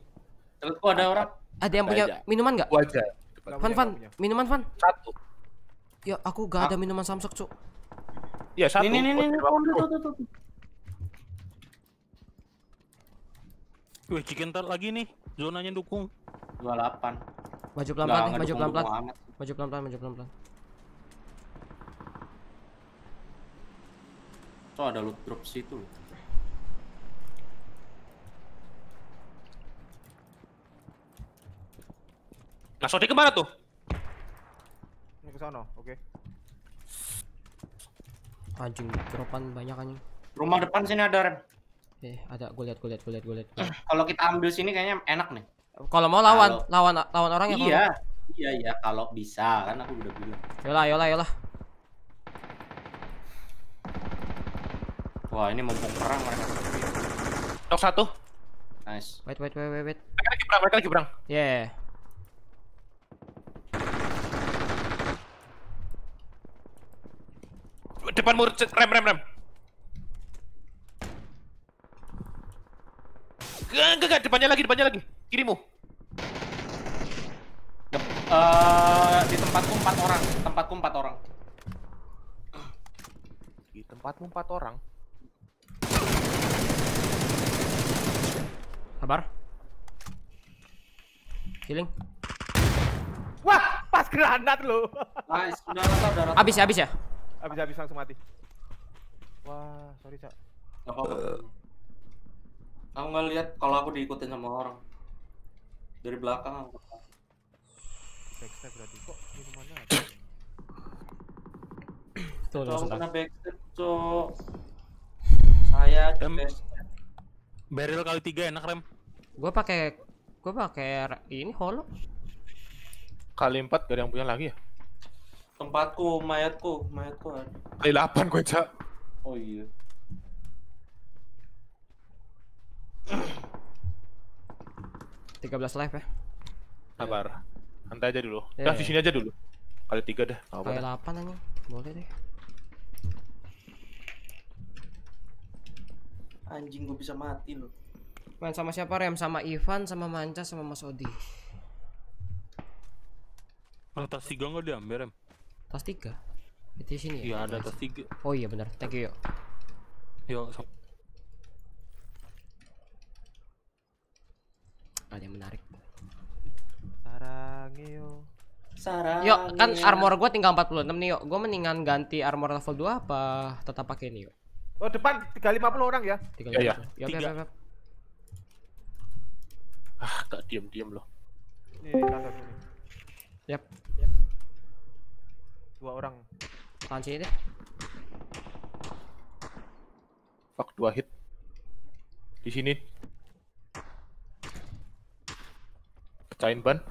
terus ada orang ada yang punya minuman gak wajah Fan Fan minuman Fan satu ya aku gak ada minuman samsek cuk ya satu ini ini ini Wih, chicken lagi nih. Zonanya dukung. 28. Maju pelan-pelan nih, maju pelan-pelan. Maju pelan-pelan, maju pelan-pelan. Tuh ada loot drop situ loh. Nah, Sodi kemana tuh? Ini ke sana, oke. Okay. Anjing, dropan banyak anjing. Rumah depan sini ada rem. Eh, ada gue lihat gue lihat gue lihat gue lihat. Kalau kita ambil sini kayaknya enak nih. Kalau mau lawan, Kalo... lawan lawan orang ya. Iya. Iya iya kalau bisa kan aku udah bilang. Yolah yolah yolah. Wah, ini mumpung perang mereka. Tok satu. Nice. Wait wait wait wait wait. Mereka lagi perang, mereka lagi perang. Yeah. Depan murid rem rem rem. Eh, enggak, enggak, depannya lagi, depannya lagi. Kirimu. Uh, di tempatku empat orang. Tempatku empat orang. Di tempatmu empat orang. Sabar. Healing. Wah, pas granat lo. Nice, udah rata, udah rata. ya? Abis ya? abis langsung mati. Wah, sorry, Cak. Gak apa-apa. Uh. Aku nggak lihat kalau aku diikutin sama orang. Dari belakang aku. Backstep berarti kok minumannya ada. Tuh, aku kena backstep, cok. Saya rem. Barrel kali tiga enak rem. Gua pakai gua pakai ini holo. Kali empat gak ada yang punya lagi ya? Tempatku, mayatku, mayatku ada. Kali delapan gue cak. Oh iya. 13 live ya. Sabar. Santai aja dulu. Ya, nah, ya. di sini aja dulu. Kali 3 dah. Kali apa 8 anjing. Boleh deh. Anjing gua bisa mati loh. Main sama siapa Rem? Sama Ivan, sama Manca, sama Mas Odi. Oh, tas 3 enggak diambil, Rem? Tas 3? Di sini ya? Iya, ada tas 3. Oh iya benar. Thank you, yuk. Yuk, ada yang menarik sarang yo Sarang Yo kan armor gue tinggal 46 nih yo Gue mendingan ganti armor level 2 apa tetap pakai ini yo Oh depan 350 orang ya 350 Ya, ya. ya okay, Ah gak diem-diem loh Ini yep. yep Dua orang Tahan sini deh Fuck dua hit Di sini Cain ban?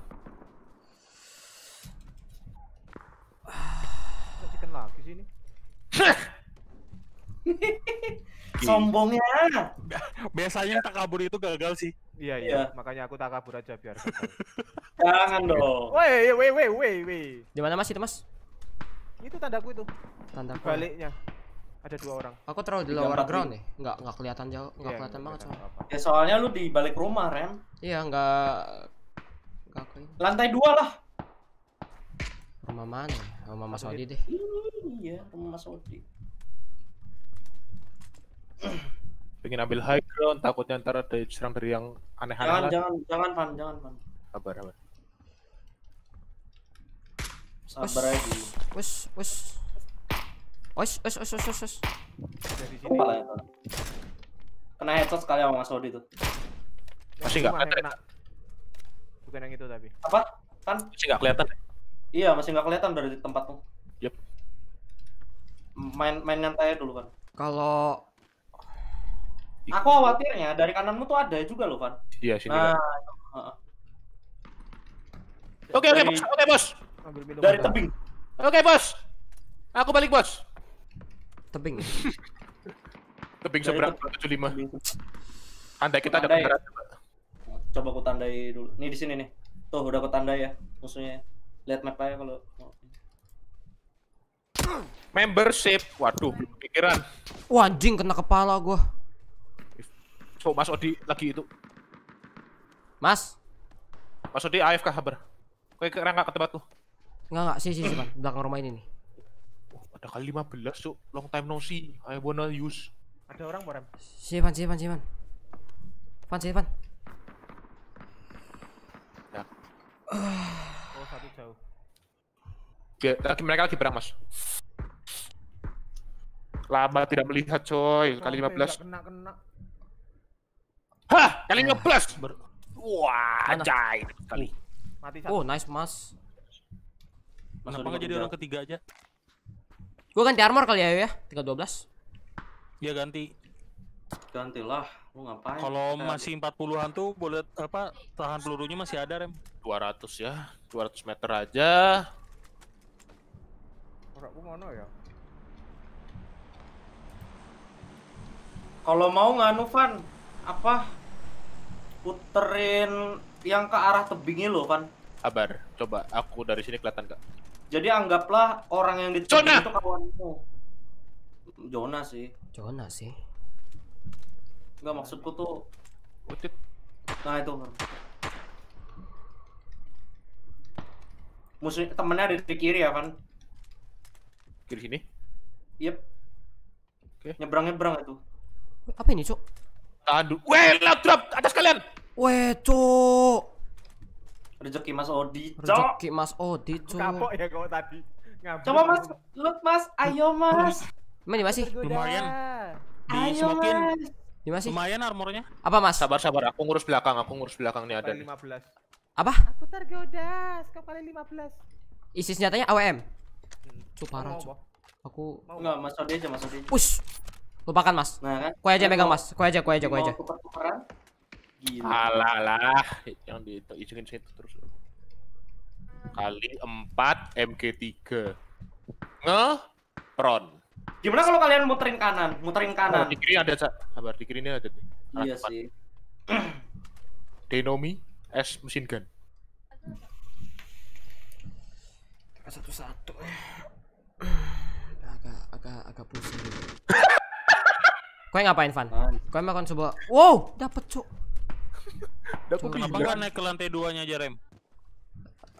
Chicken lagi sini. [LAUGHS] Sombongnya. [LAUGHS] Biasanya tak kabur itu gagal sih. Iya iya, yeah. makanya aku tak kabur aja biar. [LAUGHS] Jangan dong. Woi, woi, woi, woi, woi. Di mana Mas itu, Mas? Itu tandaku itu. Tandaku. Baliknya. Ada dua orang. Aku terlalu di lower ground nih. Enggak enggak kelihatan jauh, enggak yeah, kelihatan banget soalnya. Ya soalnya lu di balik rumah, Ren. Iya, enggak Lantai dua lah. Rumah mana? Ya? Rumah Mas Odi deh. Iya, rumah Mas Odi. [CLEARS THROAT] Pengen ambil high ground, takutnya ntar ada serang dari yang aneh-aneh. Jangan, jangan, jangan, Pan, jangan, Pan. Sabar, sabar. Sabar aja. Wes, wes. Wes, wes, wes, wes, wes. Dari sini. Kepala ya, Kena headshot sekali sama Mas Odi tuh. Masih enggak? Bukan yang itu tapi. Apa? Kan? Masih nggak kelihatan. Ya? Iya, masih nggak kelihatan dari tempat tuh. Yep. Main main nyantai dulu kan. Kalau Aku khawatirnya dari kananmu tuh ada juga loh, kan Iya, sini. Nah, Oke, oke, bos. Oke, bos. Dari tebing. Oke, bos. Aku balik, bos. Tebing. tebing seberang lima Andai kita ada kendaraan coba aku tandai dulu nih di sini nih tuh udah aku tandai ya Maksudnya lihat map aja kalau membership waduh pikiran wah kena kepala gua so mas Odi lagi itu mas mas Odi AFK kabar kau kira nggak ke tuh nggak nggak sih sih sih belakang rumah ini nih oh, ada kali 15 so long time no see I wanna use ada orang mau rem Sivan Sivan Pan, Van Sivan Oh, satu jauh. Lagi, mereka lagi berang, Mas. Lama tidak melihat, coy. Kali 15. Kena, kena. Hah, kali 15. Nah, Wah, anjay. Kali. Mati satu. Oh, nice, Mas. Mas, kenapa jadi orang ketiga aja? Gua ganti armor kali ya, ya. Tinggal 12. Dia ganti. Gantilah. Lu ngapain? Kalau masih 40-an tuh boleh apa tahan pelurunya masih ada rem. 200 ya. 200 meter aja. Orang ku mana ya. Kalau mau nganu Van, apa puterin yang ke arah tebingnya lo Van? Abar, coba aku dari sini kelihatan gak? Jadi anggaplah orang yang di itu kawanmu. Jona sih. Jona sih. Enggak maksudku tuh Ucit Nah itu Musuh temennya ada di kiri ya kan? Kiri sini? Yep. Oke. Okay. Nyebrang-nyebrang itu. Apa ini, cok Aduh. Weh, laut drop atas kalian. Weh, cok Rezeki Mas Odi, Cuk. Rezeki Mas Odi, cok Kapok ya kau tadi. Ngabur. Coba Mas, loot Mas, ayo Mas. Mana masih? Lumayan. ayo, Mas. Lima sih. Lumayan armornya. Apa mas? Sabar sabar, aku ngurus belakang, aku ngurus belakang nih ada. Lima belas. Apa? Aku tergoda, kau paling lima belas. Isi senjatanya AWM. Hmm. Cuk parah cuk. Aku enggak masuk dia aja masuk dia. Us. Lupakan mas. Nah kan. Kau aja nah, megang mas. Kau aja, kau aja, kau aja. Alah lah, yang di itu izinin situ terus. Kali 4 MK3. Nge? pron. Gimana kalau kalian muterin kanan, muterin kanan? Oh, di kiri ada, Cak. Sabar, di kiri ini ada. Iya sih. Denomi S mesin gun. Satu-satu. Eh. Agak agak agak pusing. Kau Kau ngapain, Van? Kau makan coba. Wow, dapet, Cuk. Dapet kenapa enggak naik ke lantai duanya aja, Rem?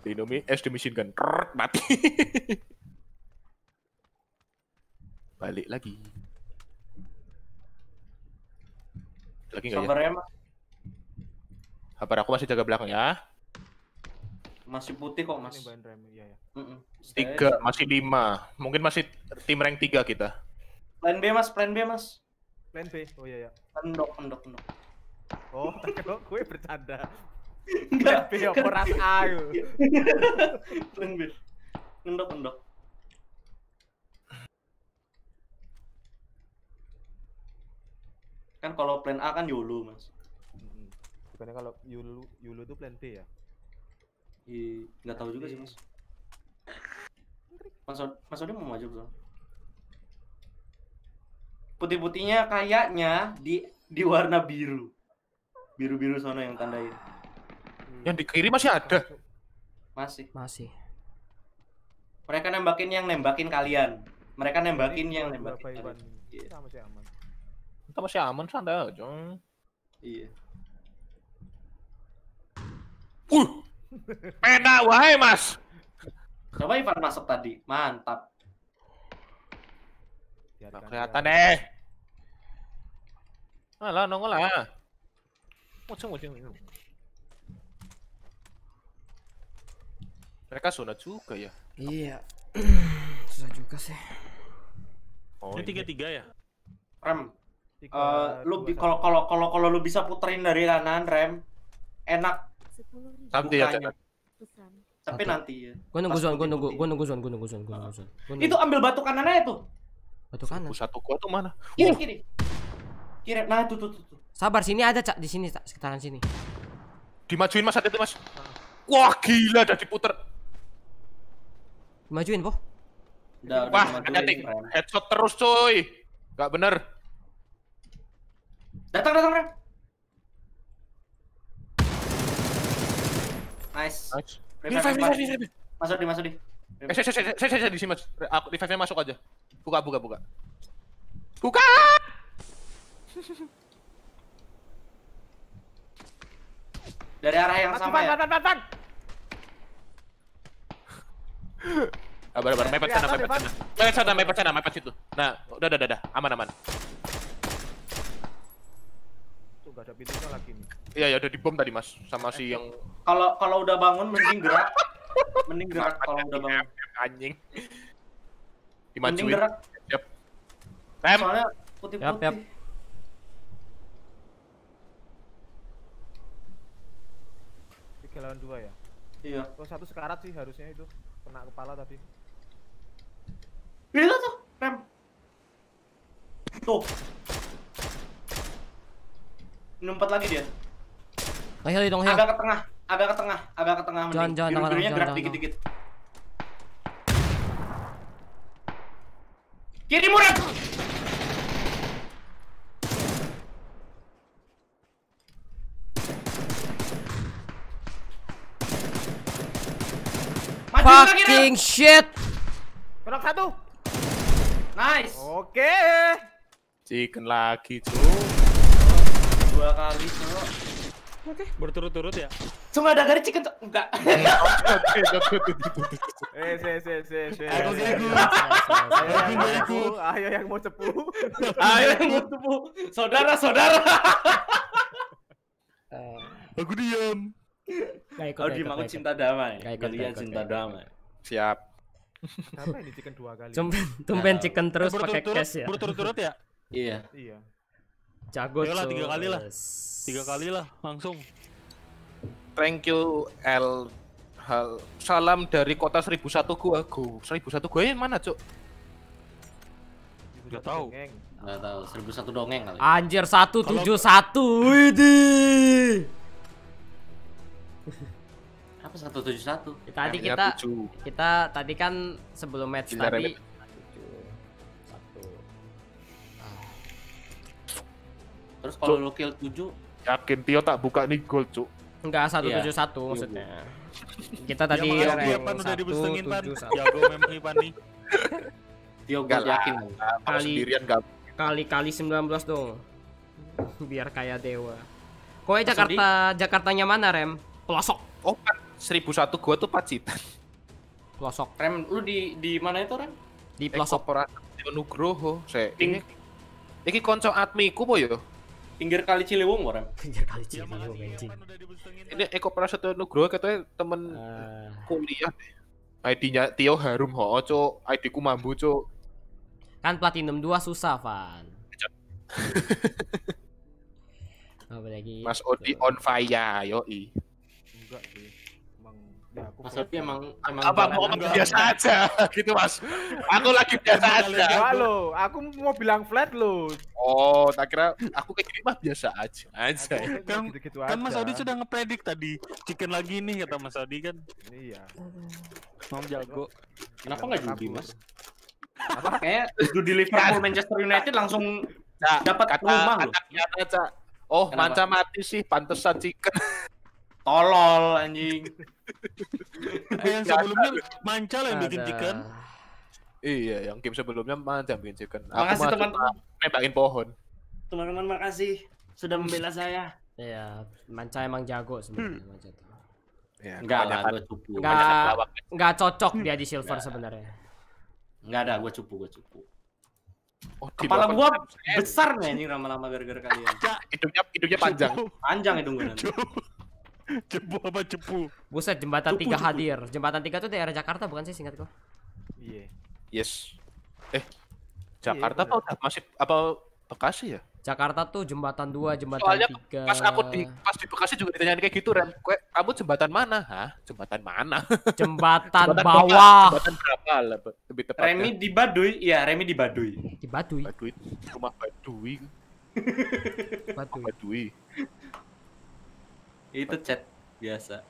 Denomi S di mesin gun. mati. [LAUGHS] balik lagi lagi nggak ya? ya mas. Apa aku masih jaga belakang ya. Masih putih kok mas. Iya, ya. Mm -mm. Tiga, masih lima. Mungkin masih tim rank tiga kita. Plan B mas, plan B mas. Plan B, oh iya ya. Pendok, pendok, pendok. Oh, kok [LAUGHS] gue bercanda. Enggak, plan B, A. Gitu? [LAUGHS] Plan B. Pendok, pendok. Kan kalau plan A kan YOLO, Mas. Bukannya kalau YOLO YOLO itu plan B ya? I nggak tahu juga sih, Mas. Mas, Mas Odi mau maju belum? Putih-putihnya kayaknya di di warna biru. Biru-biru sono yang tandain. Hmm. Yang di kiri masih ada. Masih. Masih. Mereka nembakin yang nembakin kalian. Mereka nembakin yang nembakin. Kalian. Sama sih aman. Kita masih aman santai aja. Iya. Uh, pena wahai mas. Coba Ivan masuk tadi, mantap. Gak kelihatan deh. Alah, ah, nongol lah. Mucing, mucing. Mereka sudah juga ya? Iya. [CLEARS THROAT] Susah juga sih. Oh, Ini tiga-tiga iya. ya? Rem. Eh, Tiga, uh, lu kalau kalau kalau kalau lu bisa puterin dari kanan rem enak nanti ya tapi nanti ya gua nunggu zon gua nunggu gua nunggu zon gua nunggu zon gua nunggu zon itu ambil batu kanannya tuh batu kanan satu gua tuh mana kiri kiri kiri nah tuh tuh tuh sabar sini ada cak di sini cak sekitaran sini dimajuin mas ada tuh mas wah gila udah diputer dimajuin boh Wah, ada headshot terus coy. Gak bener. Datang, datang, datang. Nice. Nice. Revive, revive, revive. Masuk di, masuk di. Eh, saya, saya, saya, saya, di sini mas. Aku revive-nya masuk aja. Buka, buka, buka. Buka! [LAUGHS] Dari arah yang sama ya. Bang, bang, bang, Abar, abar, mepet sana, mepet sana. Mepet sana, mepet sana, mepet situ. Nah, udah, udah, udah, aman, aman udah ada pintunya lagi nih. Iya, ya udah dibom tadi, Mas, sama si yang Kalau kalau udah bangun mending gerak. [LAUGHS] mending gerak kalau udah bangun. Anjing. Dimajuin. Mending gerak. Yep. Rem. Soalnya putih-putih. Tiga lawan dua ya? Iya. Kalau oh, satu sekarat sih harusnya itu kena kepala tadi. Itu tuh, rem. Tuh. 64 lagi dia. Nggak heal dong heal. Agak ke tengah, agak ke tengah, agak ke tengah. Jangan, jangan, jangan, jangan, gerak dikit-dikit. Kiri murah. Fucking shit. Kurang satu. Nice. Oke. Okay. Chicken lagi, tuh dua kali cok Oke, okay. berturut-turut ya? Cuma ada garis chicken enggak. Eh, se se se se. Aku gegu. Aku Ayo yang mau cepu. Ayo yang mau cepu. Saudara-saudara. Eh, aku diam. Kalau dimakan cinta damai, kalian cinta damai. Siap. Kenapa ini chicken dua kali? Tumpen, tumpen nah. chicken terus eh, pakai cash ya? Berturut-turut ya? Iya. Iya. Jago Ayolah, tiga kali lah. Tiga kali lah langsung. Thank you L. Hal. Salam dari kota 1001 gua, Go. 1001 gua yang mana, Cuk? Enggak tahu. Enggak tahu. 1001 dongeng kali. Anjir 171. Kalo... Widih. Apa 171? Tadi kita 7. kita tadi kan sebelum match Bila tadi Terus kalau lo kill 7 yakin Tio tak buka nih gol, Cuk. Enggak 171 satu iya. iya, maksudnya. Iya. Kita tadi ya, rank pan udah dibusetengin pan. Jago memori pan nih. Tio gak yakin. Kali kali kali 19 dong. [LAUGHS] Biar kayak dewa. Kowe Jakarta di... Jakartanya mana, Rem? Pelosok. Oh, 1001 gua tuh Pacitan. Pelosok. Rem, lu di di mana itu, Rem? Di pelosok. Eko Nugroho, saya. Ini, ini konco admiku, boyo pinggir kali Ciliwung orang [LAUGHS] pinggir kali iya, Ciliwung iya, anjing ini Eko Prasetyo Nugroho katanya temen uh... kuliah ID-nya Tio Harum ho cuk ID ku mambu co kan platinum 2 susah Van [LAUGHS] lagi Mas Odi on fire yoi enggak sih Ya, aku mas Abi emang emang apa mau biasa aja [LAUGHS] gitu mas aku lagi biasa aja halo aku mau bilang flat lo oh tak kira aku kayak gini mah biasa aja aja kan, gitu -gitu kan, kan mas Adi sudah ngepredik tadi chicken lagi nih kata mas Adi kan iya mau jago kenapa nggak judi iya, mas apa kayak judi Liverpool Manchester United langsung dapat rumah kata, kata, kata, oh macam mati sih pantesan chicken [LAUGHS] tolol anjing [LAUGHS] yang sebelumnya manca lah yang bikin chicken iya yang game sebelumnya manca yang bikin chicken makasih teman-teman nembakin pohon teman-teman makasih sudah membela saya iya manca emang jago sebenarnya hmm. manca tuh enggak lah gue cupu enggak enggak cocok dia di silver sebenarnya enggak ada gue cupu gue cupu Oh, Kepala gua kan besar nih ini lama-lama gara-gara kalian. Hidungnya hidungnya panjang. Panjang hidung gua nanti. Cepu apa cepu? Buset, jembatan cepu, tiga cepu. hadir. Jembatan tiga tuh daerah Jakarta bukan sih singkat gua? Iya. Yeah. Yes. Eh, Jakarta yeah, apa masih apa Bekasi ya? Jakarta tuh jembatan dua, jembatan Soalnya tiga. pas aku di pas di Bekasi juga ditanyain kayak gitu, Rem. Kue, kamu jembatan mana? Hah? Jembatan mana? [LAUGHS] Jembatan, jembatan bawah. Jembatan berapa lebih tepat? Remi di Baduy. Iya, Remi di Baduy. Di Baduy. Baduy. Rumah Baduy. [LAUGHS] Baduy. Baduy itu chat biasa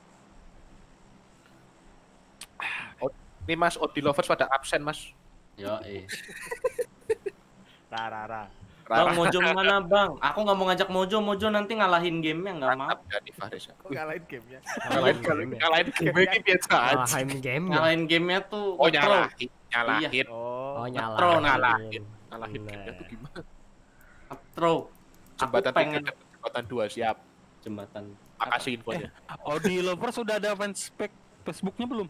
oh, ini mas Odi lovers pada absen mas yo eh rara Bang Mojo mana [LAUGHS] bang? Aku nggak mau ngajak Mojo, Mojo nanti ngalahin game-nya nggak mau. ngalahin game-nya. Ngalahin game Ngalahin game Ngalahin biasa aja. Ngalahin gamenya. Ngalahin gamenya tuh. Oh nyalahin, nyalahin. Iya. Oh, oh nyalahin. ngalahin. Ngalahin game gamenya tuh gimana? tro. Jembatan pengen. jembatan dua siap. Jembatan kasih infonya. Eh, Audi lovers sudah ada fanspage Facebooknya belum?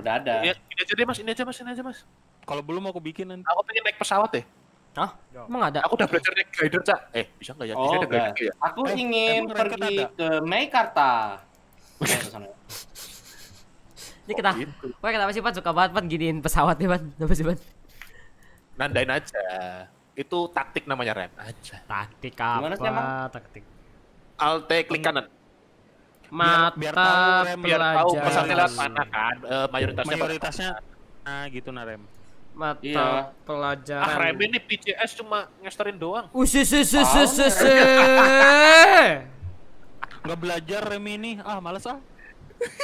Udah ada. Ya, ini aja deh mas, ini aja mas, ini aja mas. Kalau belum aku bikin nanti. Aku pengen naik pesawat deh. Hah? Emang ada? Aku udah belajar naik glider, Cak. Eh, bisa nggak ya? oh, ada glider ya? Aku eh, ingin pergi ke Meikarta. Ini kita, oh, gitu. Wah, kenapa sih Pan suka banget Pan giniin pesawat nih Pan? Kenapa sih Pan? Nandain aja. Itu taktik namanya Ren. Aja. Taktik apa? Gimana sih, emang? Taktik. Alt klik kanan mata biar, biar tahu, pelajar biar tahu pesannya mana kan e, mayoritasnya mayoritasnya ah, gitu, nah gitu narem mata iya. pelajaran ah rem ini PCS cuma ngesterin doang usus usus usus usus nggak belajar rem ini ah males ah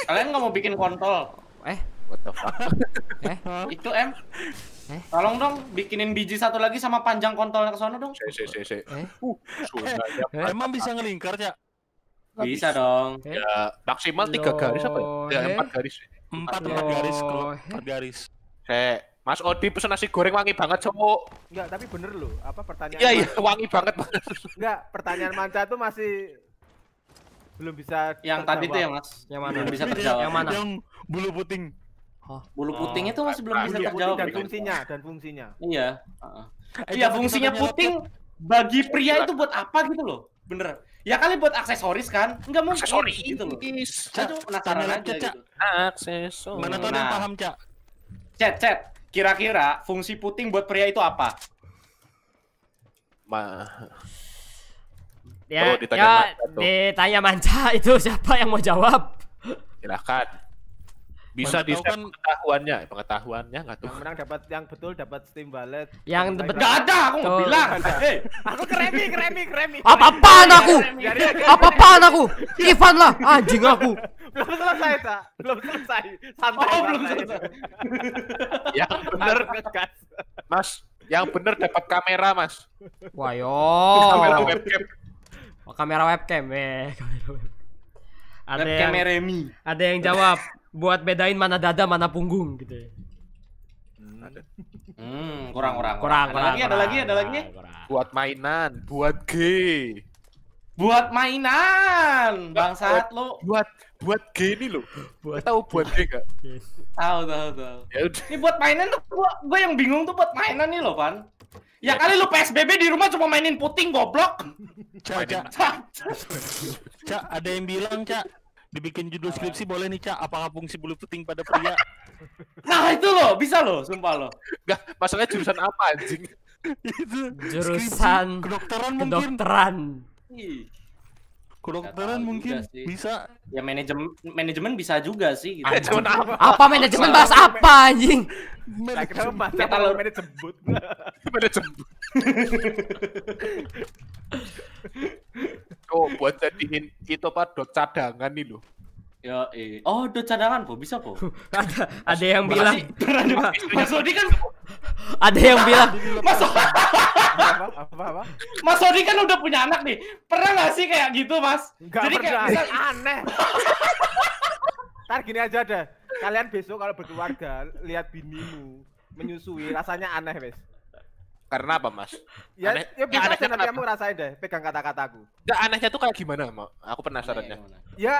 kalian nggak mau bikin kontol eh what the fuck [LAUGHS] eh itu em Eh? Tolong dong bikinin biji satu lagi sama panjang kontolnya ke sana dong. Si si si Eh? Uh, ya. eh? Emang bisa ngelingkar, ya bisa dong. Ya, maksimal tiga garis apa ya? ya eh? empat garis. Empat, empat garis, eh? empat garis. Kayak Mas Odi pesen nasi goreng wangi banget cowok. Enggak, tapi bener loh. Apa pertanyaan? Iya, iya, wangi banget. Enggak, pertanyaan Manca tuh masih belum bisa yang tadi itu ya mas yang mana belum bisa terjawab yang mana yang bulu puting Hah? bulu oh, puting itu masih belum bisa terjawab dan fungsinya dan fungsinya iya eh, iya fungsinya puting bagi pria itu buat apa gitu loh bener Ya kali buat aksesoris kan? Enggak mungkin aksesoris. gitu loh. Saya tuh penasaran aja gitu. cak. Aksesoris. Mana tuh yang nah. paham, Cak? Cet, cet. Kira-kira fungsi puting buat pria itu apa? Ma Ya, ditanya ya manca manca [LAUGHS] itu siapa yang mau jawab? silakan bisa di kan pengetahuannya pengetahuannya nggak tuh yang menang dapat yang betul dapat steam wallet yang dapat nggak ada aku nggak bilang [LAUGHS] aku kremi kremi kremi apa apaan aku apa apaan aku Ivan lah anjing aku belum selesai ta belum selesai santai oh, belum selesai [LAUGHS] yang bener mas yang benar dapat kamera mas wah yo kamera webcam oh, kamera webcam eh kamera webcam ada yang, ada yang jawab buat bedain mana dada mana punggung gitu ya. Hmm. kurang kurang. Kurang, kurang, ada, lagi, ada lagi, ada lagi, Buat mainan, buat G. Buat mainan, bangsat lo. Buat buat G ini lo. Buat tahu buat G gak? Tahu tahu tahu. Ya udah. Ini buat mainan tuh gua, gua yang bingung tuh buat mainan nih lo, Pan. Ya, ya, kali lu PSBB di rumah cuma mainin puting goblok. Cak, cak. Cak, ada yang bilang, Cak, dibikin judul skripsi ya? boleh nih cak apakah fungsi bulu puting pada pria [LAUGHS] nah itu loh bisa loh sumpah loh Gak, masalahnya jurusan apa anjing itu jurusan skripsi. kedokteran mungkin kedokteran kedokteran mungkin bisa ya manajemen manajemen bisa juga sih gitu. manajemen apa apa manajemen bahas apa anjing manajemen kata manajemen [LAUGHS] [LAUGHS] manajemen Cok, oh, buat jadiin itu pak dot cadangan nih lo. Ya, eh. Oh, dot cadangan bu bisa bu? [LAUGHS] ada ada yang bilang. Mas Odi kan ada yang bilang. Mas apa, Mas Odi kan udah punya anak nih. Pernah nggak sih kayak gitu, Mas? Gak Jadi pernah. kayak aneh. Ntar gini aja deh. Kalian besok kalau berkeluarga lihat binimu menyusui rasanya aneh, wes. Karena apa, Mas? Ya, Aneh, ya bisa aja nanti kamu rasain deh, pegang kata-kataku. Enggak, anehnya tuh kayak gimana, Mak? Aku penasaran ya. ya,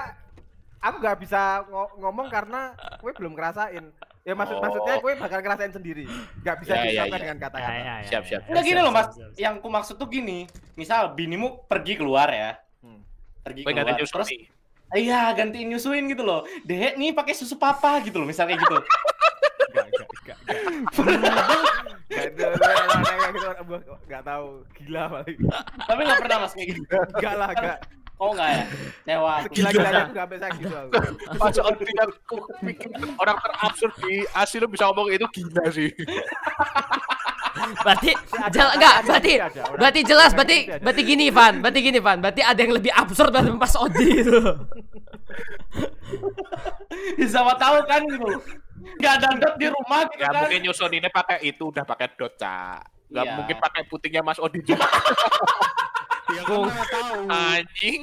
aku gak bisa ng ngomong karena gue belum ngerasain. Ya maksud oh. maksudnya gue bakal ngerasain sendiri. gak bisa ya, ya disampaikan ya, ya. dengan kata-kata. Ya, ya, ya. Siap, ya. siap. Enggak gini loh, Mas. Siap, siap. Yang ku maksud tuh gini. Misal binimu pergi keluar ya. Hmm. Pergi keluar. terus Iya, gantiin nyusuin gitu loh. Dek nih pakai susu papa gitu loh, misalnya gitu. [LAUGHS] Gak tahu, gila paling. Tapi gak pernah mas kayak gitu. Gak lah, gak. Oh enggak ya? Sewa. Gila-gila aku gak bisa gitu aku. orang tidak pikir orang terabsurd di asli lu bisa ngomong itu gila sih. berarti jelas enggak berarti berarti jelas berarti berarti gini Van berarti gini Van berarti ada yang lebih absurd dari Mas Odi itu bisa tahu kan gitu Gak ada dot di rumah gitu ya, kan. mungkin ini pakai itu udah pakai dot, Cak. ya. mungkin pakai putingnya Mas Odi juga. [LAUGHS] ya kan Fung... tahu. Anjing.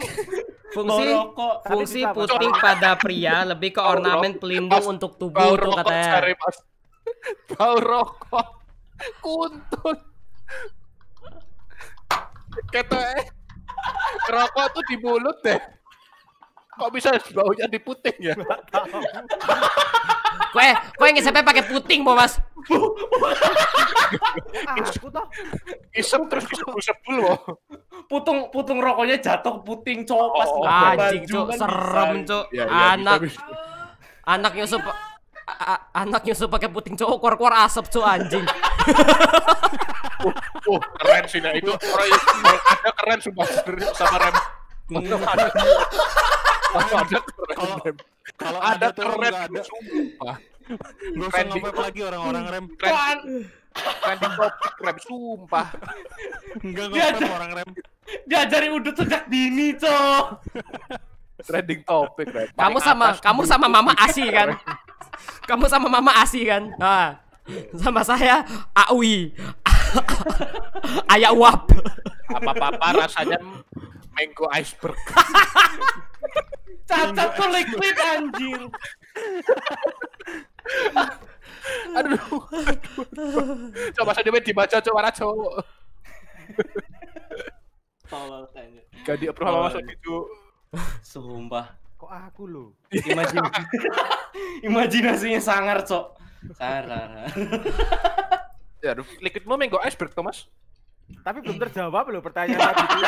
Fungsi rokok, fungsi puting pada pria lebih ke ornamen pelindung untuk tubuh tuh katanya. Cari, mas. Bau rokok. Kuntut. Kata eh. Rokok tuh di mulut deh. Kok bisa baunya di puting ya? Kue, kue sampai pakai puting, mau mas? Aku Isep terus sebul-sebul Putung putung rokoknya jatuh puting copas. Oh, anjing, cok, serem, cok. Ya, ya, anak anak Yusuf anak Yusuf pakai puting cowok kuar kuar asap cowok anjing. Uh, uh, keren sih nah itu ada keren sumpah sama rem kalau ada kalau kalau ada keren ada. Sumpah. Gak usah ngomong lagi orang-orang rem. Kan. Trending topik rem sumpah. Enggak ngomong orang rem. diajari udut sejak dini, Cok. Trending topik rem. Kamu sama kan? kamu sama Mama Asi kan? kamu sama Mama Asi kan? Nah. Sama saya aui [LAUGHS] Ayah uap. Apa-apa rasanya mango iceberg. [LAUGHS] Cacat tuh liquid anjir. [LAUGHS] aduh, coba aduh. Coba di dibaca coba raco. Gak di approve sama masuk itu. Sumpah. Kok aku lo? Imajinasi. [LAUGHS] Imajinasinya sangar, Cok. Sangar. ya, liquid mau mango iceberg, Thomas. Tapi belum terjawab loh pertanyaan tadi.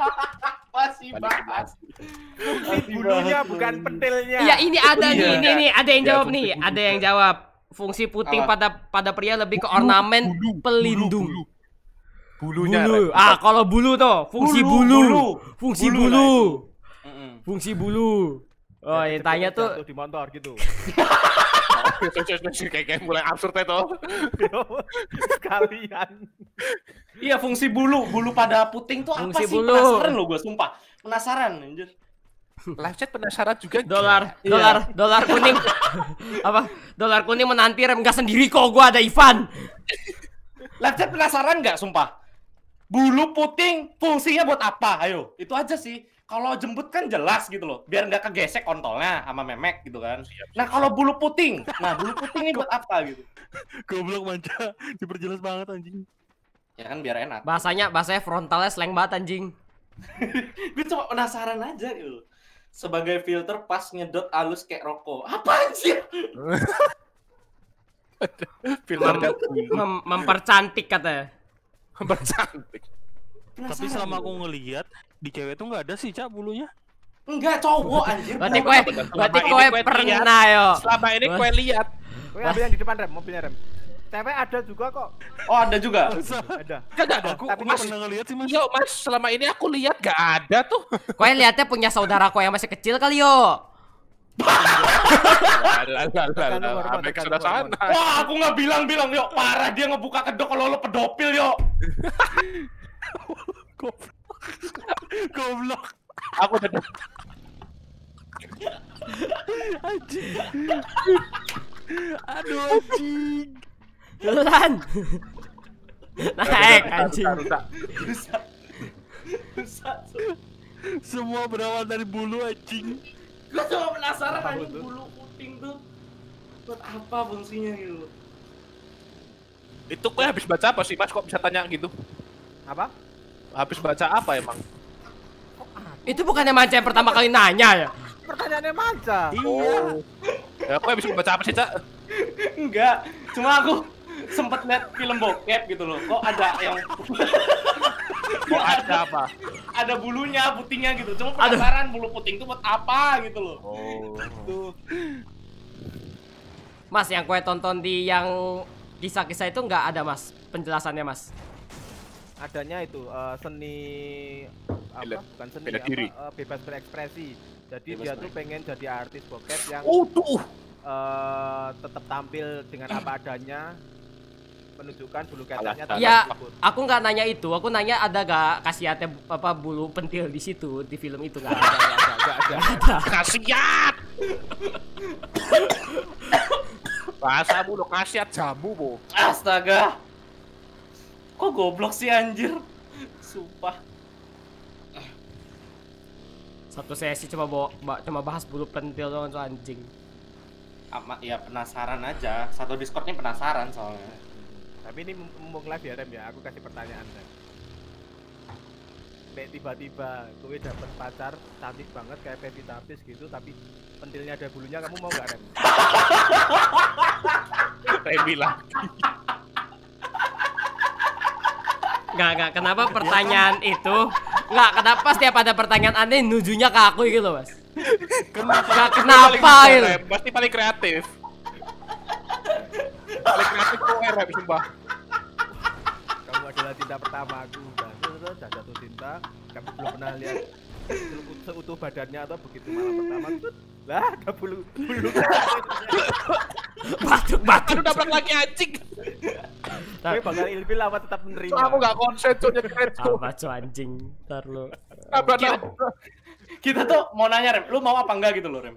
[LAUGHS] masih bahas fungsi bulunya bukan petilnya ya ini ada nih iya. ini nih ada yang iya, jawab nih ada yang jawab fungsi puting pada pada pria lebih ke ornamen pelindung bulunya bulu. ah kalau bulu tuh fungsi bulu, fungsi bulu. fungsi bulu Oh, ya tanya tuh di motor gitu. kayak kayak mulai absurd itu. Ya, [LAUGHS] Sekalian. Iya, fungsi bulu, bulu pada puting tuh fungsi apa sih? Bulu. Penasaran lo gue sumpah. Penasaran anjir. Live chat penasaran juga. Dolar, iya. dolar, dolar kuning. [LAUGHS] apa? Dolar kuning menanti rem gas sendiri kok gua ada Ivan. Live chat penasaran nggak sumpah? Bulu puting fungsinya buat apa? Ayo, itu aja sih kalau jembut kan jelas gitu loh, biar nggak kegesek kontolnya sama memek gitu kan. Iya, iya. Nah kalau bulu puting, nah bulu puting ini [LAUGHS] buat apa gitu? Goblok manca, diperjelas banget anjing. Ya kan biar enak. Bahasanya bahasanya frontalnya slang banget anjing. [LAUGHS] Gue cuma penasaran aja gitu. Sebagai filter pas nyedot alus kayak rokok. Apa anjir? [LAUGHS] filter mem mempercantik katanya. Mempercantik. Tapi selama gitu aku ngelihat di cewek tuh nggak ada sih cak bulunya Enggak cowok anjir. Berarti kue berarti kue pernah yo. Selama ini kue lihat. tapi yang di depan rem, mobilnya rem. Cewek ada juga kok. Oh, ada juga. ada. Enggak ada. Aku Tapi mas, pernah ngeliat sih, Mas. Yo, Mas, selama ini aku lihat gak ada tuh. [LAUGHS] kue lihatnya punya saudara kue yang masih kecil kali yo. Wah, aku nggak bilang-bilang, yuk parah dia ngebuka kedok kalau lo pedopil yuk. [LAUGHS] Goblok. Aku udah Aduh anjing. Lan. Naik anjing. Rusak. Rusak. Rusak. Semua berawal dari bulu anjing. Gue cuma penasaran anjing bulu puting tuh buat apa fungsinya gitu. Itu kok habis baca apa sih Mas kok bisa tanya gitu? Apa? Habis baca apa emang? Itu bukannya Manca yang pertama kali nanya ya? Pertanyaannya Manca. Iya. Oh. Ya, aku habis baca apa sih, Cak? Enggak. Cuma aku sempet lihat film bokep gitu loh. Kok ada yang Kok ada apa? Ada bulunya, putingnya gitu. Cuma penasaran bulu puting itu buat apa gitu loh. Oh. tuh. Mas, yang kue tonton di yang kisah-kisah itu nggak ada, Mas. Penjelasannya, Mas adanya itu uh, seni apa bukan seni uh, bebas berekspresi. Jadi bebas dia tuh pengen jadi artis bokep yang Uh, eh, tetap tampil dengan apa adanya menunjukkan bulu keteknya ya aku nggak nanya itu aku nanya ada gak kasiatnya apa bulu pentil di situ di film itu nggak ada nggak ada, [LAUGHS] ada. kasiat [COUGHS] bahasa bulu kasiat jamu bu astaga kok goblok sih anjir sumpah satu sesi coba bawa, cuma bahas bulu pentil doang tuh anjing amat ya penasaran aja satu discordnya penasaran soalnya tapi ini mumpung live ya Rem ya aku kasih pertanyaan deh kayak tiba-tiba gue dapet pacar cantik banget kayak Pepi Tapis gitu tapi pentilnya ada bulunya kamu mau gak Rem? Rem bilang Enggak, enggak. Kenapa pertanyaan itu? Enggak, kenapa setiap ada pertanyaan aneh nujunya ke aku gitu loh, Mas? Kenapa? kenapa gitu? Pasti paling kreatif. Paling kreatif tuh Rep, sumpah. Kamu adalah cinta pertama aku. Dan sudah jatuh cinta, kamu belum pernah lihat seutuh badannya atau begitu malam pertama lah ada bulu bulu batuk batuk udah nabrak lagi anjing tapi bakal ilfil lama tetap menerima aku gak konsen cuy nyetret apa cuy anjing ntar lu kita tuh mau nanya rem lu mau apa enggak gitu loh rem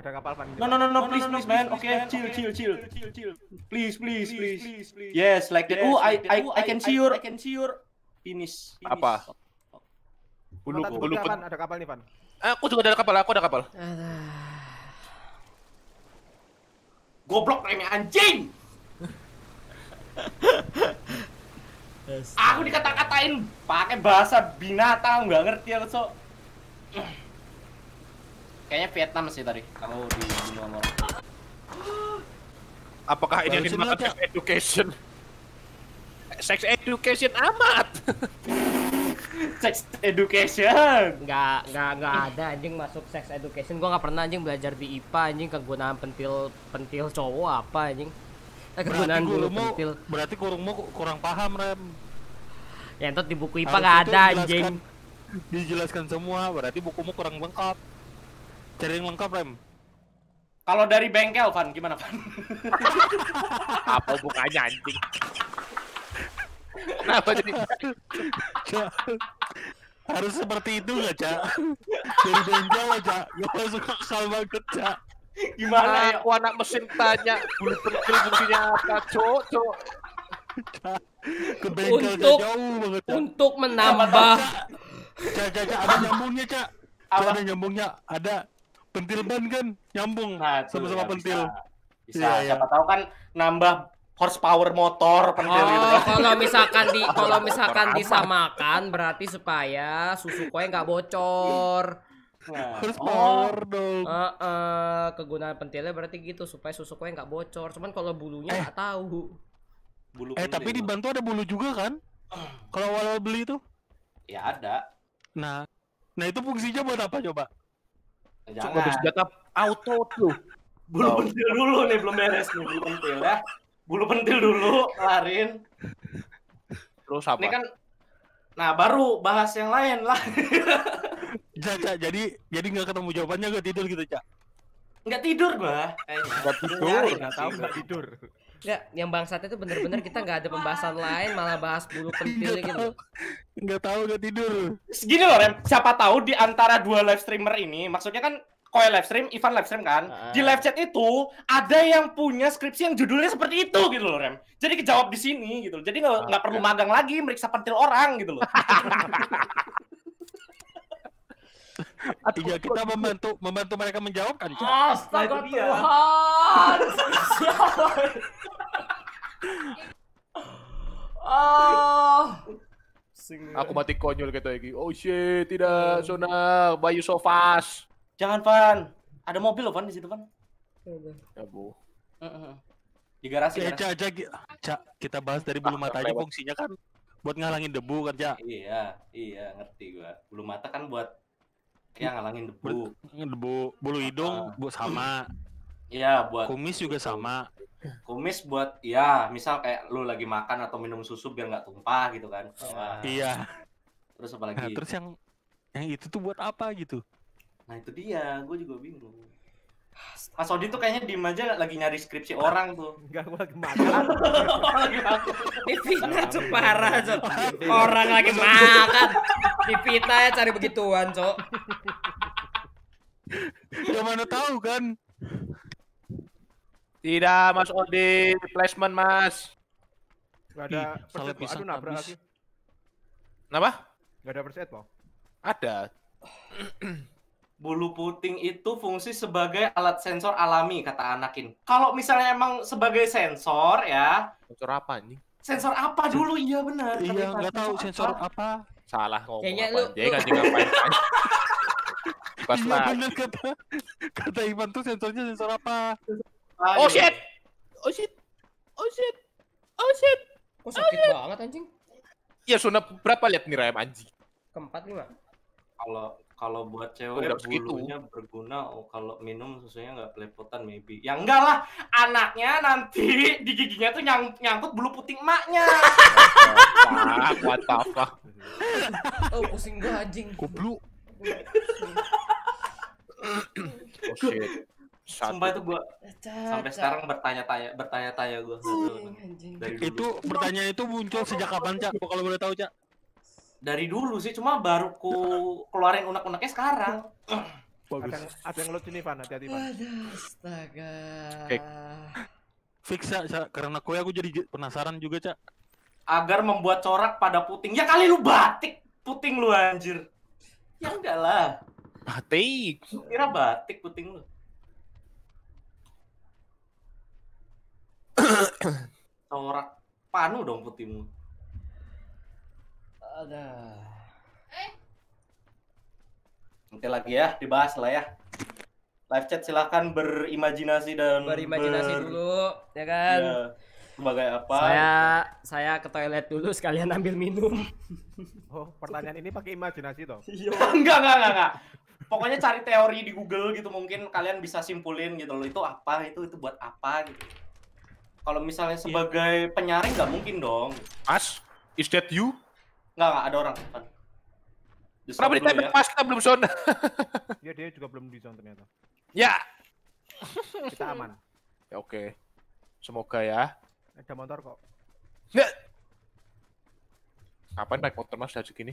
Ada kapal van. No no no no please please man. Oke, okay, chill chill chill. Please please please. Yes, like that. Oh, I I I can see your I can see your finish. Apa? Bulu bulu ada kapal nih, Van. Eh, aku juga ada kapal, aku ada kapal. Goblok remeh anjing. [LAUGHS] Aku dikata-katain pakai bahasa binatang, nggak ngerti aku, Sok. Kayaknya Vietnam sih tadi kalau di Gunung Amor. Apakah ini yang sex education? Sex education amat. sex education. Enggak, enggak, enggak ada anjing masuk sex education. Gua nggak pernah anjing belajar di IPA anjing kegunaan pentil pentil cowok apa anjing. Eh, kegunaan bulu pentil. Berarti kurungmu kurang paham, Rem. Ya entot di buku IPA enggak ada anjing. [LAUGHS] Dijelaskan semua, berarti bukumu kurang lengkap. Jaring lengkap rem. Kalau dari bengkel Van gimana Van? [LAUGHS] Apa bukanya anjing? Kenapa jadi? Harus seperti itu gak, Cak? Dari bengkel aja, gak masuk akal banget, Cak. Gimana nah, ya? Aku anak mesin tanya, bulu perkir fungsinya apa, Cok, Cok. Ke bengkel untuk, jauh banget, Cak. Untuk menambah. Cak, Cak, Cak, ada nyambungnya, Cak. Ada nyambungnya, ada pentil ban kan nyambung nah, sama-sama ya, pentil. Bisa, bisa. Yeah, siapa yeah. tahu kan nambah horsepower motor pentil oh, gitu. Kan. Kalau misalkan di [LAUGHS] kalau misalkan disamakan berarti supaya susu kue nggak bocor. Nah, horsepower oh. dong. Uh, uh, kegunaan pentilnya berarti gitu supaya susu kue nggak bocor. Cuman kalau bulunya eh. nggak eh. tahu. Bulu, eh tapi di Bantu ada bulu juga kan? [CLEARS THROAT] Kalau awal beli itu? Ya ada. Nah, nah itu fungsinya buat apa coba? Jangan. Cuma senjata auto tuh. Bulu oh. pentil dulu nih belum beres nih bulu pentil ya. Bulu pentil dulu kelarin. Terus apa? Ini kan Nah, baru bahas yang lain lah. [LAUGHS] Cak, Cak, jadi jadi nggak ketemu jawabannya nggak tidur gitu, Cak? Nggak tidur gua. Nggak tidur. nggak tidur. Enggak, yang bangsatnya itu bener-bener kita nggak ada pembahasan lain, malah bahas bulu pentil gitu. Nggak tahu nggak tidur. Segini loh, Rem. Siapa tahu di antara dua live streamer ini, maksudnya kan Koi live stream, Ivan live stream kan. Uh. Di live chat itu ada yang punya skripsi yang judulnya seperti itu gitu loh, Rem. Jadi kejawab di sini gitu. Jadi nggak uh. perlu magang lagi meriksa pentil orang gitu loh. [LAUGHS] Iya kita membantu membantu mereka menjawab Astaga Tuhan. oh. Aku mati konyol gitu lagi. Oh shit, tidak Sona, Bayu so fast. Jangan Van. Ada mobil loh Van di situ Van. Ya bu. Di garasi. Eh, aja, aja, kita bahas dari bulu mata aja fungsinya kan buat ngalangin debu kerja. Iya, iya ngerti gua. Bulu mata kan buat ya ngalangin debu debu bulu hidung uh, sama Iya buat kumis juga sama. Kumis buat ya misal kayak lu lagi makan atau minum susu biar nggak tumpah gitu kan. uh, iya. Terus apa nah, lagi? Nah, terus yang yang itu tuh buat apa gitu? Nah itu dia, gue juga bingung. Mas Odin tuh kayaknya diem aja lagi nyari skripsi orang tuh. Enggak, gua lagi makan. Divina tuh parah, Cok. Orang lagi makan. Divina ya cari begituan, Cok. Ya mana tahu kan. Tidak, Mas Odin, replacement, Mas. Gak ada perset, Pak. Aduh, nabrak lagi. Kenapa? Enggak ada perset, Pak. Ada bulu puting itu fungsi sebagai alat sensor alami kata Anakin. Kalau misalnya emang sebagai sensor ya. Sensor apa nih? Sensor apa dulu? Iya benar. Iya nggak tahu sensor apa. apa. Salah ngomong. Kayaknya lu. Dia kan ngapain? [LAUGHS] Iya benar kata kata Iman tuh sensornya sensor apa? Ah, oh iya. shit! Oh shit! Oh shit! Oh shit! Kok sakit oh, shit. banget anjing? Ya sunat berapa lihat nih rem anjing? Keempat lima. Kalau kalau buat oh, cewek Udah bulunya gitu. berguna oh, kalau minum susunya nggak kelepotan maybe ya enggak lah anaknya nanti [LAUGHS] di giginya tuh nyang nyangkut bulu puting maknya what the fuck oh pusing gue anjing kublu oh shit satu. Sumpah itu gue sampai sekarang bertanya-tanya bertanya-tanya gue. Itu bertanya itu muncul sejak kapan cak? Kalau boleh tahu cak? dari dulu sih cuma baru ku keluarin unek-uneknya sekarang Bagus. Ada, yang, ada yang lo sini Van, hati-hati Van. Astaga. Okay. Fix ya, karena kue aku jadi penasaran juga, Cak. Agar membuat corak pada puting. Ya kali lu batik puting lu anjir. Ya enggak lah. Batik. Kira batik puting lu. [COUGHS] corak panu dong lu ada eh nanti lagi ya dibahas lah ya live chat silahkan berimajinasi dan berimajinasi ber... dulu ya kan ya, sebagai apa saya saya ke toilet dulu sekalian ambil minum [LAUGHS] oh pertanyaan ini pakai imajinasi toh [LAUGHS] iya. enggak enggak enggak enggak pokoknya cari teori di Google gitu mungkin kalian bisa simpulin gitu loh itu apa itu itu buat apa gitu kalau misalnya iya. sebagai penyaring nggak mungkin dong As is that you Enggak, enggak ada orang. Kenapa di time ya? pas kita belum zona. [LAUGHS] Iya, dia juga belum di zona ternyata. Ya. Kita aman. Ya oke. Okay. Semoga ya. Ada motor kok. Enggak. Ya. Ngapain naik motor mas dari segini?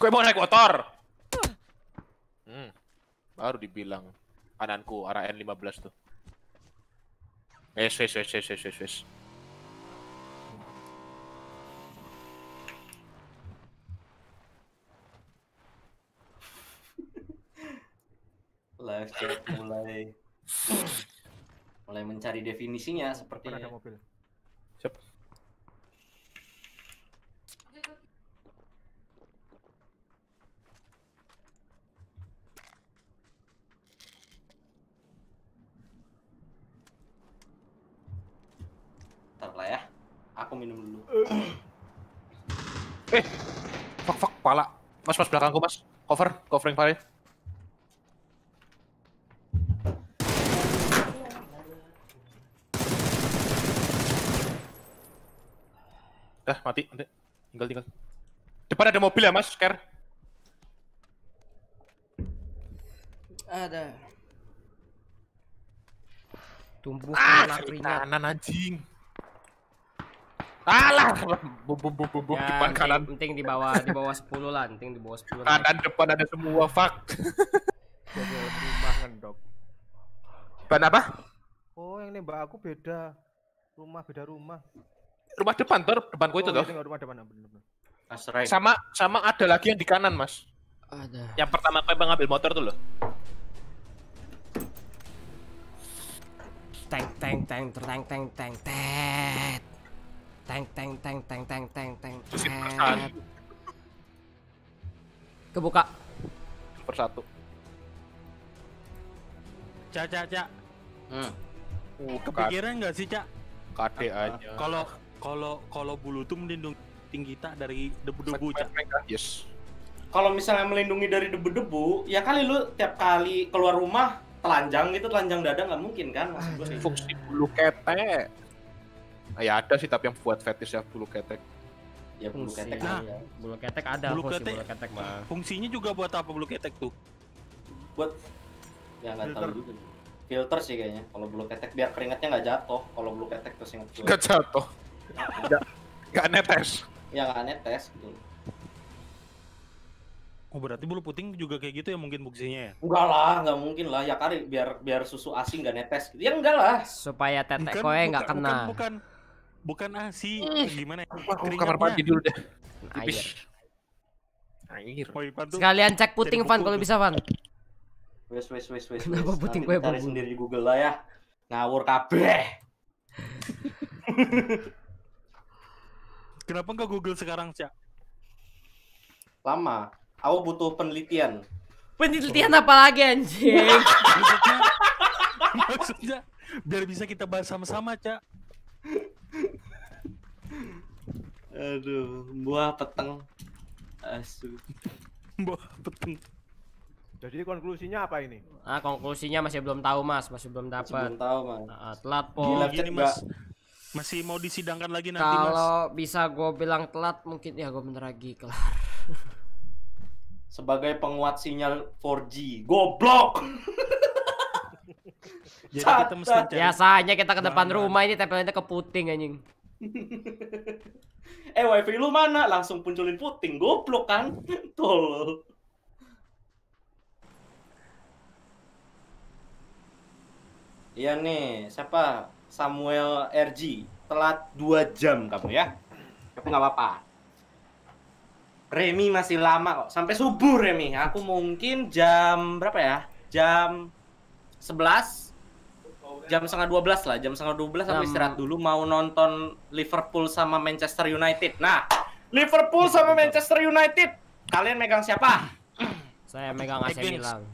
Gue mau naik motor. Hmm. Baru dibilang kananku arah N15 tuh. Eh, wes wes wes wes wes wes. live chat mulai mulai mencari definisinya seperti ya. ada mobil. Siap. Ntar lah ya. Aku minum dulu. eh. Fuck fuck pala. Mas mas belakangku mas. Cover, covering pala. Dah, mati, mati. Tinggal, tinggal. Depan ada mobil ya, Mas? Care. Ada. Tumbuh ah, kanan anjing. Alah, bum bum bum bum ya, depan penting, kanan. Penting di bawah di bawah 10 lah, penting di bawah 10. Kanan lah. depan ada semua fuck. rumah ngendok. Ban apa? Oh, yang nembak aku beda. Rumah beda rumah rumah depan tuh depan itu tuh oh, iya, iya, rumah depan benar Right. Sama sama ada lagi yang di kanan mas. Ada. Yang pertama bang ngambil motor tuh lo Tank tank tank tank tank tank tank tank tank tank tank tank tank tank tank kebuka persatu cak cak cak hmm. uh, kepikiran nggak sih cak kade aja kalau kalau kalau bulu tuh melindungi kita dari debu-debu Yes. Kalau misalnya melindungi dari debu-debu, ya kali lu tiap kali keluar rumah telanjang gitu, telanjang dada nggak mungkin kan? Maksud gue Fungsi bulu ketek. Nah, ya ada sih tapi yang buat fetish ya bulu ketek. Ya bulu ketek. Nah, ya. Bulu ketek ada bulu fungsi bulu ketek mah. Fungsinya juga buat apa bulu ketek tuh? Buat yang nggak tahu juga. Filter sih kayaknya. Kalau bulu ketek biar keringatnya nggak jatuh. Kalau bulu ketek terus ingat Nggak jatuh gak netes. Ya gak netes gitu. Oh berarti bulu puting juga kayak gitu ya mungkin buksinya ya? Enggak lah, enggak mungkin lah. Ya kali biar biar susu asing enggak netes gitu. Ya enggak lah. Supaya tetek bukan, koe enggak kena. Bukan bukan, bukan asi. Mm. Gimana ya? Aku kamar mandi dulu deh. Air. Air. Sekalian cek puting Van kalau bisa Van. Wes wes wes wes. Kenapa puting koe? Cari sendiri di Google lah ya. Ngawur kabeh. [LAUGHS] Kenapa nggak Google sekarang, Cak? Lama. Aku butuh penelitian. Penelitian apa lagi anjing? [LAUGHS] maksudnya, biar bisa kita bahas sama-sama, Cak. Aduh, buah peteng. Asu. buah peteng. Jadi konklusinya apa ini? Ah, konklusinya masih belum tahu, Mas. Masih belum dapat. Belum tahu, Mas. Uh, telat, Pol. Gila, Gini, Mas. Masih mau disidangkan lagi nanti Kalau bisa gue bilang telat mungkin ya gue bener lagi kelar. [LAUGHS] Sebagai penguat sinyal 4G, goblok. [LAUGHS] Jadi Catat. kita mesti cari. Biasanya kita ke depan rumah ini tempelnya ke puting anjing. [LAUGHS] eh wifi lu mana? Langsung punculin puting, goblok kan? tol Iya nih, siapa? Samuel RG telat 2 jam kamu ya tapi nggak apa-apa Remy masih lama kok sampai subuh Remy aku mungkin jam berapa ya jam 11 jam setengah 12 lah jam setengah 12 aku istirahat dulu mau nonton Liverpool sama Manchester United nah Liverpool sama Manchester United kalian megang siapa saya megang AC Milan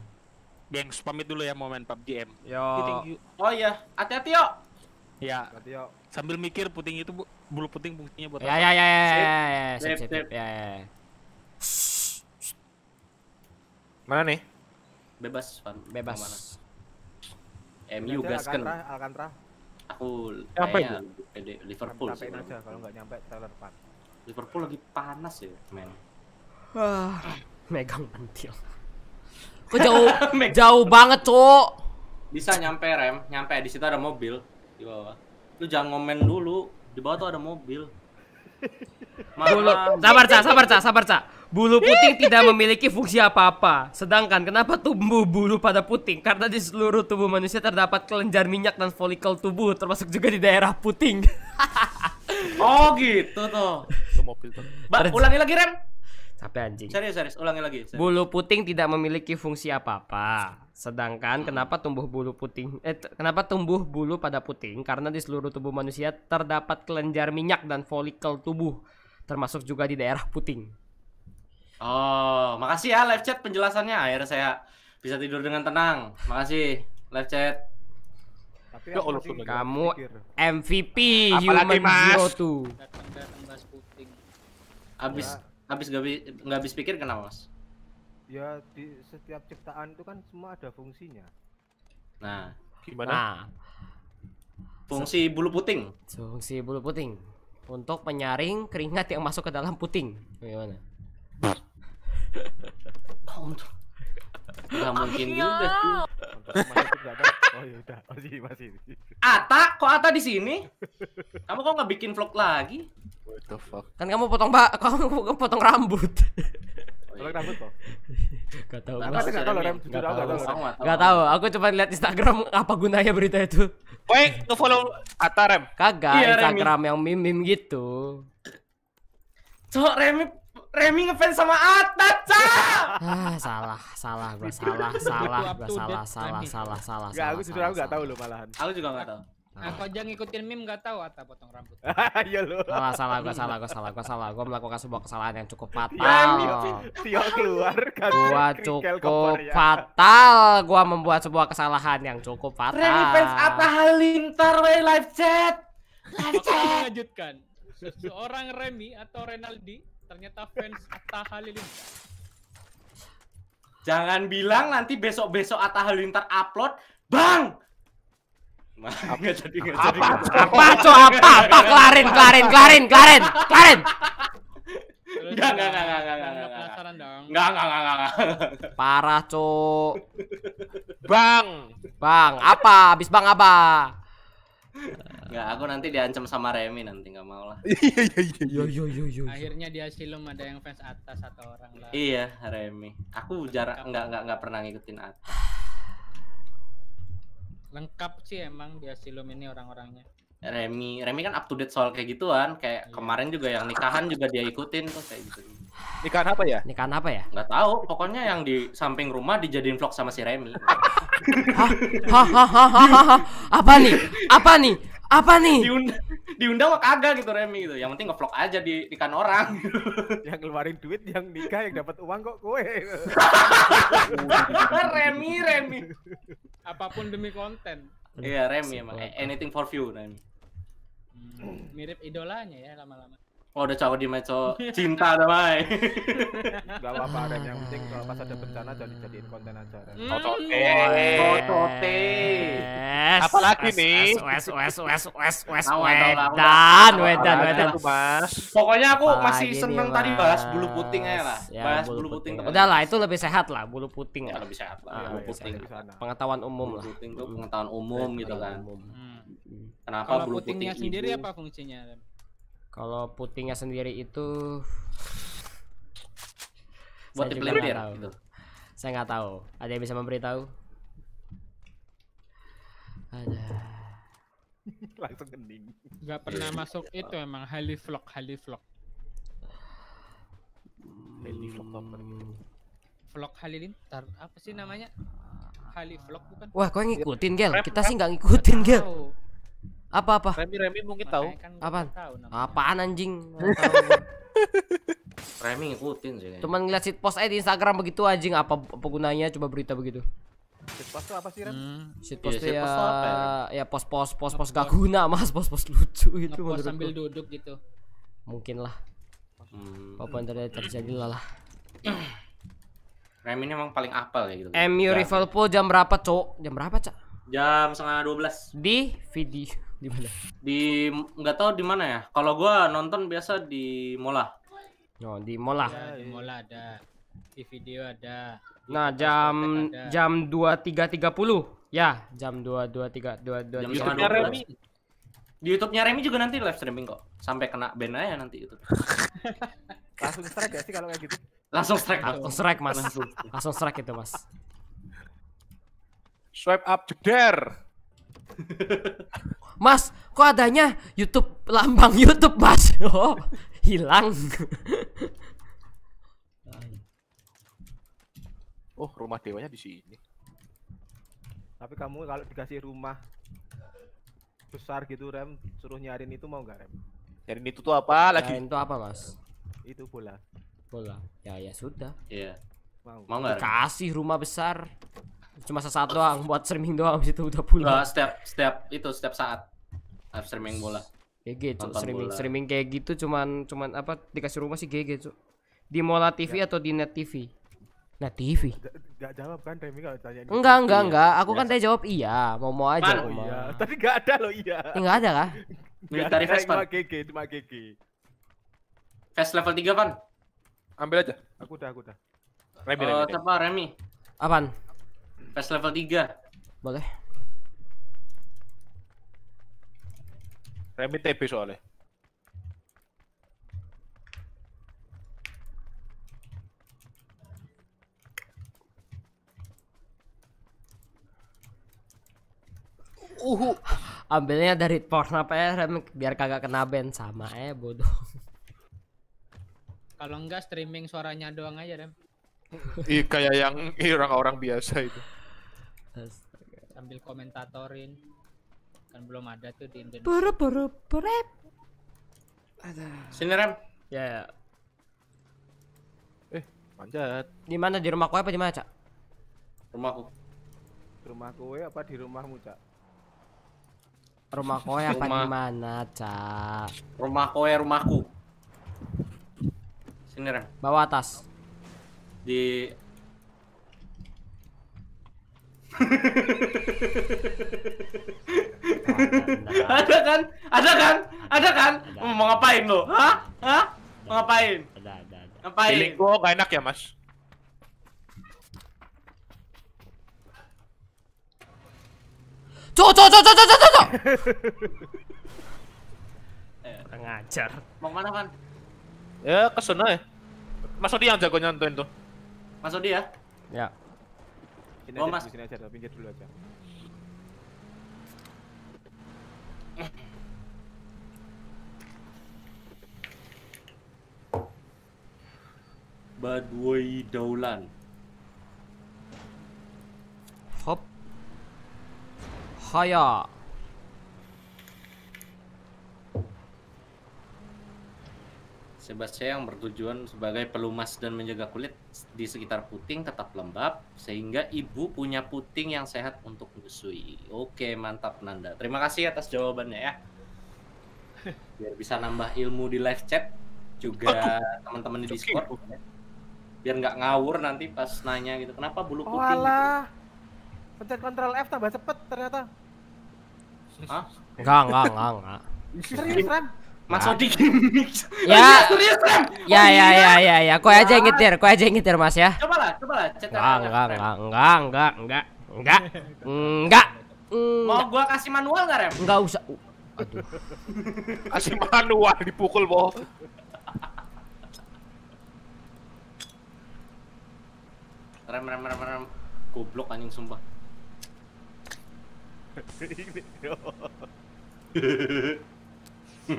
Gengs, pamit dulu ya momen pub PUBG M. Yo. Oh iya, hati-hati yuk. Ya. Berarti yuk. Sambil mikir puting itu bu, bulu puting fungsinya buat ya, apa? Ya ya ya ya, ya ya. Sip sip. sip. Ya, ya ya. Mana nih? Bebas, Pan. Bebas. Mana? MU gaskan. Alcantara, Aku Aku ya, apa itu? Liverpool sih. aja kalau nggak nyampe trailer pan Liverpool lagi panas ya, men. Wah, megang pentil. Kok jauh [LAUGHS] jauh banget, Cok. Bisa nyampe rem, nyampe di situ ada mobil di bawah lu jangan ngomen dulu di bawah tuh ada mobil [LAUGHS] Bulu, sabar cak, sabar cak, sabar cak. Bulu puting tidak memiliki fungsi apa-apa. Sedangkan kenapa tumbuh bulu pada puting? Karena di seluruh tubuh manusia terdapat kelenjar minyak dan folikel tubuh, termasuk juga di daerah puting. [LAUGHS] oh gitu tuh. mobil tuh. ulangi lagi rem. Capek anjing. Serius, serius, ulangi lagi. Serius. Bulu puting tidak memiliki fungsi apa-apa. Sedangkan hmm. kenapa tumbuh bulu puting eh kenapa tumbuh bulu pada puting? Karena di seluruh tubuh manusia terdapat kelenjar minyak dan folikel tubuh, termasuk juga di daerah puting. Oh, makasih ya live chat penjelasannya. Akhirnya saya bisa tidur dengan tenang. Makasih live chat. Tapi ya, Allah, kamu MVP Apalagi Human Zero Two. Abis ya habis nggak habis pikir kenapa mas ya di setiap ciptaan itu kan semua ada fungsinya nah gimana nah, fungsi bulu puting fungsi bulu puting untuk menyaring keringat yang masuk ke dalam puting gimana nah, untuk Gak ah, mungkin Ayo. Iya. juga. Oh iya udah, oh, iya, masih masih. Ata, kok Ata di sini? Kamu kok nggak bikin vlog lagi? What the fuck? Kan kamu potong pak, [LAUGHS] kamu potong rambut. Potong rambut kok? Gak tau. Gak tahu. Gak tau. Gak tahu. tahu. Aku cuma lihat Instagram apa gunanya berita itu. Woi, ke follow Ata Rem. Kagak, iya, Instagram yang mimim gitu. Cok Remi Remy ngefans sama Atat, Ca! ah, salah, salah gua salah, salah, gua salah, salah, salah, salah. Enggak, aku jujur aku enggak tahu lo malahan. Aku juga enggak tahu. Aku aja ngikutin meme gak tahu Ata potong rambut. [LAUGHS] Iya lo. Salah salah gua salah gua salah gua salah gua melakukan sebuah kesalahan yang cukup iya, fatal. Tio keluar kan. Gua cukup ya. fatal. Gua membuat sebuah kesalahan yang cukup fatal. Remy fans Ata Halintar way live chat. Live chat. Lanjutkan. Seorang Remy atau Renaldi Ternyata fans Atta Halilintar. Jangan bilang nanti besok-besok Atta Halilintar upload, Bang! Nah, apa apa co apa apa kelarin kelarin kelarin kelarin kelarin Enggak enggak enggak enggak enggak enggak penasaran enggak enggak enggak enggak parah co. bang bang apa Abis bang apa Enggak, aku nanti diancam sama Remy nanti nggak mau lah. [LAUGHS] Iya, iya iya iya. Yo yo yo yo. Akhirnya di Asilum ada yang fans atas satu orang lah. Iya, Remy. Aku jarak nggak nggak nggak pernah ngikutin atas. Lengkap sih emang di Asilum ini orang-orangnya. Remy, Remy kan up to date soal kayak gituan, kayak iya. kemarin juga yang nikahan juga dia ikutin tuh. kayak gitu. Nikahan apa ya? Nikahan apa ya? Nggak tahu, pokoknya yang di samping rumah dijadiin vlog sama si Remy. hah, hah, hah, hah, apa nih? Apa nih? apa nih diundang diundang mah kagak gitu Remi gitu yang penting ngevlog aja di ikan orang [LAUGHS] yang keluarin duit yang nikah yang dapat uang kok kue [LAUGHS] Remi Remi apapun demi konten iya Remi emang anything for view Remi hmm. mirip idolanya ya lama-lama kalau udah cowok di meco [LAUGHS] cinta damai [LAUGHS] gak apa-apa ada yang penting kalau pas ada bencana jadi jadiin konten aja Ren kotote Apa apalagi nih wes wes wes wes wes wedan wedan wedan pokoknya aku masih seneng tadi bahas bulu puting aja lah ya, bahas bulu puting udah lah itu lebih sehat lah bulu puting ya lebih sehat lah iya, bulu puting pengetahuan umum lah bulu puting pengetahuan hmm. umum gitu kan hmm. Hmm. kenapa bulu putingnya sendiri apa fungsinya kalau putingnya sendiri itu buat saya juga tahu. Gitu. Saya nggak tahu. Ada yang bisa memberitahu? Ada. [LAUGHS] Langsung kening. Gak pernah masuk itu emang haliflok haliflok. highly apa hmm. Vlog halilintar apa sih namanya? Haliflok bukan? Wah, kau ngikutin, Gel. Kita sih nggak ngikutin, Gel apa apa Remi Remi mungkin tahu kan apaan apaan anjing [LAUGHS] Remi ngikutin sih cuman ngeliat sit post aja di Instagram begitu anjing apa penggunanya coba berita begitu Sit post apa sih Remi? Hmm. Shit iya, post ya, post apa ya? ya post post post post gak guna mas post post lucu itu sambil duduk gitu mungkin lah hmm. apa yang terjadi terjadi lah lah [CLEARS THROAT] Remi ini emang paling apel ya gitu MU Liverpool jam berapa cok jam berapa cak jam setengah dua belas di video di mana di nggak tahu di mana ya kalau gua nonton biasa di mola oh di mola ya, di mola ada di video ada di nah jam ada. jam dua tiga tiga puluh ya jam dua dua tiga dua dua di YouTube -nya Remi di YouTube-nya Remi juga nanti live streaming kok sampai kena ban aja nanti youtube [LAUGHS] langsung strike ya sih kalau kayak gitu langsung strike langsung strike mas langsung strike itu mas swipe up jeder [LAUGHS] Mas, kok adanya YouTube lambang YouTube, Mas? [LAUGHS] Oh, hilang. [LAUGHS] Oh, rumah dewanya di sini. Tapi kamu kalau dikasih rumah besar gitu rem, suruh nyariin itu mau nggak rem? Nyariin itu tuh apa lagi? Nyariin itu apa mas? Itu bola. Bola. Ya ya sudah. Iya. Yeah. Mau. Mau nggak? Kasih rumah besar cuma sesaat doang buat streaming doang habis itu udah pulang nah, setiap setiap itu setiap saat live streaming bola GG cuy streaming bola. streaming kayak gitu cuman cuman apa dikasih rumah sih GG cuy di Mola TV ya. atau di Net TV Net TV enggak jawab kan Remi kalau tanya ini Enggak, enggak, ya? enggak. Aku ya. kan iya. tadi jawab iya, mau mau aja. Man, oh, iya. Tadi enggak ada lo iya. Enggak ya, ada kah dari Vespa. Cuma GG, cuma GG. Fast level 3, Van. Ambil aja. Aku udah, aku udah. Remi uh, eh, Remy. Apa, Remi Apaan? Pas level 3. Boleh. Remi TP soalnya. Uhu. Ambilnya dari apa ya, Rem, biar kagak kena band sama eh bodoh. Kalau enggak streaming suaranya doang aja, Rem. Ih, kayak yang orang-orang biasa itu. Astaga. Sambil komentatorin. Kan belum ada tuh di Indonesia. Buru buru burep. Ada. Sini Rem. Ya. ya. Eh, manjat. Di mana di rumah apa di mana, Cak? Rumahku. Rumah kue apa di rumahmu, Cak? Rumah kue apa di mana, Cak? Rumah kue rumahku. Sini Rem. bawa atas. Di [LAUGHS] ada kan? Ada kan? Ada kan? Ada. Mau ngapain lo? Hah? Hah? Mau ngapain? Ada, ada, ada. Ngapain? Pilih gua gak enak ya, Mas. Cok, cok, cok, cok, cok, cok, cok. Eh, kurang ngajar. Mau mana kan? Ya, ke sana ya. Mas Odi yang jago nyantuin tuh. Mas Odi ya? Ya. Sini oh, aja, mas. sini aja, pinggir dulu aja. Badwoi Daulan. Hop. Haya. saya yang bertujuan sebagai pelumas dan menjaga kulit di sekitar puting tetap lembab sehingga ibu punya puting yang sehat untuk menyusui. Oke, mantap Nanda. Terima kasih atas jawabannya ya. Biar bisa nambah ilmu di live chat juga teman-teman di Discord. Biar nggak ngawur nanti pas nanya gitu. Kenapa bulu puting? Gitu? Walah. Gitu? Pencet kontrol F tambah cepet ternyata. Hah? Enggak, enggak, enggak, enggak. Serius, Ran? Mas nah. Odi gimmick. Ya. Oh, iya, serius kan? Ya oh, ya iya. ya ya ya. Kau aja yang ngitir? kau aja yang ngitir, Mas ya. Coba lah, coba lah. Enggak, enggak, enggak, enggak, enggak, enggak, enggak, enggak. Mau gua kasih manual nggak rem? Enggak usah. Aduh. [LAUGHS] Kasih manual dipukul boh. Rem rem rem rem. Goblok anjing sumpah. Hehehe. [LAUGHS] [LAUGHS] [LAUGHS]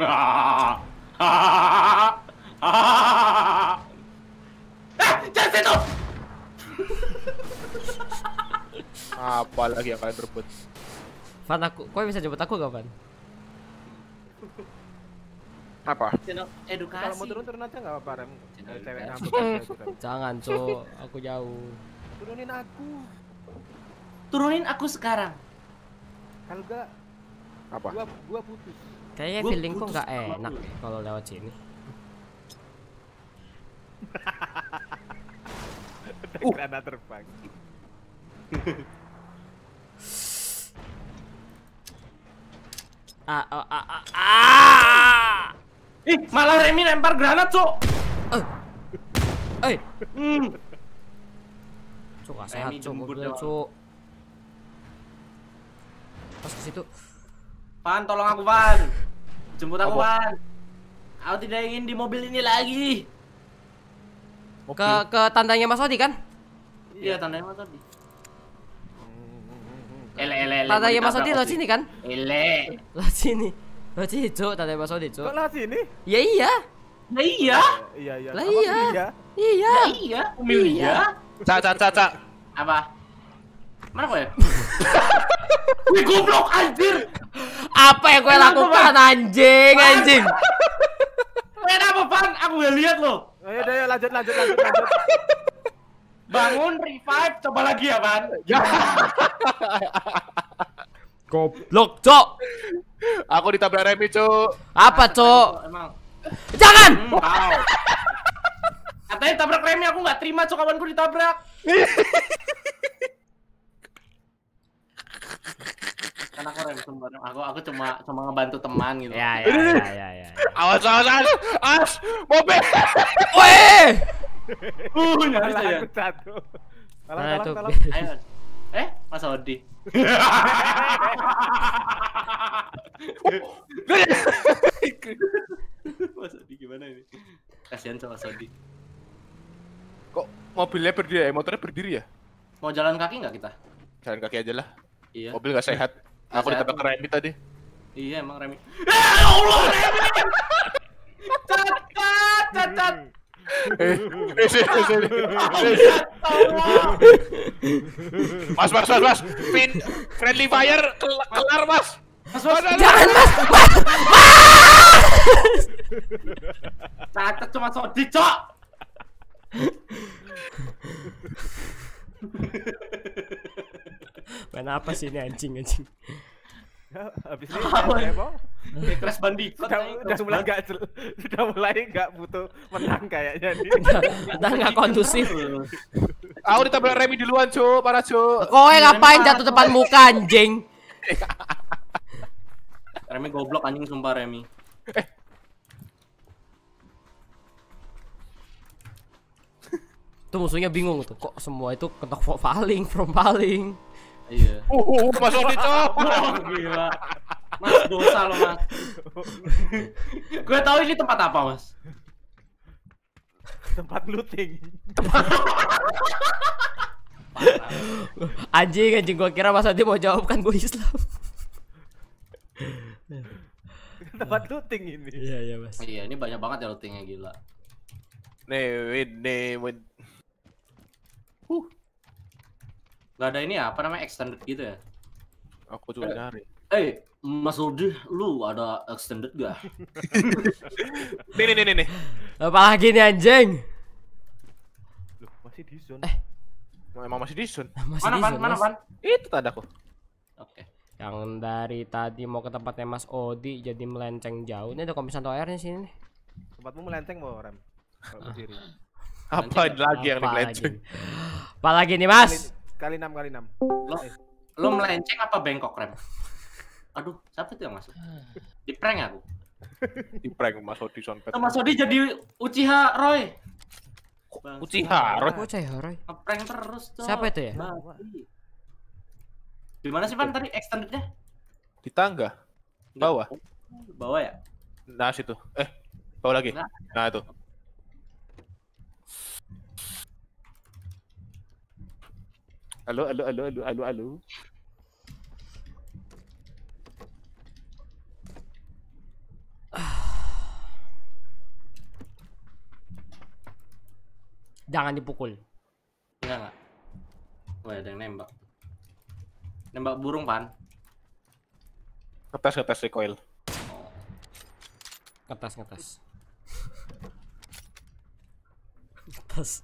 Eh, apa lagi yang kalian berebut? Fan, aku, kau bisa jemput aku gak, Apa? edukasi. Kalau mau turun turun aja nggak apa-apa [LAUGHS] Jangan, Cok. Aku jauh. Turunin aku. Turunin aku sekarang. Kalau enggak apa? Gua gua putus. Kayaknya feelingku nggak enak ya. kalau lewat sini. uh. Granat terbang. ah, ah, ah, ah, ah. Ih, malah Remi lempar granat, Cok. Eh. Eh. Hmm. Cok, sehat, Cok. Cok. Pas ke situ. Pan, tolong aku, Pan. Jemput aku, Wan. Aku tidak ingin di mobil ini lagi. Mobil. Ke ke tandanya Mas Odi kan? Iya, tandanya Mas Odi. Hmm. Ele, ele, ele. Tandanya Mas Odi lo sini kan? Ele. Lo sini. lo sini, Cuk. Tandanya Mas Odi, Cuk. Kok lo sini? Ya iya. Lah iya. Iya, iya. Lah iya. Iya. Iya. Iya. cak caca, caca. Apa? Mana ya? gue? [LAUGHS] Wih goblok anjir. Apa yang gue lakukan anjing anjing? Main apa pan? Aku udah lihat loh. Ayo iya, iya, deh lanjut lanjut lanjut lanjut. Bangun revive coba lagi ya pan. Ya. [LAUGHS] Goblok, Cok. Aku ditabrak Remi, Cok. Apa, Cok? Emang. Jangan. Hmm, wow. Katanya tabrak Remi, aku nggak terima, Cok kawanku ditabrak. [LAUGHS] kan aku random bareng aku aku cuma cuma ngebantu teman gitu ya ya ya, ya ya, ya, awas awas awas awas mobil woi uh nyari ya satu tolong nah, ayo eh mas Odi mas Odi gimana ini kasihan sama Sodi kok mobilnya berdiri ya motornya berdiri ya mau jalan kaki nggak kita jalan kaki aja lah Iya. Mobil gak sehat. Gak Aku ditabrak Remy tadi. Iya emang Remy. [LAUGHS] ya Allah Remy. Cacat, cacat. Mas, mas, mas, mas, pin friendly fire kel kelar, mas. Mas, mas, jangan, mas, mas, mas. Cacat cuma so dicok. [LAUGHS] Main apa sih ini anjing anjing? Habis ini Demo Crash Bandicoot udah mulai enggak sudah mulai enggak butuh menang kayaknya nih. Udah enggak kondusif. Aku ditabrak remi duluan, Cuk, para Cuk. Kowe ngapain jatuh depan muka anjing? Remi goblok anjing sumpah remi. Tuh musuhnya bingung tuh, kok semua itu ketok paling [LAUGHS] from paling. Iya. Uh, uh, uh Mas Odi copot. Gila. [LAUGHS] Mas dosa lo Mas. Gue tahu ini tempat apa Mas? Tempat looting. Tempat... [LAUGHS] anjing anjing gue kira Mas Odi mau jawab kan gue Islam. tempat looting ini. Iya iya Mas. Iya ini banyak banget ya lootingnya gila. Nih, win, nih, win. Gak ada ini ya, apa namanya extended gitu ya? Aku coba cari. Eh, nyari. Eh, hey, Mas Rudi, lu ada extended gak? [LAUGHS] nih, nih, nih, nih. nih. Apalagi nih anjing? Loh, masih di zone. Eh. Emang masih di zone? [LAUGHS] Masih mana, di pan, zone, mana, pan? Itu tadi aku. Oke. Yang dari tadi mau ke tempatnya Mas Odi jadi melenceng jauh. Ini ada komisan airnya sini nih. Tempatmu melenceng mau Rem? Kalau [LAUGHS] berdiri. Apa lagi yang melenceng? apa lagi nih, Mas? kali enam kali enam. Lo, eh. lo melenceng apa bengkok rem? Aduh, siapa itu yang masuk? Di prank aku. [LAUGHS] Di prank Mas Odi Sonpet. Mas Odi jadi Uchiha Roy. Bang, Uchiha Roy. Uchiha Roy. Ngeprank terus tuh. Siapa itu ya? Di mana sih Pan eh. tadi extendednya? Di tangga. Bawah. Bawah ya? Nah, situ. Eh, bawah lagi. Nah, nah itu. Halo, halo, halo, halo, halo, halo. Jangan dipukul. Enggak enggak. Oh, ada yang nembak. Nembak burung, Pan. Ngetes, ngetes recoil. Oh. Ngetes, ngetes. ngetes.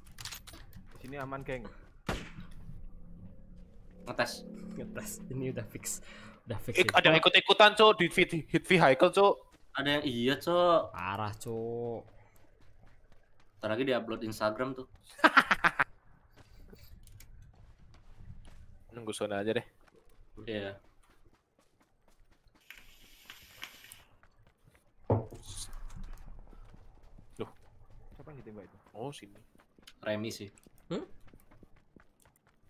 sini aman, geng ngetes ngetes ini udah fix udah fix Ik, ya. ada ikut-ikutan cok di hit, hit vehicle cok ada yang iya cok parah cok ntar lagi upload Instagram tuh [LAUGHS] nunggu sana aja deh iya yeah. Loh, siapa yang ditembak itu? Oh, sini. Remi sih. Hmm?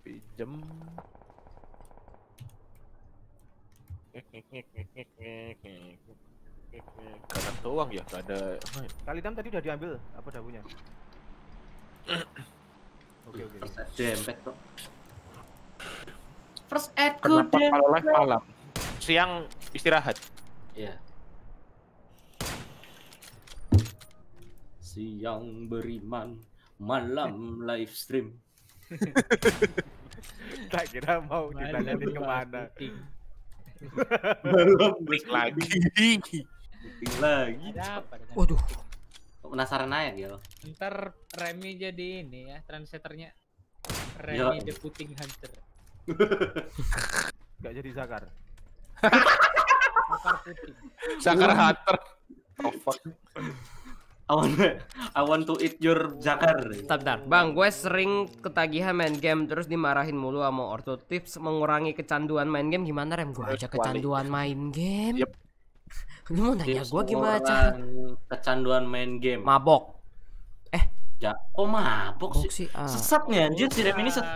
Pinjem Kanan doang ya, gak ada. Ya? Kalidam tadi udah diambil apa dagunya? Oke oke. Dempet kok. First aid Kenapa kalau live malam? Siang istirahat. Iya. Siang beriman, malam live stream. [LAUGHS] tak kira mau ditanyain kemana belum klik lagi klik lagi waduh penasaran aja dia ntar Remy jadi ini ya translatornya Remy Yo. the Puting Hunter Gak jadi Zakar Zakar [LAUGHS] Puting Zakar Hunter oh fuck I want to, I want to eat your zakar. Bentar, bentar. Bang, gue sering ketagihan main game terus dimarahin mulu sama ortu. Tips mengurangi kecanduan main game gimana rem? Gue aja kecanduan main game. Yep. Lu mau nanya gue gimana kecanduan main game? Mabok. Eh, ja ya, kok mabok sih? sih? Ah. Sesat nih anjir, si Rem ini sesat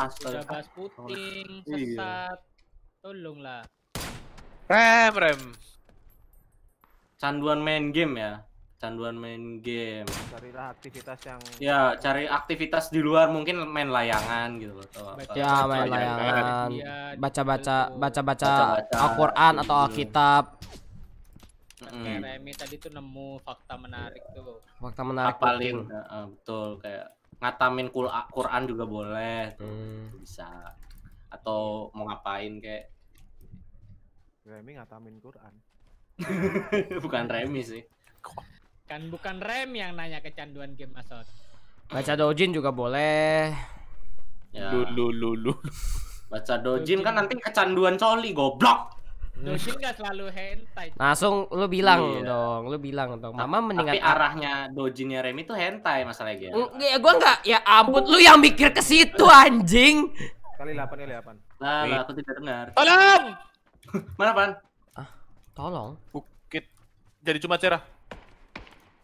Astaga. puting, iya. sesat. Tolonglah. Rem, rem. Canduan main game ya. Canduan main game. Carilah aktivitas yang Ya, cari aktivitas di luar mungkin main layangan gitu loh atau ya, baca, Ya, main layangan. Iya, gitu. Baca-baca baca-baca Al-Qur'an atau Alkitab. Kayak Remy tadi tuh nemu fakta menarik iya. tuh. Fakta menarik. Apalin, betul kayak ngatamin Quran juga boleh Hmm. Bisa. Atau mau ngapain kayak Remy ngatamin Quran. [LAUGHS] Bukan Remy sih. Kan bukan Rem yang nanya kecanduan game asal. Baca dojin juga boleh. Ya. Lulu lulu. Baca dojin, kan dojin kan nanti kecanduan coli goblok. Dojin gak selalu hentai. Langsung lu bilang iya. dong, lu bilang dong. Mama mendingan Tapi arahnya dojinnya Rem itu hentai masalahnya. Gue ya gua nggak Ya ampun, lu yang mikir ke situ anjing. Kali delapan kali delapan. Lah, lah aku tidak dengar. Tolong. Mana, Pan? Ah, tolong. Bukit. Jadi cuma cerah.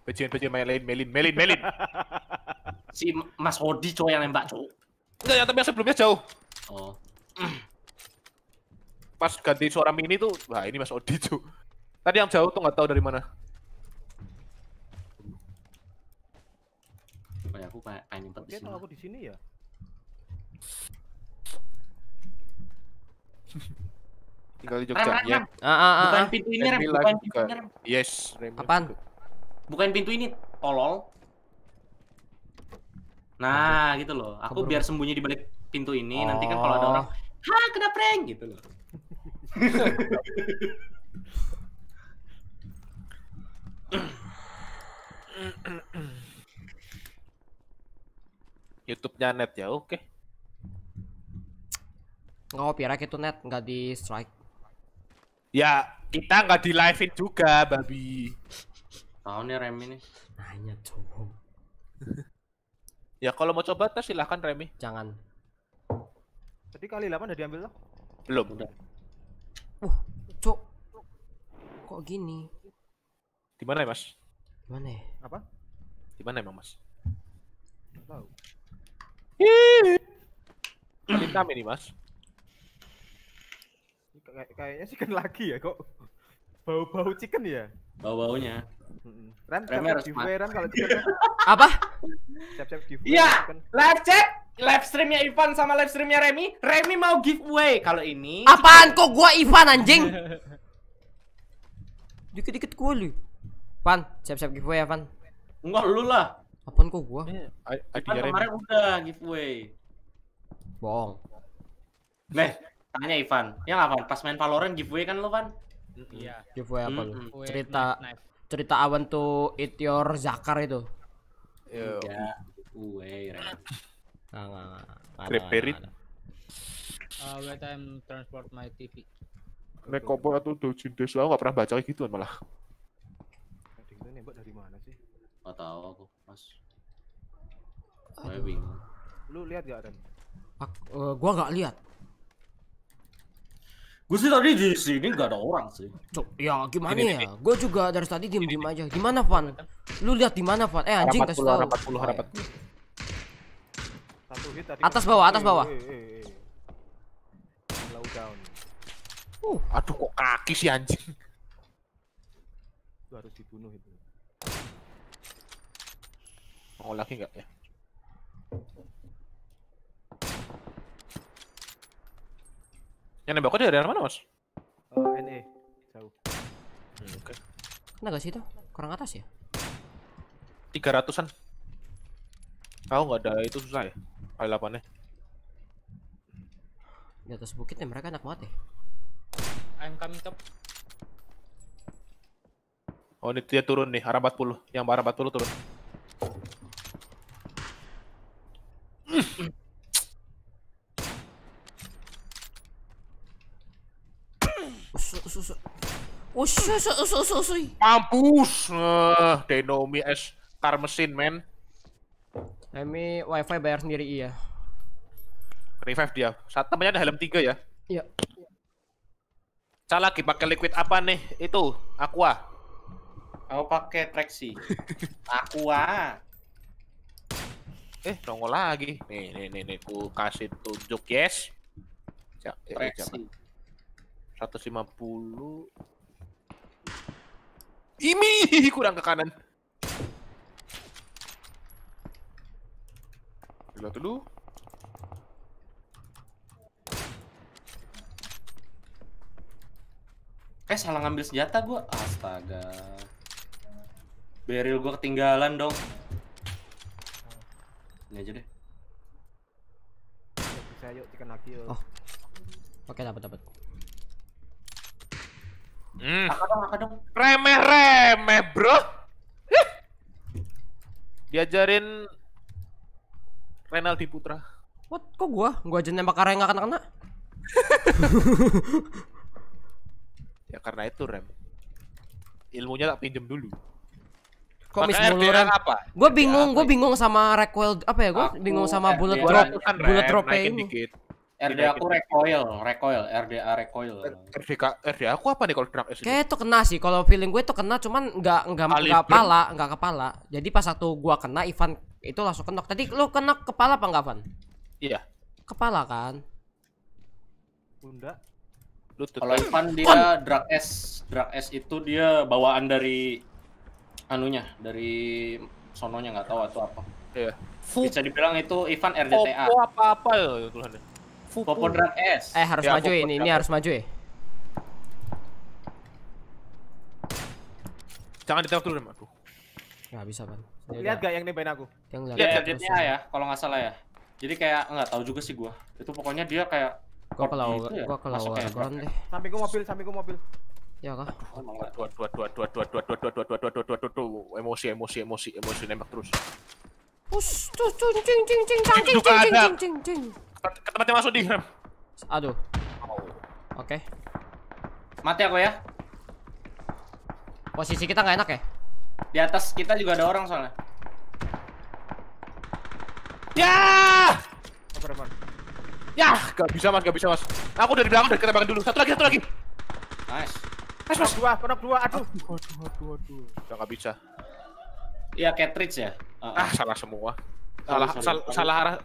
Pecuin, pecuin, main lain, Melin, Melin, Melin. [LAUGHS] si Mas Hodi cowok yang nembak cowok. Enggak, ya, tapi yang sebelumnya jauh. Oh. [CLEARS THROAT] Pas ganti suara mini tuh, wah ini Mas Hodi cowok. Tadi yang jauh tuh nggak tahu dari mana. Kayak aku kayak pengen nyimpen di sini. aku di sini ya. Tinggal di Jogja. Rem, rem, rem. Ya. Ah, ah, ah. Bukan pintu ini rem, bukan pintu ini Yes, rem. Apaan? Bukain pintu ini, tolol. Nah, gitu loh. Aku biar sembunyi di balik pintu ini, oh. nanti kan kalau ada oh. orang, "Ha, kena prank." gitu loh. YouTube-nya net ya, oke. Okay. Oh, pira itu net, nggak di strike. Ya, kita nggak di live-in juga, babi. Tahu nih ya, Remi nih. Nanya cowok. ya kalau mau coba tes silahkan Remi. Jangan. Tadi kali 8 udah diambil loh? Belum. Udah. Uh, cok. Kok gini? Di mana ya, Mas? Di mana ya? Apa? Di mana emang, Mas? tahu. Kali enam ini, Mas. Kay kayaknya chicken lagi ya kok. Bau-bau chicken ya? Bau-baunya. Ren, Rem harus giveaway kalau gitu kan. [LAUGHS] Apa? Siap-siap giveaway. Iya. Gitu kan. Live chat live streamnya Ivan sama live streamnya Remi. Remi mau giveaway kalau ini. Apaan kok gua Ivan anjing? [LAUGHS] Dikit-dikit gua lu. Van, siap-siap giveaway ya Van. Enggak lu lah. Apaan kok gua? Ivan kemarin udah giveaway. Bohong. Nih, tanya Ivan. Ya nggak Van? Pas main Valorant giveaway kan lu Van? Iya. Giveaway apa lu? Cerita cerita awan tuh eat your zakar itu. Yo. Ya, gue Nah, nah, it. Uh, wait, transport my TV. Nekopo atau Dojin Dash lah, nggak pernah baca kayak gituan malah. Ading itu nembak dari mana sih? Gak tau aku, Mas. Gue Lu lihat gak, Ren? Aku, uh, gua nggak lihat. Gue sih tadi di sini nggak ada orang sih. Cok, ya gimana ini, ya? Gue juga dari tadi diem diem aja. Gimana Van? Lu lihat di mana Van? Eh anjing kasih tahu. Rapat puluh, rapat puluh. Satu hit tadi. Atas bawah, atas bawah. Eh, eh, eh, Low down. Uh, aduh kok kaki sih anjing. Itu harus dibunuh itu. Mau lagi nggak ya? Yang nembak dia dari mana mas? Uh, eh, NE jauh hmm, Oke okay. Kena gak sih itu? Kurang atas ya? 300an Tahu nggak ada itu susah ya? File apanya? Di atas bukit ya mereka enak banget ya I'm coming top Oh ini dia turun nih arah 40 Yang arah 40 turun [CLEARS THROAT] Usus, usus, usus, usus. Oh, Mampus, uh, Denomi S car mesin, men. Emi wifi bayar sendiri iya. Revive dia. Saat temannya ada helm tiga ya? Iya. Saya lagi pakai liquid apa nih? Itu, aqua. Aku pakai Traxi. [LAUGHS] aqua. Eh, nongol lagi. Nih, nih, nih, nih. Ku kasih tunjuk yes. Traksi. 150 ini [LAUGHS] kurang ke kanan gila dulu eh salah ngambil senjata gua astaga Beril gua ketinggalan dong. Ini aja deh. Ayo yuk chicken Oh. Oke, dapat dapat. Hmm. Angkat Remeh-remeh, bro. Diajarin Renaldi Putra. What? Kok gua? Gua aja nembak karena nggak kena-kena. [LAUGHS] ya karena itu rem. Ilmunya tak pinjem dulu. Kok miss mulu Apa? Gua bingung, gua bingung sama recoil apa ya? Gua Aku bingung sama kan bullet drop, kan bullet drop ini. Dikit. RDA aku recoil, recoil, RDA recoil. RDA RDA aku apa nih kalau drag S? Kayak itu kena sih, kalau feeling gue itu kena, cuman nggak nggak nggak kepala, nggak kepala. Jadi pas satu gua kena, Ivan itu langsung kenok. Tadi lo kena kepala apa nggak, Ivan? Iya. Kepala kan? Bunda. Kalau Ivan dia drag S, drag S itu dia bawaan dari anunya, dari sononya nggak tahu atau apa. Iya. Bisa dibilang itu Ivan RDTA. Oh, apa-apa ya Popon Popodrat S. Eh harus ya, maju ini, ini harus maju ya. Jangan ditembak dulu sama aku. Enggak bisa, kan Lihat gak yang nembain aku? Yang lihat gadgetnya ya, kalau nggak salah ya. Jadi kayak nggak tahu juga sih gua. Itu pokoknya dia kayak gua kelau gitu gua kelau ya? deh. Sampai gua mobil, sampai gua mobil. Ya kah? Dua dua dua dua dua dua dua dua dua dua dua dua dua dua dua emosi emosi emosi emosi nembak terus. Us, tuh, tuh, cing, cing, cing, cing, cing, cing, cing, cing, cing. Ke tempatnya masuk di. Aduh. Oke. Mati aku ya. Posisi kita nggak enak ya? Di atas kita juga ada orang soalnya. Ya! ya, gak bisa mas, gak bisa mas. Aku dari belakang dari ketembakan dulu. Satu lagi, satu lagi. Nice. Nice mas. Dua, penok dua. Aduh. Aduh, aduh, aduh, aduh. gak bisa. Iya, cartridge ya. Ah, ah, salah semua. Salah, salah, salah arah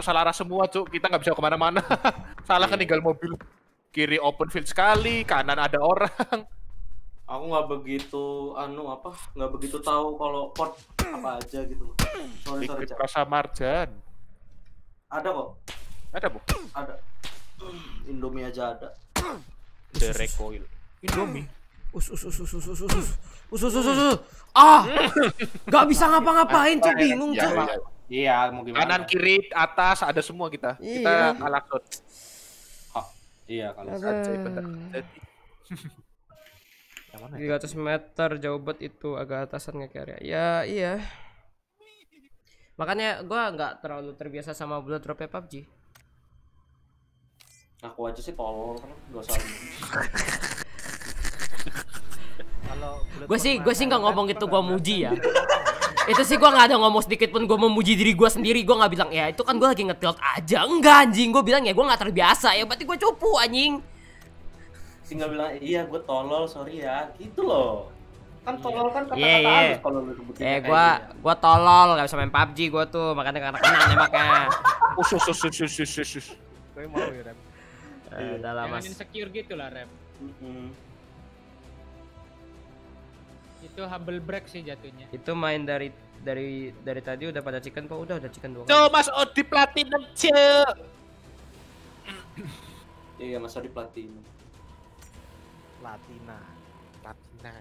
salah arah semua cuk kita nggak bisa kemana-mana [LAUGHS] salah yeah. keninggal mobil kiri open field sekali kanan ada orang aku nggak begitu anu apa nggak begitu tahu kalau port apa aja gitu sorry Liquid sorry rasa marjan ada kok ada bu ada Indomie aja ada the recoil Indomie [GASPS] us us us us us us us us us us us us ah [LAUGHS] nggak bisa ngapa-ngapain tuh iya, iya, bingung tuh iya, Iya, mau gimana? Kanan, kiri, atas, ada semua kita. Iya. Kita kalah shot. Oh, iya, saja benar. [LAUGHS] Yang mana? 300 ya? meter jauh banget itu agak atasan ke area. Ya, iya. Makanya gua nggak terlalu terbiasa sama bullet drop ya PUBG. Aku aja sih power kan usah. gue sih gue sih nggak ngomong gitu gue muji ya. [LAUGHS] itu sih gue gak ada ngomong sedikit pun gue memuji diri gue sendiri gue gak bilang ya itu kan gue lagi ngetilt aja enggak anjing gue bilang ya gue gak terbiasa ya berarti gue cupu anjing tinggal bilang iya gue tolol sorry ya gitu loh kan tolol iya. kan kata-kata yeah, yeah. harus kalau lu sebutin yeah, gua ya. gua tolol gak bisa main PUBG gua tuh makanya kena kenang makanya usus usus usus usus usus gue mau ya rem eh, dalam mas insecure gitu lah rem mm -hmm. Itu humble break sih jatuhnya. Itu main dari dari dari tadi udah pada chicken kok udah udah chicken dua coba Mas Odi platinum, cuk. iya, Mas Odi platinum. Platina. Platina.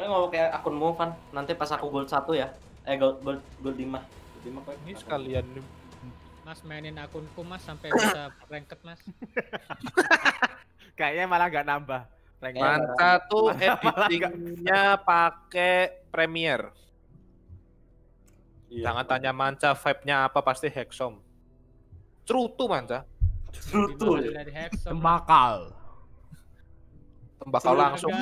kau mau kayak akun kan nanti pas aku gold satu ya. Eh gold gold, gold lima Gold lima kau ya? Ini sekalian Mas mainin akunku Mas sampai [LAUGHS] bisa ranked Mas. Kayaknya malah nggak nambah. Manta tuh editingnya pakai Premiere. Iya. Jangan tanya Manca vibe-nya apa pasti Hexom. tuh Manca. tuh. Tembakal. Tembakal langsung.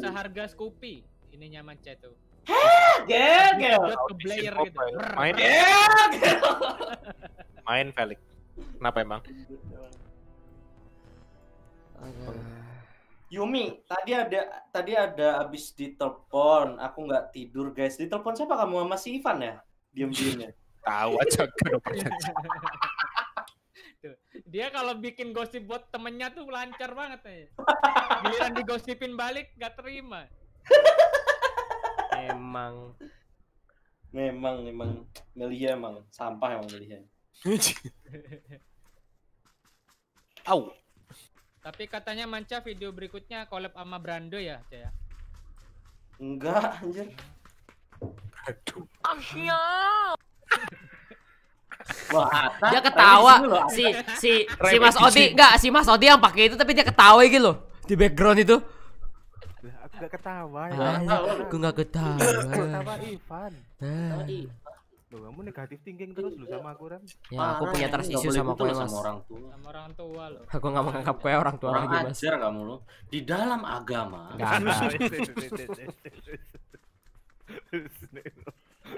Seharga Scoopy ininya Manca tuh. Heh, gel. Ke player gitu. Main. Gel. Main Felix. Kenapa emang? Gitu. Yumi, tadi ada tadi ada abis ditelepon, aku nggak tidur guys. Ditelepon siapa kamu sama si Ivan ya? diam diemnya. [LAUGHS] Tahu aja Dia kalau bikin gosip buat temennya tuh lancar banget nih. Eh. Giliran digosipin balik nggak terima. emang. Memang, memang Melia emang sampah emang Melia. [LAUGHS] Au. Tapi katanya Manca video berikutnya collab sama Brando ya, Caya? Enggak, anjir. Aduh. Wah, iya. [LAUGHS] dia ketawa si si si Mas Odi enggak si Mas Odi yang pakai itu tapi dia ketawa gitu loh di background itu. Aku enggak ketawa ya. Aku enggak ketawa. Ketawa Ivan. Nah. Ketawa Ivan. Loh, kamu negatif thinking terus lu sama aku kan? Ya, aku punya ya, trust issue sama gitu kue mas. Sama orang tua. Sama orang tua lo. Aku nggak menganggap kue orang tua orang lagi mas. Ajar kamu lo. Di dalam agama. Gak ada. [LAUGHS]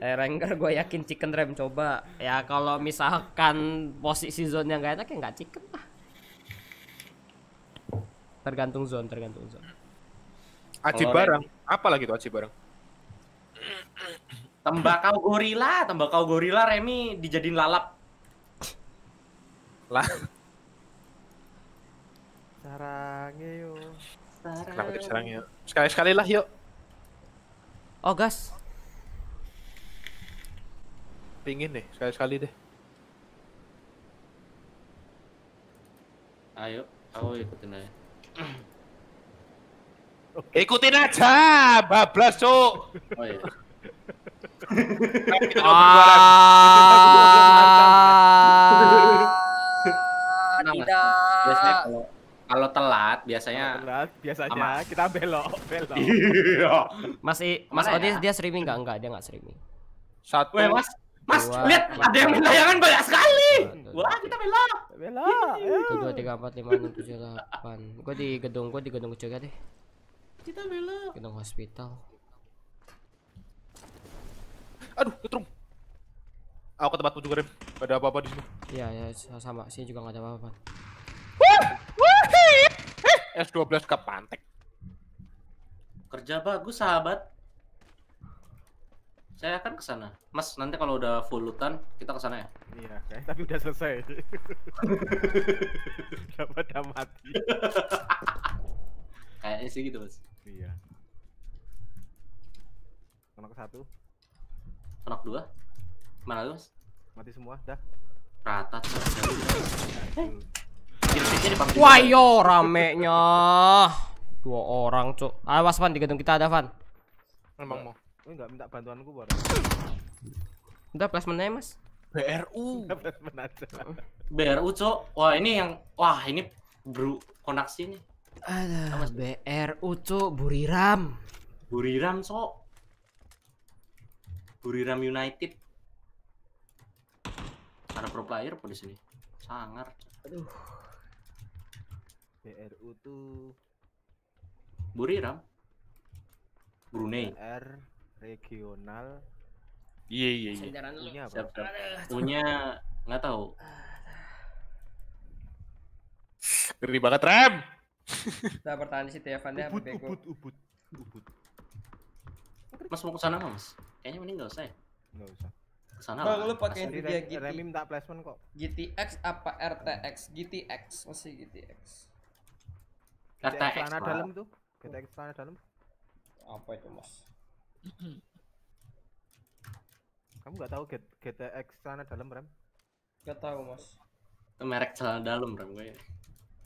eh Rengger gue yakin chicken rem coba ya kalau misalkan posisi zone yang gak enak ya nggak chicken lah tergantung zone tergantung zone aci barang apa lagi tuh aci barang [COUGHS] Tembakau gorila, tembakau gorila Remi dijadiin lalap. Lah. Sarang yuk. Sarang. Kenapa sarang yuk? Sekali sekali lah yuk. Oh gas. Pingin deh, sekali sekali deh. Ayo, aku ikutin aja. Oke. Ikutin aja, bablas cuk. Oh iya. Ah. Tidak. kalau telat biasanya telat biasanya Amat. kita belok belok. Iya. Mas I, Mas Odi ya? dia streaming enggak? Enggak, dia enggak streaming. Satu. Weh, Mas, Mas, dua, lihat ada yang layangan banyak sekali. Wah, kita belok. Belok. Ya. Satu, dua, tiga, empat, lima, enam, tujuh, delapan. Gue di gedung, gue di gedung kecil deh. Kita belok. Gedung hospital. Aduh, ketrum. Aku ke tempatmu juga, Rim. ada apa-apa di sini. Iya, ya, sama. Sini juga gak ada apa-apa. S12 ke pantek. Kerja bagus, sahabat. Saya akan ke sana. Mas, nanti kalau udah full lutan, kita ke sana ya. Iya, okay. tapi udah selesai. [LAUGHS] udah pada mati. Kayaknya sih gitu, Mas. Iya. Nomor satu. Knock dua. Mana lu? Mati semua, dah. Rata. Eh. Wah yo iya, ramenya. Dua orang, Cuk. Awas Van di gedung kita ada Van. Emang mau. Ini enggak minta bantuan gue baru. Udah plasmennya, Mas. BRU. BRU, Cok. Wah, ini yang wah, ini bro konaksi nih. Ada BRU, Cok, Buriram. Buriram, Cok. Buriram United. Ada pro player apa di sini? Sangar. Aduh. BRU tuh Buriram. Brunei. R regional. Iya iya iya. Punya apa? Siap, siap. Punya nggak tahu. Ngeri banget Rem. Nah, pertanyaan di situ ya Van ya. Ubud, ubud, ubud, ubud. Mas mau ke sana Mas? Kayaknya mending nggak usah ya. Nggak usah. Kesana Bang, lu pakai Nvidia GT. Remi minta placement kok. GTX apa RTX? GTX masih GTX. GTX, mana dalam tuh. GTX mana dalam. Apa itu, Mas? [CLEARS THROAT] Kamu nggak tahu GTX celana dalam, Rem? Gak tahu, Mas. Itu merek celana dalam, Rem gue.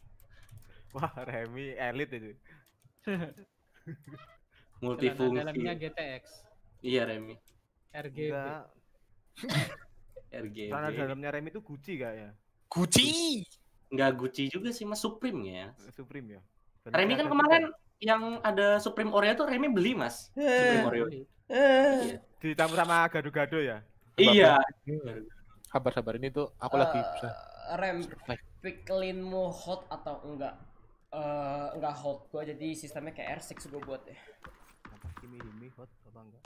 [LAUGHS] Wah, Remi elit itu. [LAUGHS] Multifungsi. Dalamnya GTX. Iya Remi. RGB. [LAUGHS] RGB. Karena dalamnya Remi itu Gucci gak ya? Gucci. Enggak Gucci juga sih Mas Supreme ya. Eh, Supreme ya. Dan Remi kan kemarin itu. yang ada Supreme Oreo tuh Remi beli Mas. Supreme Oreo. Eh. iya. Ditambah sama gado-gado ya. Iya. Kabar-kabar iya. ini tuh aku uh, lagi eh, bisa. Rem mau hot atau enggak? Uh, enggak hot gua jadi sistemnya kayak R6 gua buat ya. Apa kimi hot apa enggak?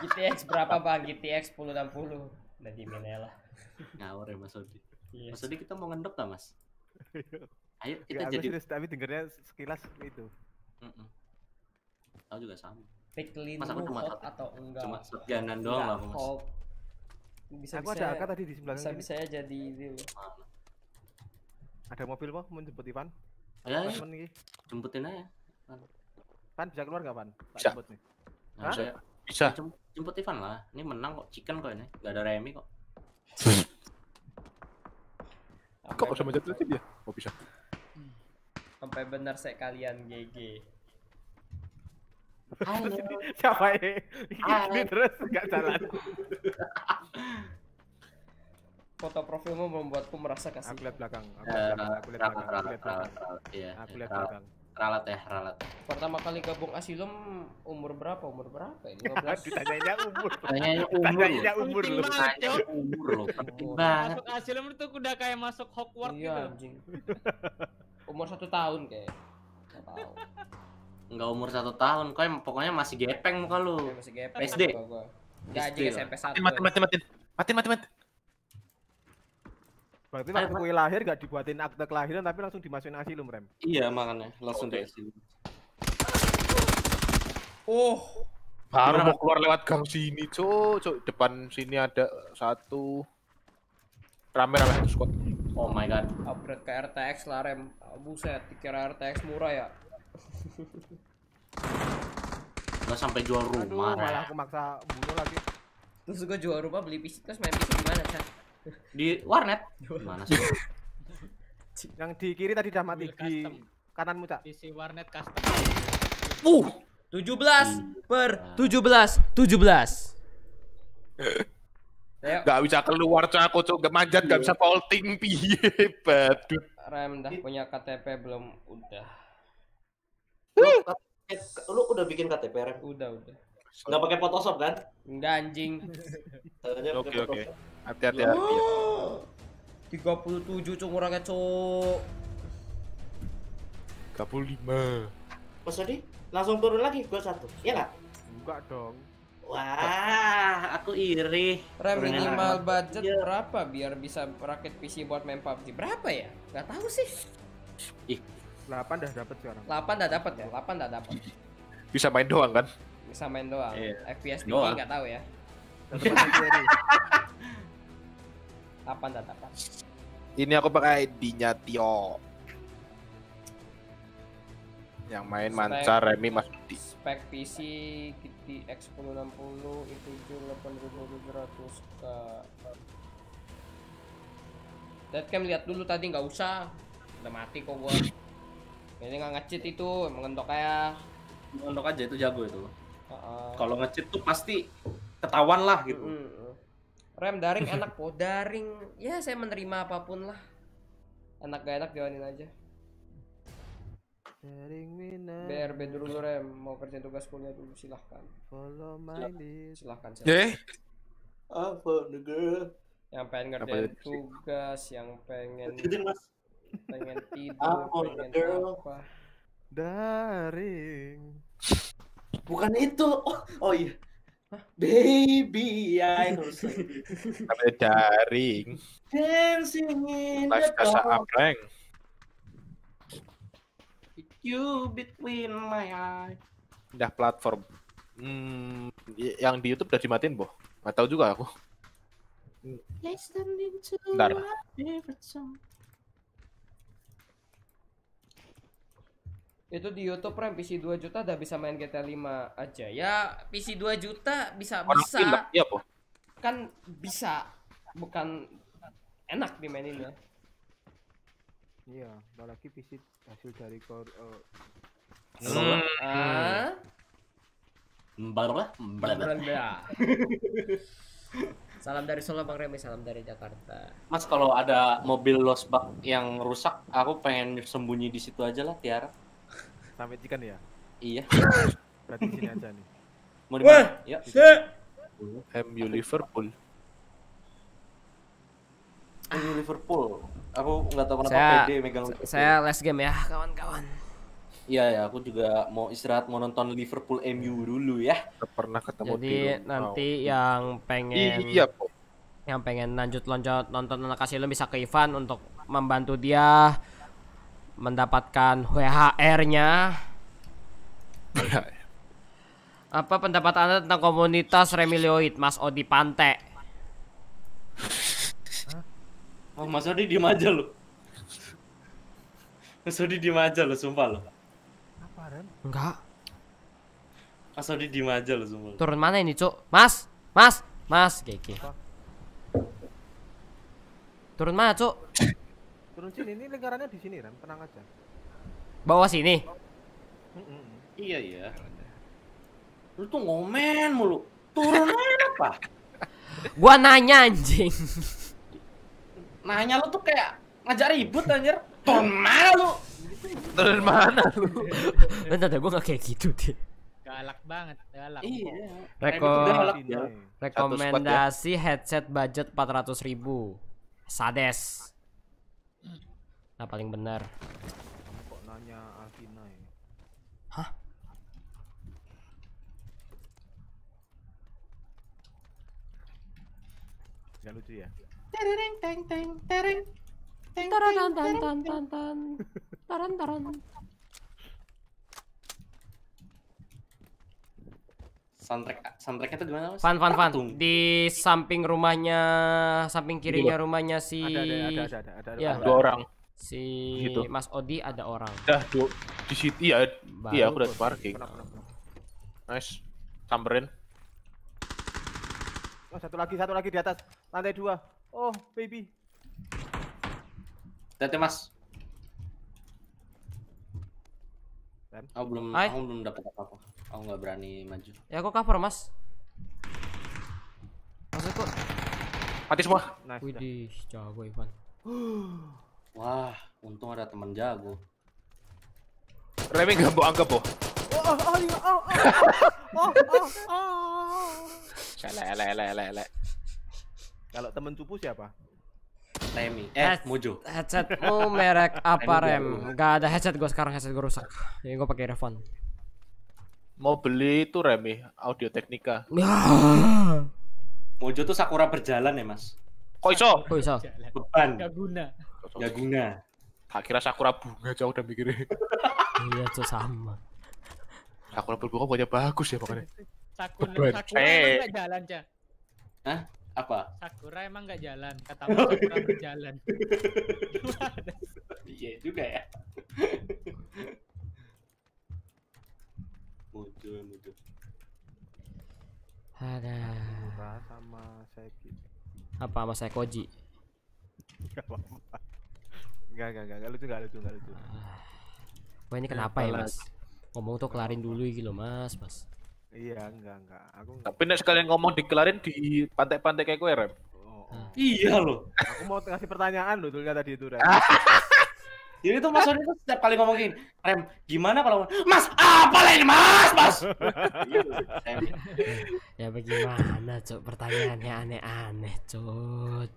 GTX berapa bang? GTX 1060 dari Minela. Ngawur ya Mas Odi. Yes. Iya. Mas Odi kita mau ngendok gak Mas? [LAUGHS] Ayo kita Gak, jadi. Serius, tapi dengernya sekilas itu. Mm -mm. Aku juga sama. Piklin mas aku cuma hot atau enggak? Cuma shotgunan doang lah mas. Hot. Bisa aku bisa, ada AK tadi di sebelah Bisa bisa ya jadi itu. Ada mobil mau menjemput Ivan? Ayo. ya. jemputin aja. Pan bisa keluar nggak Pan? Bisa. jemput nih. Hah? Bisa. Jemput Ivan lah. Ini menang kok. Chicken kok ini. Gak ada Remy kok. [LAUGHS] kok bisa mencet nasib ya? Oh bisa. Sampai benar saya kalian GG. [LAUGHS] Siapa ini? Ini terus nggak jalan. Foto profilmu membuatku merasa kasih. Aku ya, lihat belakang. Aku lihat belakang. Iya. Aku lihat belakang. Aku lihat belakang. Ralat ya, ralat. Pertama kali gabung Asilum umur berapa? Umur berapa ini? 15. Ditanyanya umur. Ditanyanya umur. Ditanyanya umur lu. umur lu. Masuk Asilum itu udah kayak masuk Hogwarts iya, gitu. Umur satu tahun kayak. nggak tahu. nggak umur satu tahun, kau pokoknya masih gepeng muka lu. Iya, masih gepeng. SD. Enggak aja SMP satu. Mati mati mati. Mati mati mati. Berarti waktu kue lahir gak dibuatin akte kelahiran tapi langsung dimasukin asilum rem. Iya makanya langsung okay. di asilum. Oh, baru mau keluar lewat gang sini, cok. Cok, depan sini ada satu rame-rame squad. Oh my god. Upgrade ke RTX lah rem. Buset, dikira RTX murah ya. Gak sampai jual rumah. Aduh, malah aku maksa bunuh lagi. Terus gue jual rumah beli PC terus main PC gimana, Cak? Di warnet. Mana sih? [LAUGHS] Yang di kiri tadi udah mati di kananmu, Cak. Isi warnet custom. Uh, 17 per 17 17. Gak bisa keluar cok aku cok, gak manjat, gak bisa polting [LAUGHS] piye badut. Rem dah punya KTP belum udah. Lu, eh, lu udah bikin KTP Rem? Udah udah. Enggak pakai Photoshop kan? Enggak anjing. Oke oke. Hati-hati hati. 37 puluh cuk orangnya cuk. 35. Mas langsung turun lagi gua satu, ya nggak? Enggak dong. Wah, aku iri. Rem minimal budget ya. berapa biar bisa rakit PC buat main PUBG? Berapa ya? Enggak tahu sih. Ih, 8 dah dapat sekarang. 8 dah dapat ya, 8 dah dapat. Bisa main doang kan? bisa main doang. Yeah. FPS tinggi nggak tahu ya. apa tapan apa Ini aku pakai Dinya Tio. Yang main spek, Manca Remi Mas Budi. Spek PC GTX x i itu 8700 ke Deadcam lihat dulu tadi nggak usah. Udah mati kok gua. Ini nggak ngecit itu, mengentok kayak mengentok aja itu jago itu. Kalau ngecit tuh pasti ketahuan lah gitu. Mm -hmm. Rem daring enak [LAUGHS] po, daring. Ya saya menerima apapun lah. Enak gak enak jalanin aja. Daring BRB dulu Rem, mau kerja tugas kuliah dulu silahkan. Follow my list. Silahkan. silahkan. Eh? Apa Yang pengen ngerjain tugas, yang pengen pengen tidur, pengen apa. Daring. Bukan itu. Oh, oh iya. Baby, I know Ada Dancing in Life the dark. Apreng. You between my eyes. Pindah platform. Hmm, yang di YouTube udah dimatiin, Boh. nggak tahu juga aku. Ntar. itu di YouTube Prime PC 2 juta udah bisa main GTA 5 aja ya PC 2 juta bisa Orang bisa iya, po. kan bisa bukan enak dimainin ya? iya apalagi PC hasil dari kor uh, eh, hmm. Ah? Salam dari Solo Bang Remi, salam dari Jakarta. Mas kalau ada mobil losbak yang rusak, aku pengen sembunyi di situ aja lah Tiara. Sampai ikan ya? Iya. Berarti sini aja nih. Mau di Wah, ya. MU Liverpool. MU Liverpool. Aku nggak tahu kenapa saya, PD megang Saya last game ya, kawan-kawan. Iya ya, aku juga mau istirahat mau nonton Liverpool MU dulu ya. Pernah ketemu Jadi di nanti oh. yang pengen Iya, yang pengen lanjut loncat nonton anak kasih bisa ke Ivan untuk membantu dia mendapatkan WHR-nya. Apa pendapat Anda tentang komunitas Remilioid, Mas Odi Pante? Oh, Mas Odi diem aja lo. Mas Odi diem aja lo, sumpah lo. Apa Rem? Enggak. Mas Odi diem aja lo, sumpah. Turun mana ini, Cuk? Mas, Mas, Mas, Geki. Turun mana, Cuk? turun sini ini lingkarannya di sini Ram tenang aja bawah sini iya iya lu tuh ngomen mulu turun apa [LAUGHS] gua nanya anjing nanya lu tuh kayak ngajak ribut anjir turun mana lu turun mana lu bentar deh gua gak kayak gitu deh galak banget galak iya Reko gitu galak, ya. ya. rekomendasi headset budget 400.000. ribu sades Nah, paling benar. Kok nanya Alvina ya? Hah? Gak lucu ya? Tereng teng teng tereng. Teng soundtrack soundtracknya tuh gimana mas? Fan fan fan di samping rumahnya samping kirinya iya. rumahnya si ada ada ada ada ada, ya si gitu. Mas Odi ada orang. Dah, tuh di situ ya, Baru iya aku udah parking. Nice, samperin. Oh, satu lagi, satu lagi di atas lantai dua. Oh, baby. Tete mas. Aku belum, Hai. aku belum dapat apa-apa. Aku nggak berani maju. Ya aku cover mas. Maksudku. Mati semua. Nice. Widih, jago Ivan. [GASPS] Wah, untung ada teman jago. Remi nggak mau anggap, boh. Oh, oh, oh, oh, oh, Kalau temen cupu siapa? Remi. Eh, Head, Headset. Mu [LAUGHS] merek apa, Rem? Gak ada headset gue sekarang, headset gue rusak. Ini gue pakai earphone. Mau beli itu Remi, Audio Technica. [LAUGHS] Mojo tuh Sakura berjalan ya, Mas? Kok iso? Kok iso? Beban. Gak guna. Ya guna. Tak kira sakura bunga jauh udah mikirnya. [LAUGHS] iya, tuh sama. Sakura bunga pokoknya bagus ya pokoknya. Sakura, sakura emang eh. gak jalan, Cak. Hah? Apa? Sakura emang gak jalan. Kata sakura berjalan. [LAUGHS] Iya juga ya. muncul, muncul. Ada. Sama saya Apa sama saya Koji? Gak apa-apa. Enggak, enggak, enggak, lucu, enggak lucu, enggak lucu. Ah. Wah, ini kenapa ya, Mas? Ngomong tuh kelarin dulu gitu, Mas, Mas. Iya, enggak, enggak. Aku enggak. Tapi nek sekalian ngomong dikelarin di pantai-pantai kayak gue, Rem. Oh, oh. Iya loh. Aku mau ngasih pertanyaan loh dulu tadi itu, Rem. [LAUGHS] Jadi tuh Mas Sony tuh setiap kali ngomongin Rem, gimana kalau Mas, apa lagi Mas, Mas? [LAUGHS] ya bagaimana, Cuk? Pertanyaannya aneh-aneh, Cuk.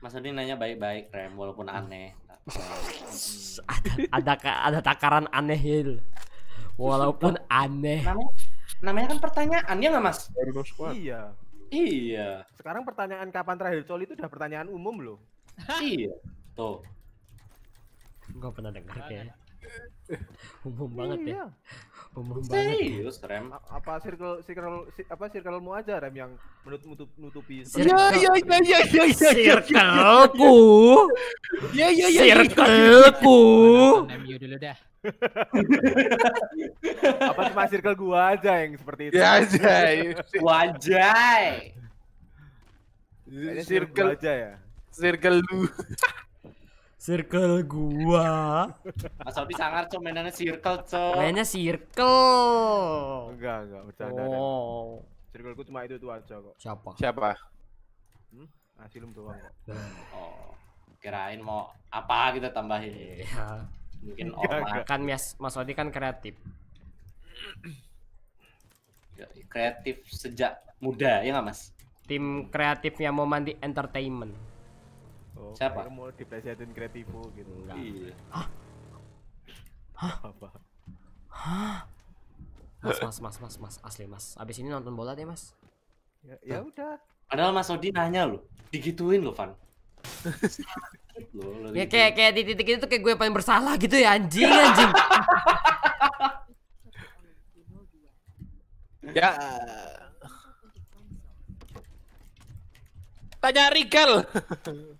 Mas Sony nanya baik-baik, Rem, walaupun aneh ada, ada ada takaran aneh Hil. Ya walaupun aneh namanya, namanya kan pertanyaan ya nggak mas iya iya, iya. sekarang pertanyaan kapan terakhir coli itu udah pertanyaan umum loh iya tuh gue pernah dengar ya. [LAUGHS] umum iya, banget ya. iya. ya [LAUGHS] umum banget serius ya. rem apa circle circle apa circle mu aja rem yang menutup nutupi ya ya ya ya ya ya circleku ya ya ya circleku MU dulu dah [LAUGHS] apa cuma circle gua aja yang seperti itu ya aja wajah iya. circle aja ya circle lu Circle gua. Mas Aldi sangar cok mainannya circle cok. Mainnya circle. Enggak enggak bercanda. Oh. Circle gua cuma itu tuh aja kok. Siapa? Siapa? Hmm? tuh nah, doang kok. Oh. Kirain mau apa kita gitu tambahin. Iya. Mungkin orang kan Mas Mas Aldi kan kreatif. kreatif sejak muda ya nggak Mas? Tim kreatifnya mau mandi Entertainment. Oh, Siapa? Kamu mau diplesetin kreatifu gitu. Enggak. Iya. Hah? Hah? Hah? Mas, mas, mas, mas, mas, asli mas. Abis ini nonton bola deh mas. Ya, ya udah. Padahal Mas Odi nanya loh, digituin lo Van. Loh, ya gitu. kayak kayak di titik itu kayak gue paling bersalah gitu ya anjing anjing. [LAUGHS] ya ah. Tanya Rigel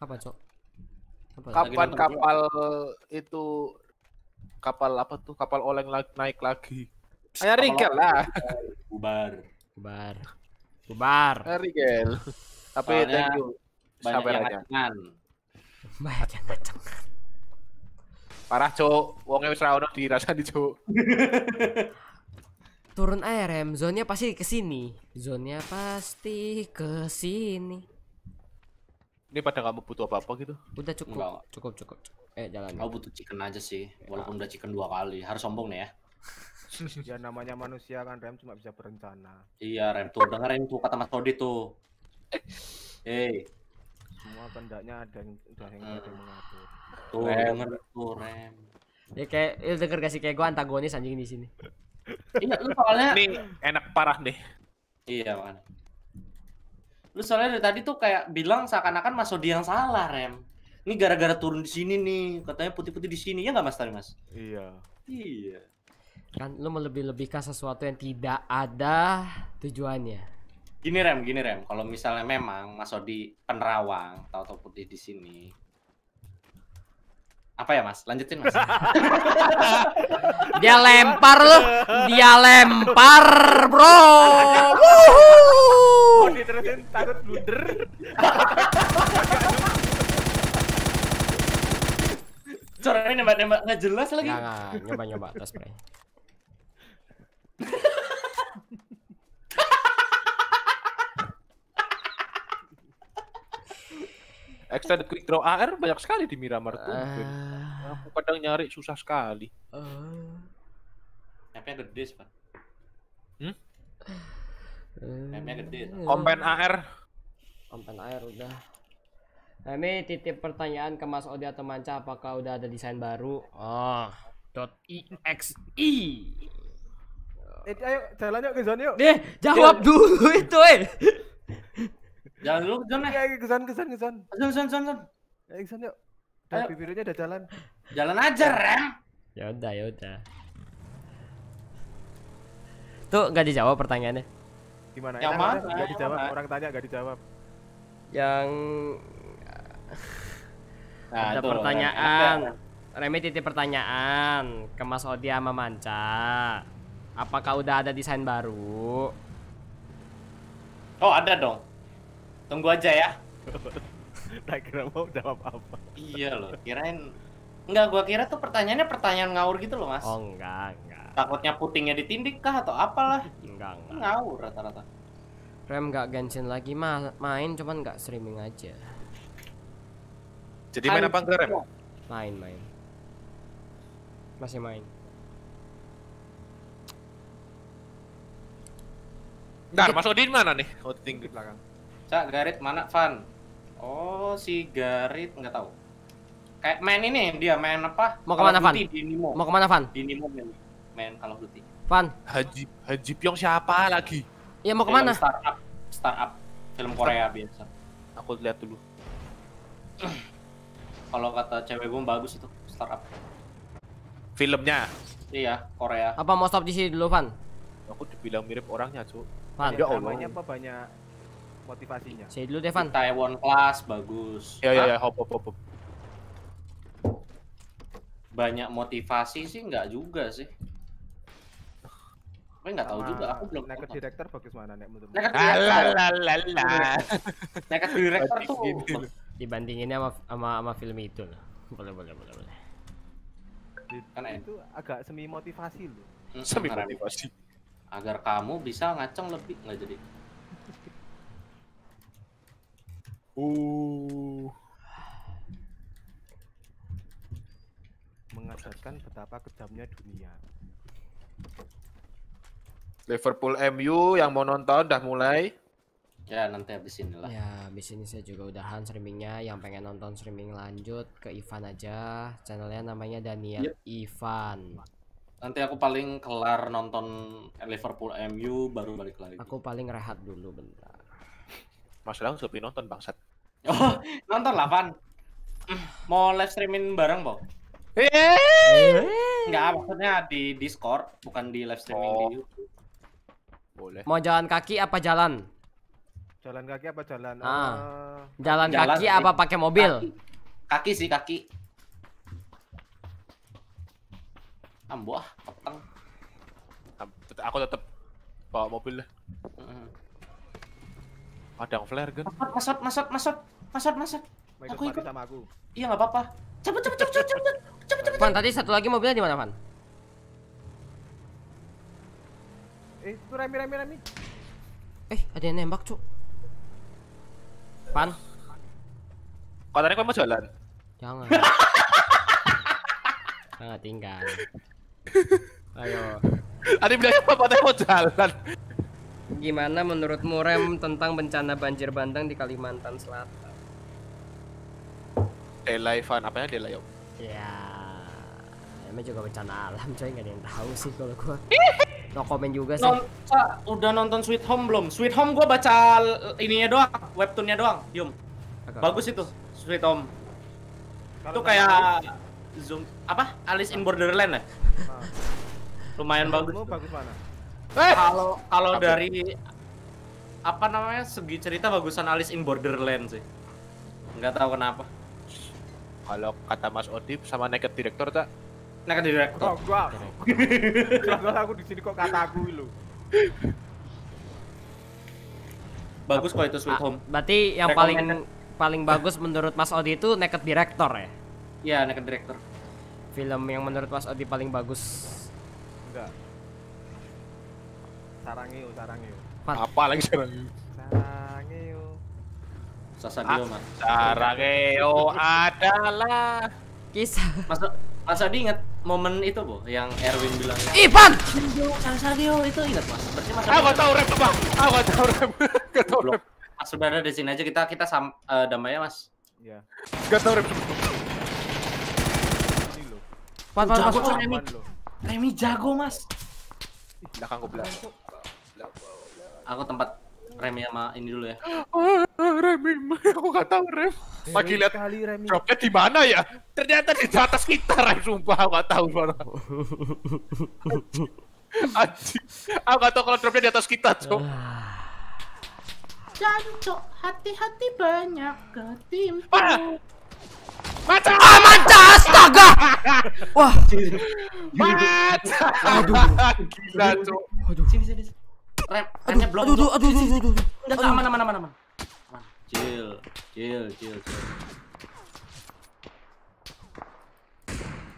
Apa, Cok? Kapan kapal itu kapal apa tuh? Kapal oleng naik lagi. Tanya Rigel lah. Bubar. Bubar. Bubar. Rigel Tapi Soalnya thank you. Banyak yang ngacengan. Banyak yang ngacengan. Parah, Cok. Wongnya wis ra dirasa di Cok. turun air rem zonnya pasti ke sini zonnya pasti ke sini ini pada nggak butuh apa-apa gitu? Udah cukup, Enggak. cukup, cukup, Eh jalan. Kau butuh chicken aja sih, ya. walaupun udah chicken dua kali. Harus sombong nih ya. [LAUGHS] ya namanya manusia kan Rem cuma bisa berencana. Iya Rem tuh dengerin tuh kata Mas Todi tuh. [LAUGHS] Hey. Semua kendaknya ada yang udah yang hmm. ada yang mengatur. Tuh Rem, tuh Rem. Ya kayak itu ya, denger gak sih kayak gua antagonis anjing di sini. Iya, lu soalnya Nih, enak parah deh. Iya, mana. Lu soalnya dari tadi tuh kayak bilang seakan-akan Mas Odi yang salah, Rem. Ini gara-gara turun di sini nih, katanya putih-putih di sini. Ya nggak Mas tadi, Mas? Iya. Iya. Kan lu melebih-lebihkan sesuatu yang tidak ada tujuannya gini rem gini rem kalau misalnya memang Mas Odi penerawang atau atau putih di sini apa ya mas lanjutin mas [LAUGHS] dia lempar loh dia lempar bro oh, diterusin nembak-nembak nggak jelas lagi. Nggak, nyoba-nyoba tas spray. [LAUGHS] extended quick draw AR banyak sekali di Miramar tuh. Uh... Aku kadang nyari susah sekali. Uh... Mapnya gede sih, Pak. Hmm? Mapnya gede. Eh. Kompen AR. Kompen AR udah. Nah, ini titip pertanyaan ke Mas Odi atau Manca apakah udah ada desain baru? Oh, Dot .exe. Eh, ayo, jalan yuk ke zone yuk. Eh, jawab dulu itu, eh. Jangan dulu kesan ya. Iya, iya, kesan kesan kesan. Kesan kesan kesan. Ya kesan yuk. Udah bibirnya udah jalan. Jalan aja ya. rem. Ya udah ya udah. Tuh nggak dijawab pertanyaannya. Gimana? Yang mana? Nggak dijawab. Orang tanya nggak dijawab. Yang nah, ada itu, pertanyaan. Remi titip pertanyaan ke Mas Odi sama Manca. Apakah udah ada desain baru? Oh ada dong. Tunggu aja ya. [LAUGHS] tak kira mau jawab apa. iya loh, kirain Enggak, gua kira tuh pertanyaannya pertanyaan ngawur gitu loh, Mas. Oh, enggak, enggak. Takutnya putingnya ditindik kah atau apalah? Enggak, enggak. Ngawur rata-rata. Rem nggak Genshin lagi ma main cuman nggak streaming aja. Jadi main apa enggak Rem? Main main. Masih main. Bentar, Mas Odin mana nih? Odin di belakang. Cak, Garit mana Van? Oh, si Garit nggak tahu. Kayak main ini dia main apa? Mau kemana Van? Di Nimo. Mau kemana Van? Di Nimo main, main kalau Van. Haji Haji Pyong siapa lagi? Iya mau kemana? startup, startup film Korea biasa. Aku lihat dulu. [CLEARS THROAT] Kalau kata cewek gue bagus itu startup. Filmnya? Iya, Korea. Apa mau stop di sini dulu, Van? Aku dibilang mirip orangnya, cuy. Van. Ya, Banyak apa banyak motivasinya. Saya dulu Devan. Taiwan Class bagus. Ya ya ya hop hop hop. Banyak motivasi sih enggak juga sih. Tapi enggak tahu juga, aku belum naik Director bagus mana nek menurut. Naik Director. Naked Director tuh dibandinginnya sama sama, sama film itu loh. Boleh boleh boleh boleh. Kan eh. itu agak semi motivasi loh. Semi motivasi. Agar kamu bisa ngaceng lebih nggak jadi. Uh. Mengajarkan betapa kejamnya dunia. Liverpool MU yang mau nonton udah mulai. Ya nanti habis ini lah. Ya habis ini saya juga udahan streamingnya. Yang pengen nonton streaming lanjut ke Ivan aja. Channelnya namanya Daniel yep. Iya. Ivan. Nanti aku paling kelar nonton Liverpool MU baru balik lagi. Aku paling rehat dulu bentar. Mas Gilang Sopi nonton bangsat. Oh, nonton lah, Van. Mau live streaming bareng, Bang? Enggak, maksudnya di Discord, bukan di live streaming oh. di YouTube. Boleh. Mau jalan kaki apa jalan? Jalan kaki apa jalan? Ah. Uh, jalan, jalan kaki apa pakai mobil? Kaki. kaki sih, kaki. Ambuah, petang. Aku tetap bawa mobil lah. Padang flare gun. Masot, masot, masot, masot, masot. Aku ikut sama aku. Iya nggak apa-apa. Cepet, cepet, cepet, cepet, cepet, cepet, cepet. Van, tadi satu lagi mobilnya di mana, Van? Eh, itu Remi, Remi, Remi. Eh, ada yang nembak, cuk. Pan. tadi kau mau jalan. Jangan. [LAUGHS] Jangan tinggal. Ayo. Tadi bilang apa tadi mau jalan gimana menurutmu Rem tentang bencana banjir bandang di Kalimantan Selatan? Delay fan apa ya delay? Ya, emang juga bencana alam coy nggak ada yang tahu sih kalau gua. [LAUGHS] No komen juga sih. Nonca, udah nonton Sweet Home belum? Sweet Home gua baca ininya doang, webtoonnya doang, Yum. Bagus itu Sweet Home. Kalo itu kayak Zoom apa? Alice in Borderland lah. Ya? Lumayan bagus. Bagus mana? Eh. Kalau kalau dari apa namanya segi cerita bagusan Alice in Borderland sih. Nggak tahu kenapa. Kalau kata Mas Odip sama Naked Director tak? Naked Director. Oh, gua. gua aku di sini kok kata aku lo. Bagus kok itu Sweet ah, Home. Berarti yang paling paling bagus menurut Mas Odi itu Naked Director ya? Iya, Naked Director. Film yang menurut Mas Odi paling bagus Sarangiu, Sarangiu. Apa lagi Sarangiu? Sarangiu. Sasadio, Mas. Sarangiu adalah kisah. Mas Mas Adi ingat momen itu, Bu, yang Erwin bilang. Ipan. Sarangiu itu ingat, Mas. Berarti Mas Aku tahu rap, Bang. Aku tahu rap. Gak tahu rep Mas sudah di sini aja kita kita sam uh, eh, damainya, Mas. Iya. Gak tahu rap. Pan, pan, pan, Remi jago, Mas. Belakang gue belakang. Aku tempat Remi sama ya, ini dulu ya. Oh, aku gak tau rem. Pagi lihat kali rem. Dropnya di mana ya? Ternyata di atas kita rem sumpah aku gak tahu mana. [LAUGHS] Anjing. Aku gak tau kalau dropnya di atas kita, Cok. Ah. Jancok, hati-hati banyak ke tim. Ah! Maca! Ah, maca! Astaga! [LAUGHS] Wah. Maca! Aduh. [LAUGHS] Gila, Cok. Aduh. Sini, sini, sini remnya blok. Aduh, aduh, aduh, aduh, aduh, aduh. aman, aman, aman, aman. Chill, chill, chill, chill.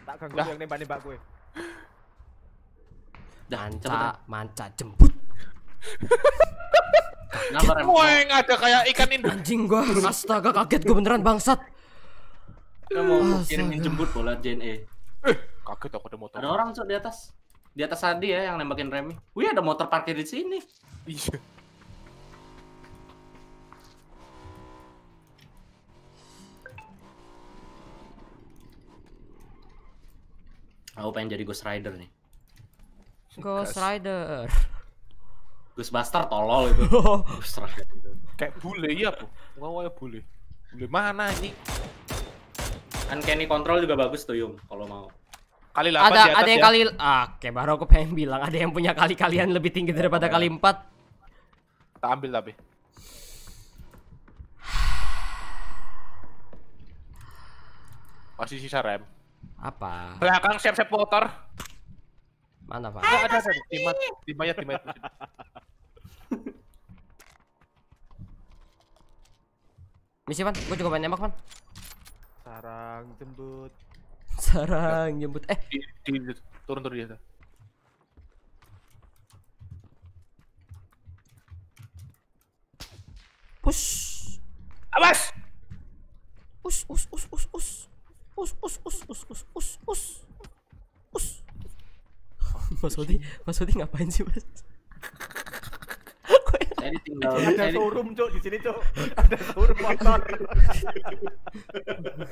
Tak ganggu yang nembak-nembak gue. manca, manca jembut. ada kayak ikan ini. Anjing gua, astaga kaget gua beneran bangsat. kamu mau kirimin jemput bola JNE. Eh, kaget aku ada motor. Ada orang cok di atas. Di atas tadi ya yang nembakin remi. Wih ada motor parkir di sini. Iya. Aku pengen jadi Ghost Rider nih. Ghost Rider. Ghost Buster tolol itu. [LAUGHS] Ghost Rider. Kayak bule iya, Bu. Wah, ya bule. Bule mana ini? Uncanny Control juga bagus tuh, Yung, kalau mau kali 8 ada, di atas ada yang ya. kali ah, oke baru aku pengen [LAUGHS] bilang ada yang punya kali kalian lebih tinggi iya, daripada iya. kali empat. kita ambil tapi masih sisa rem apa belakang siap-siap motor mana pak ada ada timat timat timat misi pan gua juga pengen nembak pan sarang jembut sarang jemput eh di, di, di, turun turun dia push awas us us us us us us us us us us us us us Mas Odi, Mas Odi ngapain sih Mas? ada showroom cok di sini cok ada showroom motor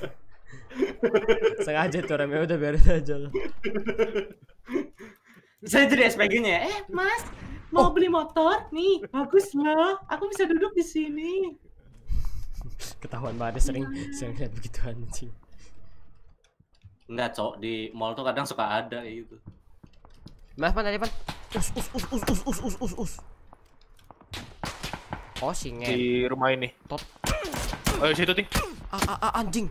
[LAUGHS] [LAUGHS] Sengaja tuh remnya udah biarin aja lah. Saya jadi SPG-nya, eh mas mau oh. beli motor nih, bagus loh, aku bisa duduk di sini. Ketahuan banget sering sering lihat begituan sih. Enggak, cok. Di mall tuh kadang suka ada gitu. Mas, pan tadi, pan. Us, us, us, us, us, us, us, us, us. Oh, singe. Di rumah ini. top Ayo oh, situ, Ting. ah, ah, ah anjing.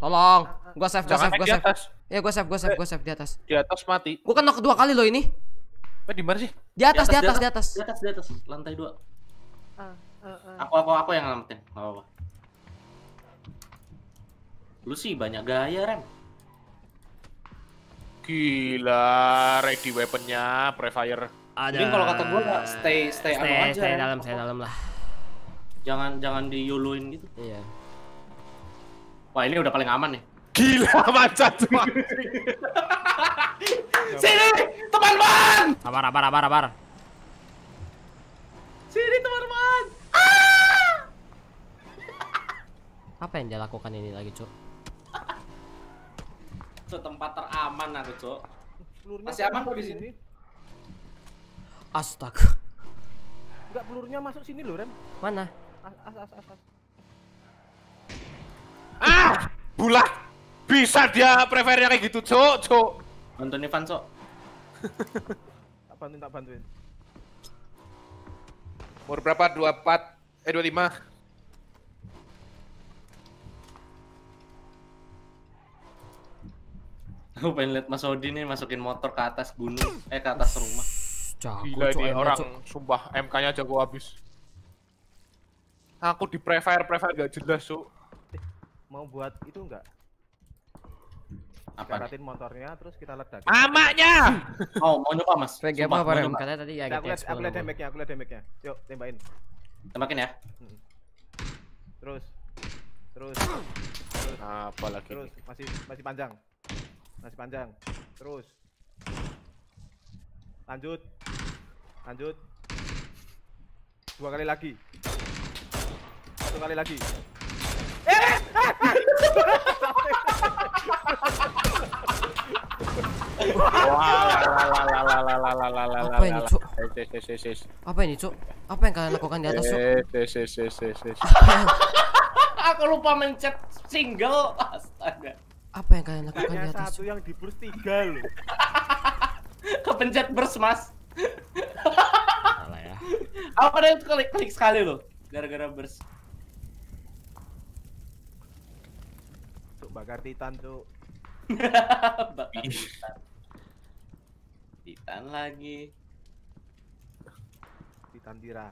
Tolong. Ah, ah. Iya, gua save, gua save, gua save. Ya gua save, gua save, gua save di atas. Di atas mati. Gua kena kedua kali loh ini. Eh, di mana sih? Di atas, di atas, di atas. Di atas, di atas, lantai 2. Ah, aku aku aku yang ngelametin. Enggak apa-apa. Lu sih banyak gaya, Rem. Gila, ready weaponnya, prefire. Ada. Ini kalau kata gue ya, stay stay, stay anu aja. Stay dalam, stay dalam lah. Jangan jangan diyuluin gitu. Iya. Wah ini udah paling aman nih. Gila [LAUGHS] macet. [LAUGHS] Sini teman-teman. Abar abar abar abar. Sini teman-teman. Ah! Apa yang dia lakukan ini lagi, Cuk? Itu [LAUGHS] tempat teraman aku, Cuk. Masih aman kok di sini. Astaga. Enggak pelurunya masuk sini loh, Rem. Mana? As as as as. as. Gulah, bisa dia prefernya kayak gitu cok cok bantuin Ivan cok [LAUGHS] tak bantuin tak bantuin umur berapa 24 eh 25 Aku pengen lihat Mas Odi nih masukin motor ke atas gunung, eh ke atas rumah. Jago, Gila ini orang, sumpah MK-nya jago habis. Aku di prefer prefer gak jelas, cok mau buat itu enggak? Apa? Karatin motornya terus kita ledakin. Amaknya. [LAUGHS] oh, mau nyoba Mas. Reg apa Rem? Katanya tadi ya gitu. Aku lihat damage-nya, aku lihat damage-nya. Yuk, tembakin. Tembakin ya. Terus. Terus. Terus. Apa lagi? Terus, masih masih panjang. Masih panjang. Terus. Lanjut. Lanjut. Dua kali lagi. Satu kali lagi. Apa ini, Cuk? Apa ini, Cuk? Apa yang kalian lakukan di atas, Cuk? Aku lupa mencet single. Astaga. Apa yang kalian lakukan di atas? Satu yang di burst tiga lu. Kepencet burst, Mas. ya. Apa yang klik klik sekali lu? gara-gara burst. bakar titan tuh [LAUGHS] bakar titan titan lagi titan tira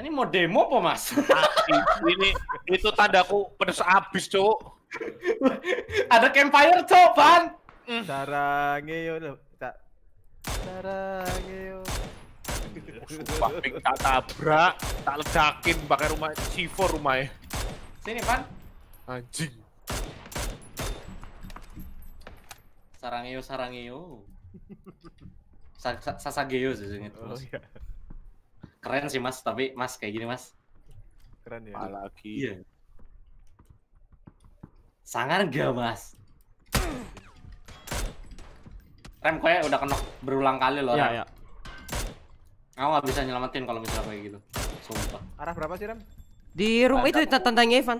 ini mau demo apa mas? ini itu tandaku pedes abis cuk [LAUGHS] ada campfire cuk ban cara ngeo cara yuk Sumpah, pink tak tabrak, tak ledakin pakai rumah C4 rumahnya. Sini, Pan. Anjing. Sarangeo, sarangeo. Sasageo sih sengit. Oh, iya. Keren sih, Mas, tapi Mas kayak gini, Mas. Keren ya. Apalagi. Iya. Sangar gak, Mas? Rem, kayaknya udah kena berulang kali loh. Iya, iya. Aku nggak bisa nyelamatin kalau misalnya kayak gitu. Sumpah. Arah berapa sih, ram Di room Rantang. itu tentangnya Ivan.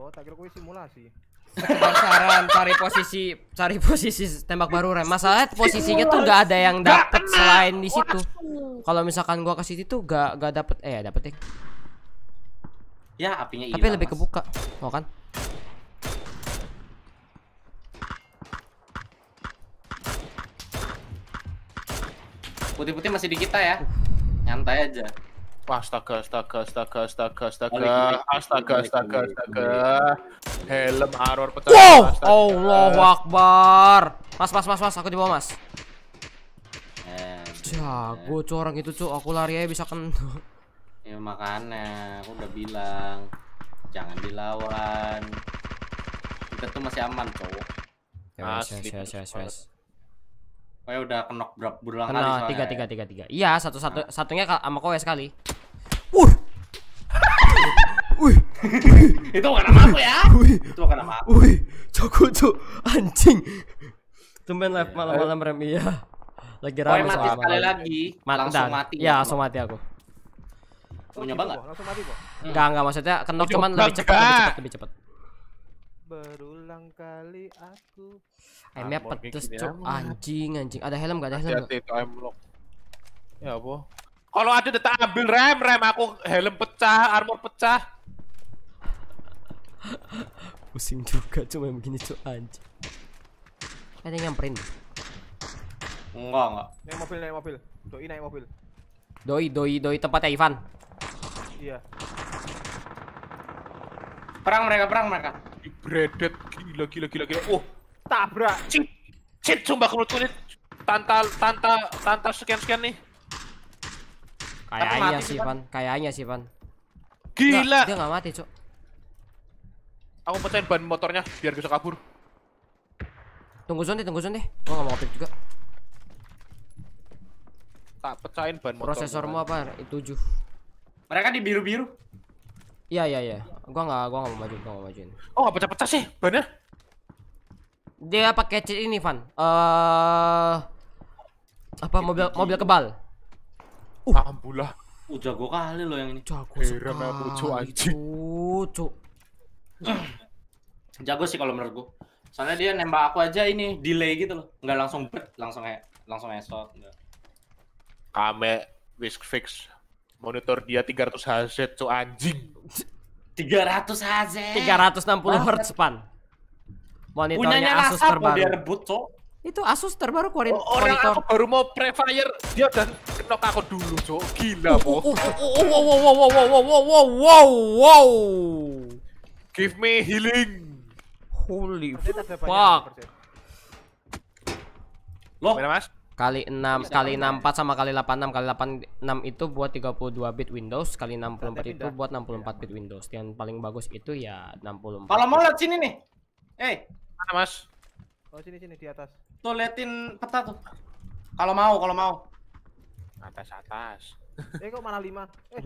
Oh, tak kira gue simulasi. saran cari posisi cari posisi tembak baru Rem. Masalahnya posisinya tuh gak ada yang dapet selain di situ. Kalau misalkan gua ke situ tuh gak nggak dapet eh dapet ya Ya apinya Tapi lebih kebuka, mau kan? Putih-putih masih di kita ya. Nyantai aja. Astaga, astaga, astaga, astaga, astaga, astaga, astaga, astaga, astaga. Helm aror pecah. Wow, Allah Akbar. Mas, mas, mas, mas, aku di bawah, Mas. Jago cowok orang itu cuy, aku lari aja bisa kena. [LAUGHS] Ya makanya, aku udah bilang jangan dilawan. Kita tuh masih aman, cowok. Ya, yes, yes, yes, yes, yes. Oh ya udah kenok berapa berulang kali soalnya. Tiga ya. tiga tiga tiga. Iya satu satu nah. satunya sama kowe sekali. Uh. Wih. [LAUGHS] Itu bukan nama aku ya. Wih. Itu bukan nama aku. Wih. Cokku cok anjing. Tumben live iya. malam-malam rem iya. Lagi ramai mati sekali lagi. Mat langsung mati. Ya, langsung mati aku. Mau nyoba enggak? Langsung mati kok. Enggak, enggak maksudnya kenok cuman lebih cepat, lebih cepat, lebih cepat. Berulang kali aku Helmnya pedes cok anjing anjing. Ada helm gak ada helm? Hati-hati Ya apa? Kalau ada tak ambil rem rem aku helm pecah, armor pecah. [LAUGHS] Pusing juga cuma begini cok anjing. Ada eh, yang nyamperin. Enggak, enggak. Naik mobil, naik mobil. Doi naik mobil. Doi, doi, doi tempatnya Ivan. Iya. Perang mereka, perang mereka. Bredet gila gila gila gila. Oh, tabrak cip, cip, sumpah kelut kulit tanta tanta tanta sekian sekian nih kayaknya sih pan kayaknya sih pan gila dia nggak mati cok aku pecahin ban motornya biar bisa kabur tunggu zonde tunggu zonde gua nggak mau ngopi juga tak pecahin ban motor prosesormu apa itu tujuh mereka di biru biru iya iya iya gua nggak gua nggak mau maju gua nggak mau majuin oh nggak pecah pecah sih bannya dia pakai cheat ini, Van. Eh uh, apa mobil mobil kebal. Uh. Ambulah. Uh, jago kali lo yang ini. Jago Heran aku, cu Cu, jago sih kalau menurut gua. Soalnya dia nembak aku aja ini delay gitu loh. Enggak langsung bet, langsung kayak langsung headshot Kame wish fix. Monitor dia 300 Hz, cu anjing. 300 Hz. 360 Hz, Pan monitornya Punyanya Asus Lasa terbaru. Dia rebut, so. Itu Asus terbaru kuarin oh, orang monitor. aku baru mau prefire dia dan knock aku dulu, cok. So. Gila, Bo. Wow, wow, wow, wow, wow, wow, wow, wow. Give me healing. Holy fuck. Loh, Mas? kali 6 Bisa kali 64 sama kali 86 kali 86 itu buat 32 bit Windows kali 64 itu buat 64 bit Windows yang paling bagus itu ya 64 kalau mau lihat sini nih eh hey. Mana mas? Oh sini sini di atas. Tuh liatin peta tuh. Kalau mau kalau mau. Atas atas. Eh kok mana lima? Eh.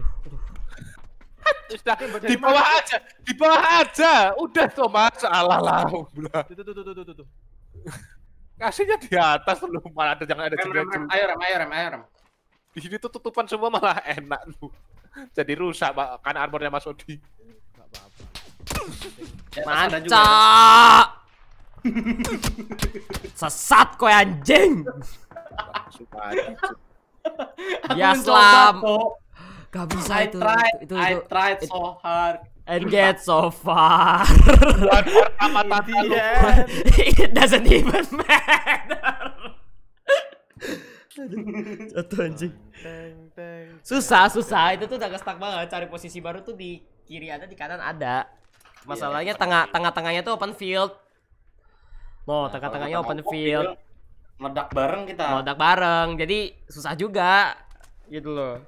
[LAUGHS] di bawah aja, di bawah aja. Udah tuh mas, alah lah. Tuh tuh tuh tuh tuh tuh. Kasihnya di atas lu malah ada jangan ada di Ayo rem, ayo rem, ayo rem. Di sini tuh tutupan semua malah enak lu. Jadi rusak karena armornya Mas Odi. Enggak apa-apa. Sesat kau anjing. Ya selam. Gak bisa I itu. Tried, itu, itu, I itu, tried so hard. And get so far. Apa tadi ya. It doesn't even matter. Jatuh anjing. Susah, susah. Itu tuh udah stuck banget. Cari posisi baru tuh di kiri ada, di kanan ada. Masalahnya iya. tengah, tengah-tengahnya tuh open field Mau nah, tengah-tengahnya open field. Meledak bareng kita. Meledak bareng. Jadi susah juga gitu loh.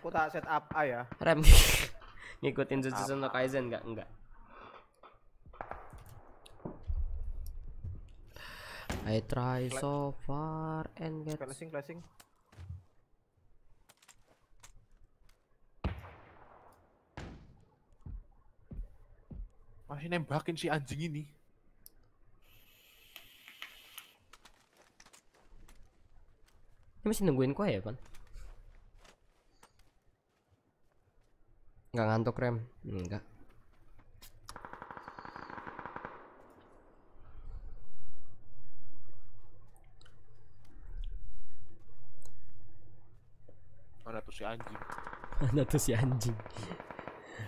Aku tak set up A ya. Rem. [LAUGHS] Ngikutin Jujutsu no Kaisen enggak? Enggak. I try so far and get flashing flashing. Masih nembakin si anjing ini. Ini masih nungguin kue ya, Pan? Nggak ngantuk rem? Enggak. Mana tuh si anjing? Mana tuh si anjing?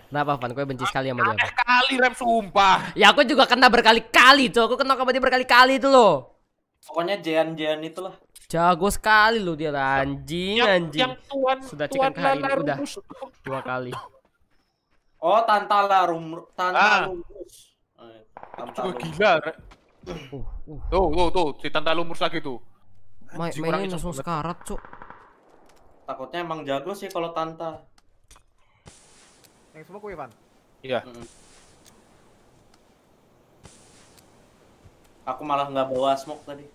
Kenapa Van? kau benci sekali sama dia. Berkali kali rem sumpah. Ya aku juga kena berkali-kali tuh. Aku kena kamu dia berkali-kali itu loh. Pokoknya jian-jian itu lah Jago sekali lo dia anjing yang, anjing. Yang tuan sudah cekan ke hari udah dua kali. Oh, Tantala Rum Tantala ah. Rumrus. Juga eh, gila. Uh, uh. Tuh, tuh, tuh, si Tantala lumus lagi tuh. Main mainnya langsung sekarat, Cuk. Takutnya emang jago sih kalau Tanta. Yang semua kue, Van? Iya. Mm -mm. Aku malah nggak bawa smoke tadi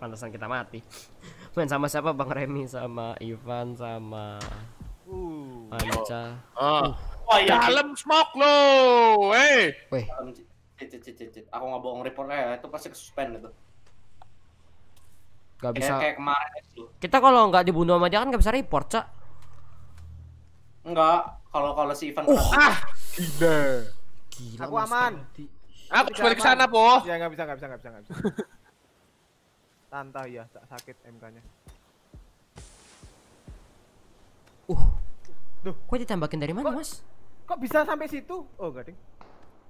pantasan kita mati [LAUGHS] main sama siapa bang Remy sama Ivan sama uh, Panca oh. Uh. Wah, ya. dalam smoke lo eh hey. aku nggak bohong report ya itu pasti suspend itu Gak bisa. Kayak, kayak kemarin itu. Kita kalau nggak dibunuh sama dia kan nggak bisa report, Cak. Enggak, kalau kalau si Ivan uh, ah, gila. Gila. Aku aman. Aku balik ke sana, Po. Ya nggak bisa, nggak bisa, nggak bisa, nggak bisa. [LAUGHS] Tanta ya, tak sakit MK-nya. Uh. Duh, kok ditambahin dari mana, Mas? Kok bisa sampai situ? Oh, gading.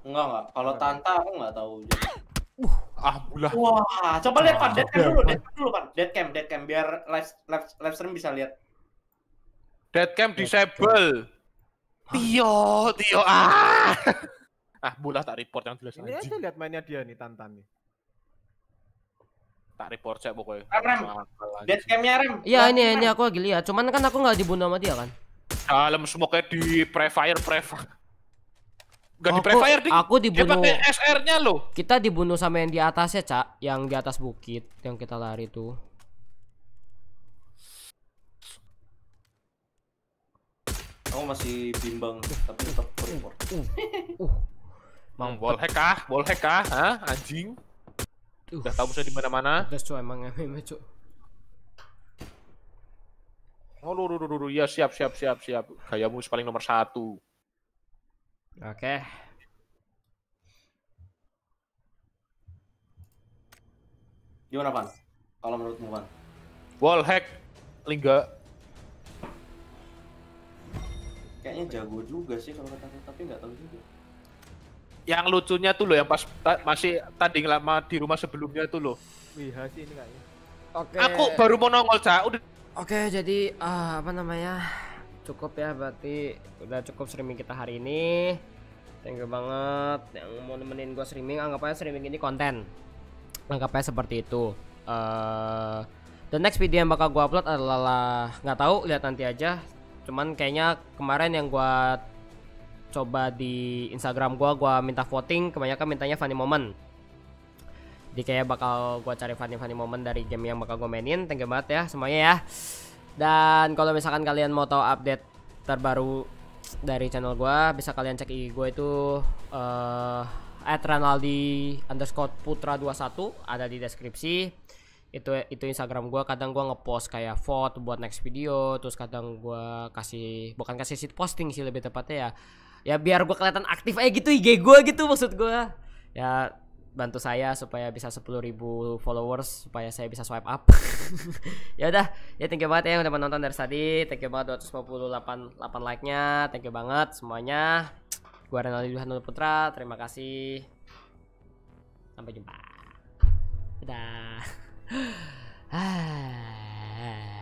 Enggak, enggak. Kalau Tanta aku enggak tahu. Uh, ah bulah. Wah, coba lihat Pan, ah, dead cam dulu, dead cam dulu Pan. Dead cam, dead cam biar live live live stream bisa lihat. Dead cam disable. Tio, iya, Tio iya. ah. [LAUGHS] ah, bulah tak report yang jelas Ini aja lihat mainnya dia nih Tantan nih tak report cek pokoknya. Ram. Dead camnya Ram. Iya ini ini aku lagi lihat. Cuman kan aku nggak dibunuh sama dia kan. Dalam kayak di prefire prefire. Gak di prefire ding. Aku dibunuh. Dia pakai SR-nya loh. Kita dibunuh sama yang di atas ya cak, yang di atas bukit yang kita lari tuh. Aku masih bimbang tapi tetap report. Uh. uh. uh. Mang hmm, bolhek ah bolhek ah ha? anjing? Uh, Udah tahu musuh di mana-mana. Terus cuy emang MMA cuy. Oh, lu, lu, lu, ya siap, siap, siap, siap. kayak Gayamu paling nomor satu. Oke. Okay. Gimana, Pan? Kalau menurutmu, Pan? Wall hack, Lingga. Kayaknya jago juga sih kalau kata tapi nggak tahu juga yang lucunya tuh loh yang pas ta masih tanding lama di rumah sebelumnya tuh loh. Wih, sih ini kayaknya. Oke. Okay. Aku baru mau nongol, Cak. Udah. Oke, okay, jadi uh, apa namanya? Cukup ya berarti udah cukup streaming kita hari ini. Thank you banget yang mau nemenin gua streaming. Anggap aja streaming ini konten. Anggap aja seperti itu. Uh, the next video yang bakal gua upload adalah nggak tahu lihat nanti aja. Cuman kayaknya kemarin yang gua coba di Instagram gua gua minta voting kebanyakan mintanya funny moment jadi kayak bakal gua cari funny funny moment dari game yang bakal gua mainin thank you banget ya semuanya ya dan kalau misalkan kalian mau tahu update terbaru dari channel gua bisa kalian cek IG gua itu uh, at Ranaldi underscore putra 21 ada di deskripsi itu itu Instagram gue kadang gue ngepost kayak vote buat next video terus kadang gue kasih bukan kasih sit posting sih lebih tepatnya ya ya biar gue kelihatan aktif aja gitu IG gue gitu maksud gue ya bantu saya supaya bisa 10.000 followers supaya saya bisa swipe up [LAUGHS] ya udah ya thank you banget ya udah menonton dari tadi thank you banget 258 8 like nya thank you banget semuanya gue Renaldi Duhanul Putra terima kasih sampai jumpa dadah [SIGHS] ah.